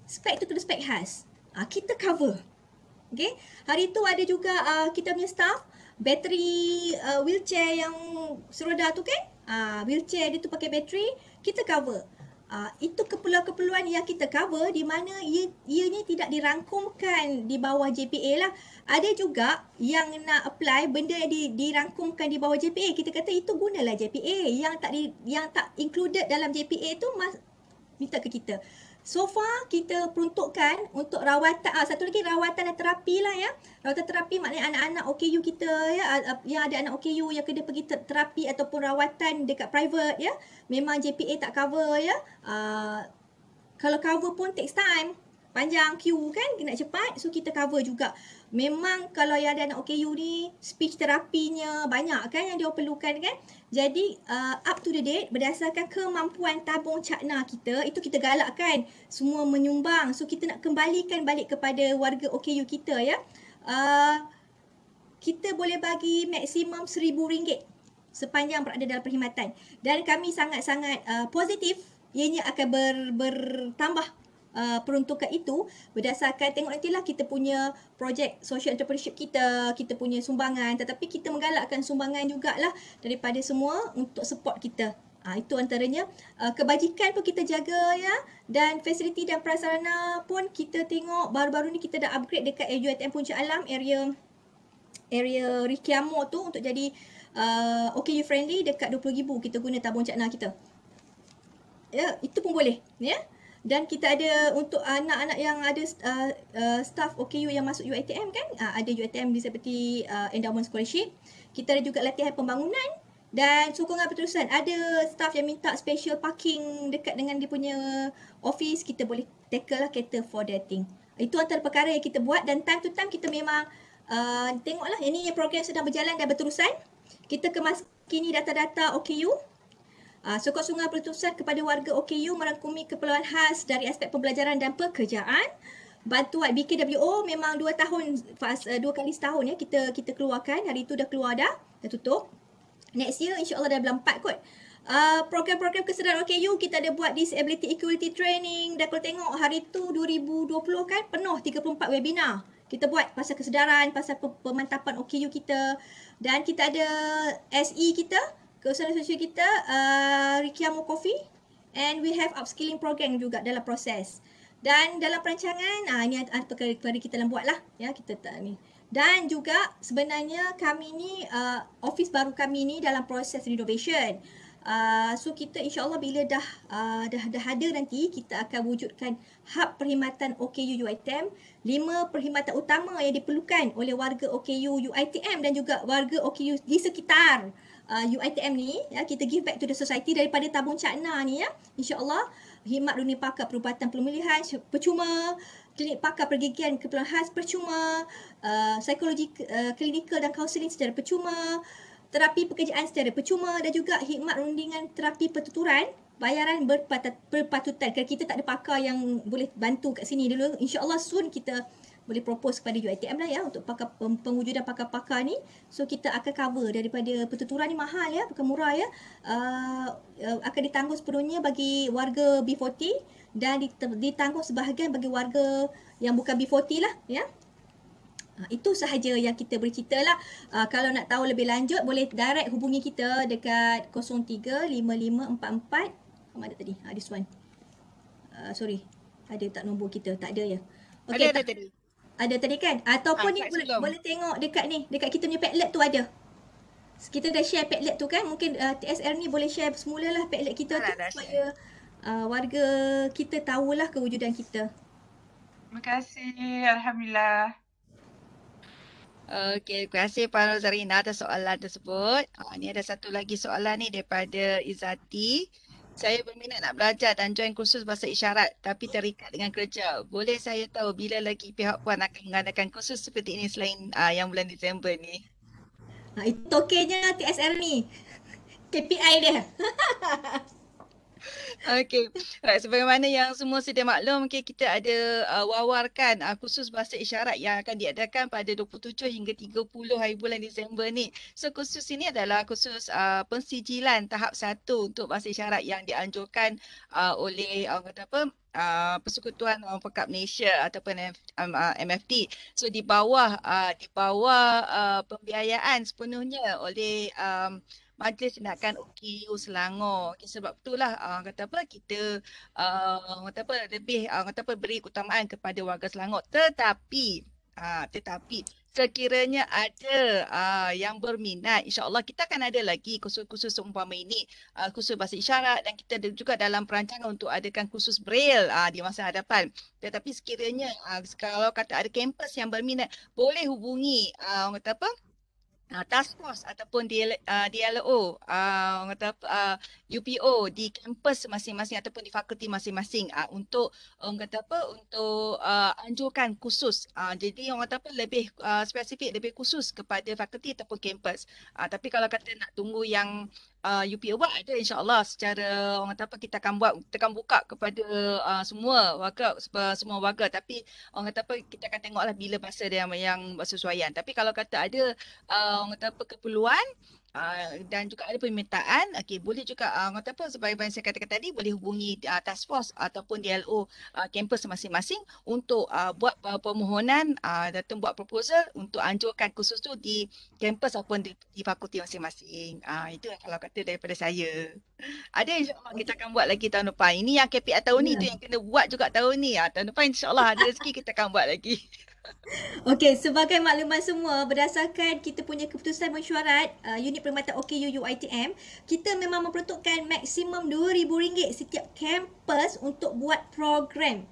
Spek tu kena spek khas. Uh, kita cover. Okay. Hari tu ada juga uh, kita punya staff bateri uh, wheelchair yang seroda tu kan uh, wheelchair dia tu pakai bateri kita cover uh, itu keperluan-keperluan yang kita cover di mana ia, ianya tidak dirangkumkan di bawah JPA lah ada juga yang nak apply benda yang di, dirangkumkan di bawah JPA kita kata itu gunalah JPA yang tak di, yang tak included dalam JPA tu minta ke kita So far kita peruntukkan untuk rawatan ah, satu lagi rawatan dan terapi lah ya. Rawatan terapi maknanya anak-anak OKU kita ya ah, ah, yang ada anak OKU yang kena pergi terapi ataupun rawatan dekat private ya. Memang JPA tak cover ya. Ah, kalau cover pun takes time. Panjang queue kan kena cepat so kita cover juga. Memang kalau yang ada anak OKU ni speech terapinya banyak kan yang dia perlukan kan. Jadi uh, up to the date berdasarkan kemampuan tabung cakna kita itu kita galakkan semua menyumbang. So kita nak kembalikan balik kepada warga OKU kita ya. Uh, kita boleh bagi maksimum RM1,000 sepanjang berada dalam perkhidmatan. Dan kami sangat-sangat uh, positif ianya akan ber, bertambah uh, peruntukan itu berdasarkan tengok nantilah kita punya projek social entrepreneurship kita, kita punya sumbangan tetapi kita menggalakkan sumbangan jugalah daripada semua untuk support kita. Ha, itu antaranya uh, kebajikan pun kita jaga ya dan fasiliti dan prasarana pun kita tengok baru-baru ni kita dah upgrade dekat AUTM Puncak Alam area area Rikiamo tu untuk jadi uh, okay you friendly dekat 20,000 kita guna tabung cakna kita. Ya, itu pun boleh. Ya. Yeah? dan kita ada untuk anak-anak yang ada uh, uh, staff OKU yang masuk UiTM kan uh, ada UiTM seperti uh, endowment scholarship kita ada juga latihan pembangunan dan sokongan peterusan ada staff yang minta special parking dekat dengan dia punya office kita boleh tackle lah cater for that thing itu antara perkara yang kita buat dan time to time kita memang uh, tengoklah ini program sedang berjalan dan berterusan kita kemas kini data-data OKU Uh, ah, sokong-sokongan peletusan kepada warga OKU merangkumi keperluan khas dari aspek pembelajaran dan pekerjaan. Bantuan BKWO memang dua tahun, fasa, eh, dua kali setahun ya kita kita keluarkan. Hari itu dah keluar dah, dah tutup. Next year insyaAllah dah empat kot. Uh, program-program kesedaran OKU kita ada buat disability equality training dah kalau tengok hari tu 2020 kan penuh 34 webinar kita buat pasal kesedaran pasal pemantapan OKU kita dan kita ada SE kita Kursus sosial kita uh, Rikiamu Coffee and we have upskilling program juga dalam proses. Dan dalam perancangan uh, ini ada perkara-perkara kita dalam buat lah ya kita tak ni. Dan juga sebenarnya kami ni uh, office baru kami ni dalam proses renovation. Uh, so kita insyaAllah bila dah, uh, dah dah ada nanti kita akan wujudkan hub perkhidmatan OKU UITM lima perkhidmatan utama yang diperlukan oleh warga OKU UITM dan juga warga OKU di sekitar uh, UITM uh, ni ya kita give back to the society daripada tabung cakna ni ya insyaallah khidmat luni pakar perubatan pemulihan percuma klinik pakar pergigian keperluan khas percuma uh, psikologi uh, klinikal dan kaunseling secara percuma terapi pekerjaan secara percuma dan juga khidmat rundingan terapi pertuturan bayaran berpatutan kerana kita tak ada pakar yang boleh bantu kat sini dulu insyaallah soon kita boleh propose kepada UiTM lah ya untuk pakar pengwujudan pakar-pakar ni so kita akan cover daripada pertuturan ni mahal ya bukan murah ya uh, uh, akan ditangguh sepenuhnya bagi warga B40 dan ditangguh sebahagian bagi warga yang bukan B40 lah ya ah, itu sahaja yang kita boleh cerita lah. Uh, kalau nak tahu lebih lanjut boleh direct hubungi kita dekat 035544 mana ada tadi? Ah, this Uh, sorry. Ada tak nombor kita? Tak ada ya? Okay, ada, tak. ada, ada ada tadi kan ataupun ha, ni boleh, boleh tengok dekat ni dekat kita punya padlet tu ada kita dah share padlet tu kan mungkin uh, TSR ni boleh share semula lah padlet kita ha, tu supaya Uh, warga kita tahulah kewujudan kita terima kasih Alhamdulillah Okey, terima kasih Puan Rosarina atas soalan tersebut. Ha, ni ada satu lagi soalan ni daripada Izati. Saya berminat nak belajar dan join kursus bahasa isyarat tapi terikat dengan kerja. Boleh saya tahu bila lagi pihak puan akan mengadakan kursus seperti ini selain uh, yang bulan Disember ni? Ah, itu okeynya TSM ni. KPI dia. Okey. Right, sebagaimana yang semua sedia maklum, okay, kita ada uh, wawarkan uh, khusus bahasa isyarat yang akan diadakan pada 27 hingga 30 hari bulan Disember ni. So khusus ini adalah khusus uh, pensijilan tahap 1 untuk bahasa isyarat yang dianjurkan uh, oleh orang kata apa? Uh, persekutuan orang pekat Malaysia ataupun F, um, uh, MFT so di bawah uh, di bawah uh, pembiayaan sepenuhnya oleh um, majlis tindakan OKU Selangor. Okay, sebab itulah uh, kata apa kita uh, kata apa lebih uh, kata apa beri keutamaan kepada warga Selangor. Tetapi uh, tetapi sekiranya ada uh, yang berminat insyaallah kita akan ada lagi kursus-kursus umpama ini uh, kursus bahasa isyarat dan kita ada juga dalam perancangan untuk adakan kursus braille uh, di masa hadapan tetapi sekiranya uh, kalau kata ada kampus yang berminat boleh hubungi uh, kata apa uh, task force ataupun DL, uh, ah, DLO ah, orang uh, kata uh, UPO di kampus masing-masing ataupun di fakulti masing-masing uh, untuk orang kata apa untuk uh, anjurkan khusus uh, jadi orang kata apa lebih uh, spesifik lebih khusus kepada fakulti ataupun kampus uh, tapi kalau kata nak tunggu yang uh, UP Award ada insyaAllah secara orang kata apa kita akan buat tekan buka kepada uh, semua warga semua warga tapi orang kata apa kita akan tengoklah bila masa dia yang, yang bersesuaian tapi kalau kata ada uh, orang kata apa keperluan uh, dan juga ada permintaan okey boleh juga uh, apa sebagai yang saya katakan tadi boleh hubungi uh, task force ataupun DLO uh, masing-masing untuk uh, buat uh, permohonan uh, datang buat proposal untuk anjurkan khusus tu di kampus ataupun di, di fakulti masing-masing uh, itu kalau kata daripada saya ada insyaAllah kita akan buat lagi tahun depan. Ini yang KPI tahun yeah. ni tu ya. yang kena buat juga tahun ni. Ha, tahun depan insyaAllah ada rezeki kita akan buat lagi. Okey, sebagai makluman semua, berdasarkan kita punya keputusan mensyarat uh, unit perkhidmatan OKU UITM, kita memang memperuntukkan maksimum RM2,000 setiap kampus untuk buat program.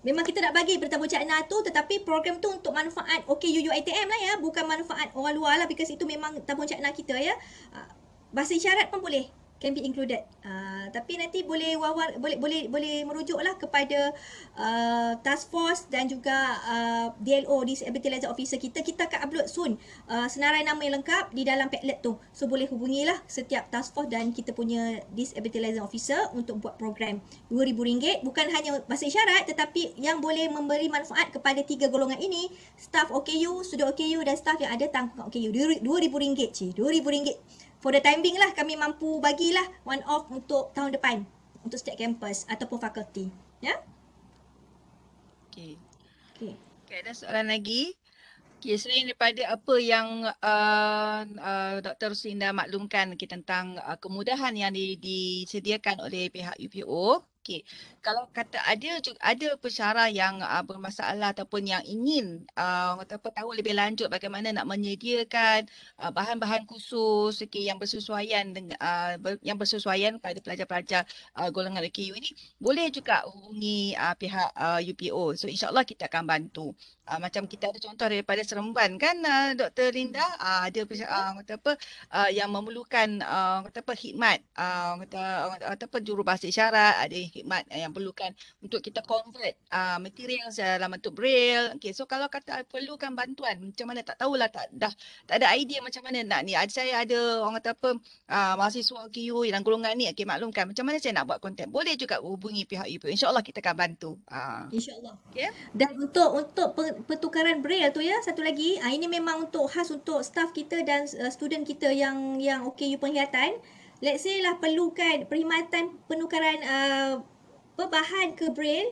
Memang kita nak bagi bertanggungjawab anak tu tetapi program tu untuk manfaat OKU UITM lah ya. Bukan manfaat orang luar lah because itu memang tanggungjawab anak kita ya. Uh, bahasa isyarat pun boleh can be included. Uh, tapi nanti boleh wawar, boleh boleh boleh merujuklah kepada uh, task force dan juga uh, ah, DLO disability liaison officer kita. Kita akan upload soon uh, senarai nama yang lengkap di dalam Padlet tu. So boleh hubungilah setiap task force dan kita punya disability liaison officer untuk buat program RM2000 bukan hanya masa syarat tetapi yang boleh memberi manfaat kepada tiga golongan ini staff OKU, student OKU dan staff yang ada tanggungjawab OKU RM2000 je. RM2000 for the time being lah kami mampu bagilah one off untuk tahun depan untuk setiap campus ataupun fakulti ya yeah? okay. okey okay, ada soalan lagi Okay, selain daripada apa yang uh, uh, Dr. Suinda maklumkan okay, tentang uh, kemudahan yang di, disediakan oleh pihak UPO, okay, kalau kata ada ada pesara yang uh, bermasalah ataupun yang ingin uh, ah, ataupun tahu lebih lanjut bagaimana nak menyediakan uh, bahan-bahan khusus okay, yang bersesuaian dengan uh, ber, yang bersesuaian pada pelajar-pelajar uh, golongan AKU ini boleh juga hubungi uh, pihak uh, UPO so insyaallah kita akan bantu uh, macam kita ada contoh daripada Seremban kan uh, Dr Linda uh, hmm. ada uh, kata apa uh, yang memerlukan uh, kata apa khidmat uh, kata uh, ataupun jurubahasa isyarat ada khidmat yang perlukan untuk kita convert uh, ah, material dalam bentuk braille. Okay, so kalau kata perlukan bantuan, macam mana tak tahulah tak dah tak ada idea macam mana nak ni. Ada saya ada orang kata apa uh, mahasiswa KU dalam golongan ni okey maklumkan macam mana saya nak buat konten. Boleh juga hubungi pihak UPU. Insya-Allah kita akan bantu. Uh. Insya-Allah. Okay. Dan untuk untuk pertukaran braille tu ya satu lagi. Uh, ini memang untuk khas untuk staff kita dan uh, student kita yang yang OKU penglihatan. Let's say lah perlukan perkhidmatan penukaran uh, perbahan ke braille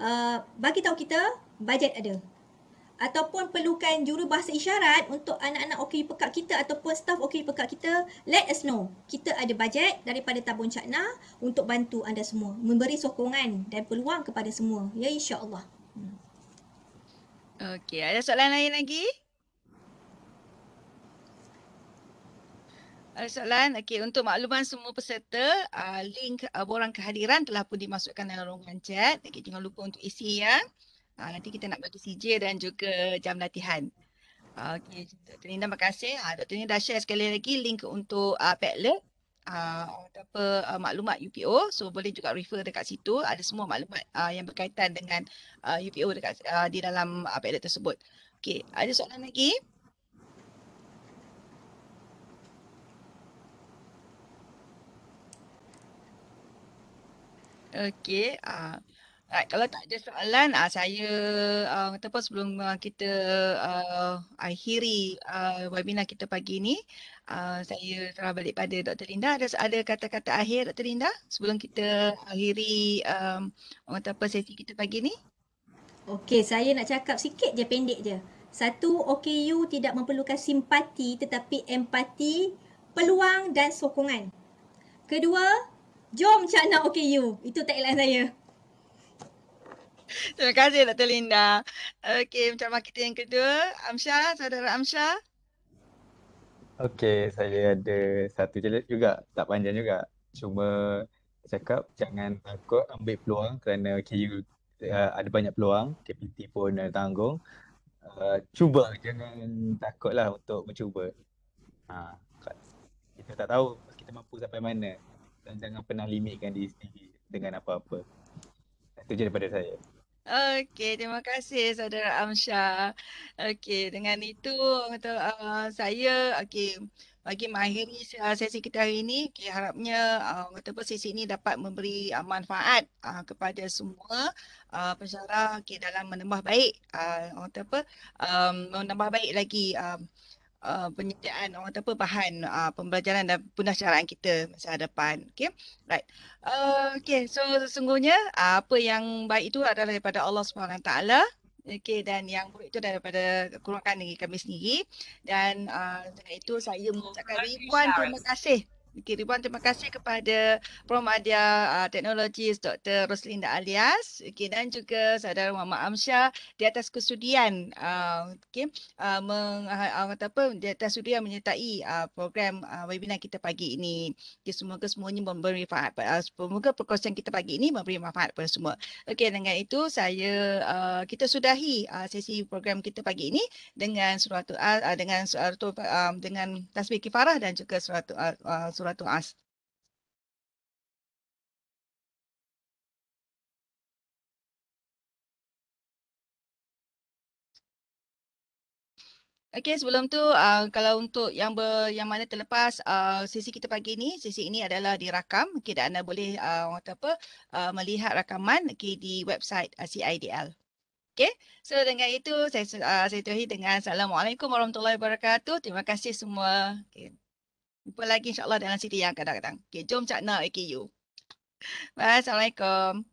uh, bagi tahu kita bajet ada ataupun perlukan bahasa isyarat untuk anak-anak OKU pekat kita ataupun staff OKU pekat kita, let us know. Kita ada bajet daripada Tabung Cakna untuk bantu anda semua. Memberi sokongan dan peluang kepada semua. Ya, insyaAllah. Hmm. Okey, ada soalan lain lagi? Ada soalan? Okey, untuk makluman semua peserta, uh, link uh, borang kehadiran telah pun dimasukkan dalam ruangan chat. Okey, jangan lupa untuk isi ya. Uh, nanti kita nak bagi CJ dan juga jam latihan. Uh, Okey, Dr. Nina, terima kasih. Uh, Dr. Nina dah share sekali lagi link untuk uh, Padlet uh, apa uh, maklumat UPO so boleh juga refer dekat situ ada semua maklumat uh, yang berkaitan dengan uh, UPO dekat uh, di dalam uh, tersebut. Okey, ada soalan lagi? Okay, Uh. Ah. Right, kalau tak ada soalan, uh, saya uh, ataupun sebelum uh, kita uh, akhiri uh, webinar kita pagi ini, uh, saya telah balik pada Dr. Linda. Ada, ada kata-kata akhir Dr. Linda sebelum kita akhiri um, apa sesi kita pagi ini? Okay, saya nak cakap sikit je, pendek je. Satu, OKU tidak memerlukan simpati tetapi empati, peluang dan sokongan. Kedua, Jom Cik OKU. Itu tagline saya. Terima kasih Dr. Linda. Okey, macam marketing yang kedua. Amsha, saudara Amsha. Okey, saya ada satu je juga. Tak panjang juga. Cuma cakap jangan takut ambil peluang kerana OKU uh, eh, ada banyak peluang. KPT pun ada tanggung. Uh, cuba, jangan takutlah untuk mencuba. Ha, kita tak tahu kita mampu sampai mana dan jangan pernah limitkan diri sendiri dengan apa-apa. Itu je daripada saya. Okey, terima kasih saudara Amsha. Okey, dengan itu untuk uh, saya okey bagi mengakhiri sesi kita hari ini, okay, harapnya uh, ataupun sesi ini dapat memberi uh, manfaat uh, kepada semua uh, pensyarah okay, dalam menambah baik uh, apa um, menambah baik lagi uh, uh, penyediaan orang kata apa bahan uh, pembelajaran dan pendaftaran kita masa hadapan okey right uh, okey so sesungguhnya uh, apa yang baik itu adalah daripada Allah Subhanahu taala okey dan yang buruk itu daripada kurangkan diri kami sendiri dan uh, dengan itu saya mengucapkan ribuan terima kasih Okay, ribuan terima kasih kepada Promadia uh, Technologies Dr. Roslinda Alias okay, dan juga saudara Muhammad Amsyah di atas kesudian uh, ah, okay, uh, ah, meng, uh, kata apa, di atas kesudian menyertai uh, program uh, webinar kita pagi ini. Okay, semoga semuanya memberi manfaat. Uh, semoga perkongsian kita pagi ini memberi manfaat kepada semua. Okay, dengan itu, saya uh, kita sudahi uh, sesi program kita pagi ini dengan suratu uh, dengan suatu uh, dengan tasbih kifarah dan juga suatu uh, uh, surah Tu'as. Okey sebelum tu uh, kalau untuk yang ber, yang mana terlepas uh, sesi kita pagi ini, sesi ini adalah dirakam okey dan anda boleh uh, kata apa uh, melihat rakaman okey di website uh, CIDL. Okey. So dengan itu saya uh, saya tuhi dengan assalamualaikum warahmatullahi wabarakatuh. Terima kasih semua. Okay. Jumpa lagi insyaAllah dalam cerita yang akan datang. Okay, jom Cak Na Assalamualaikum.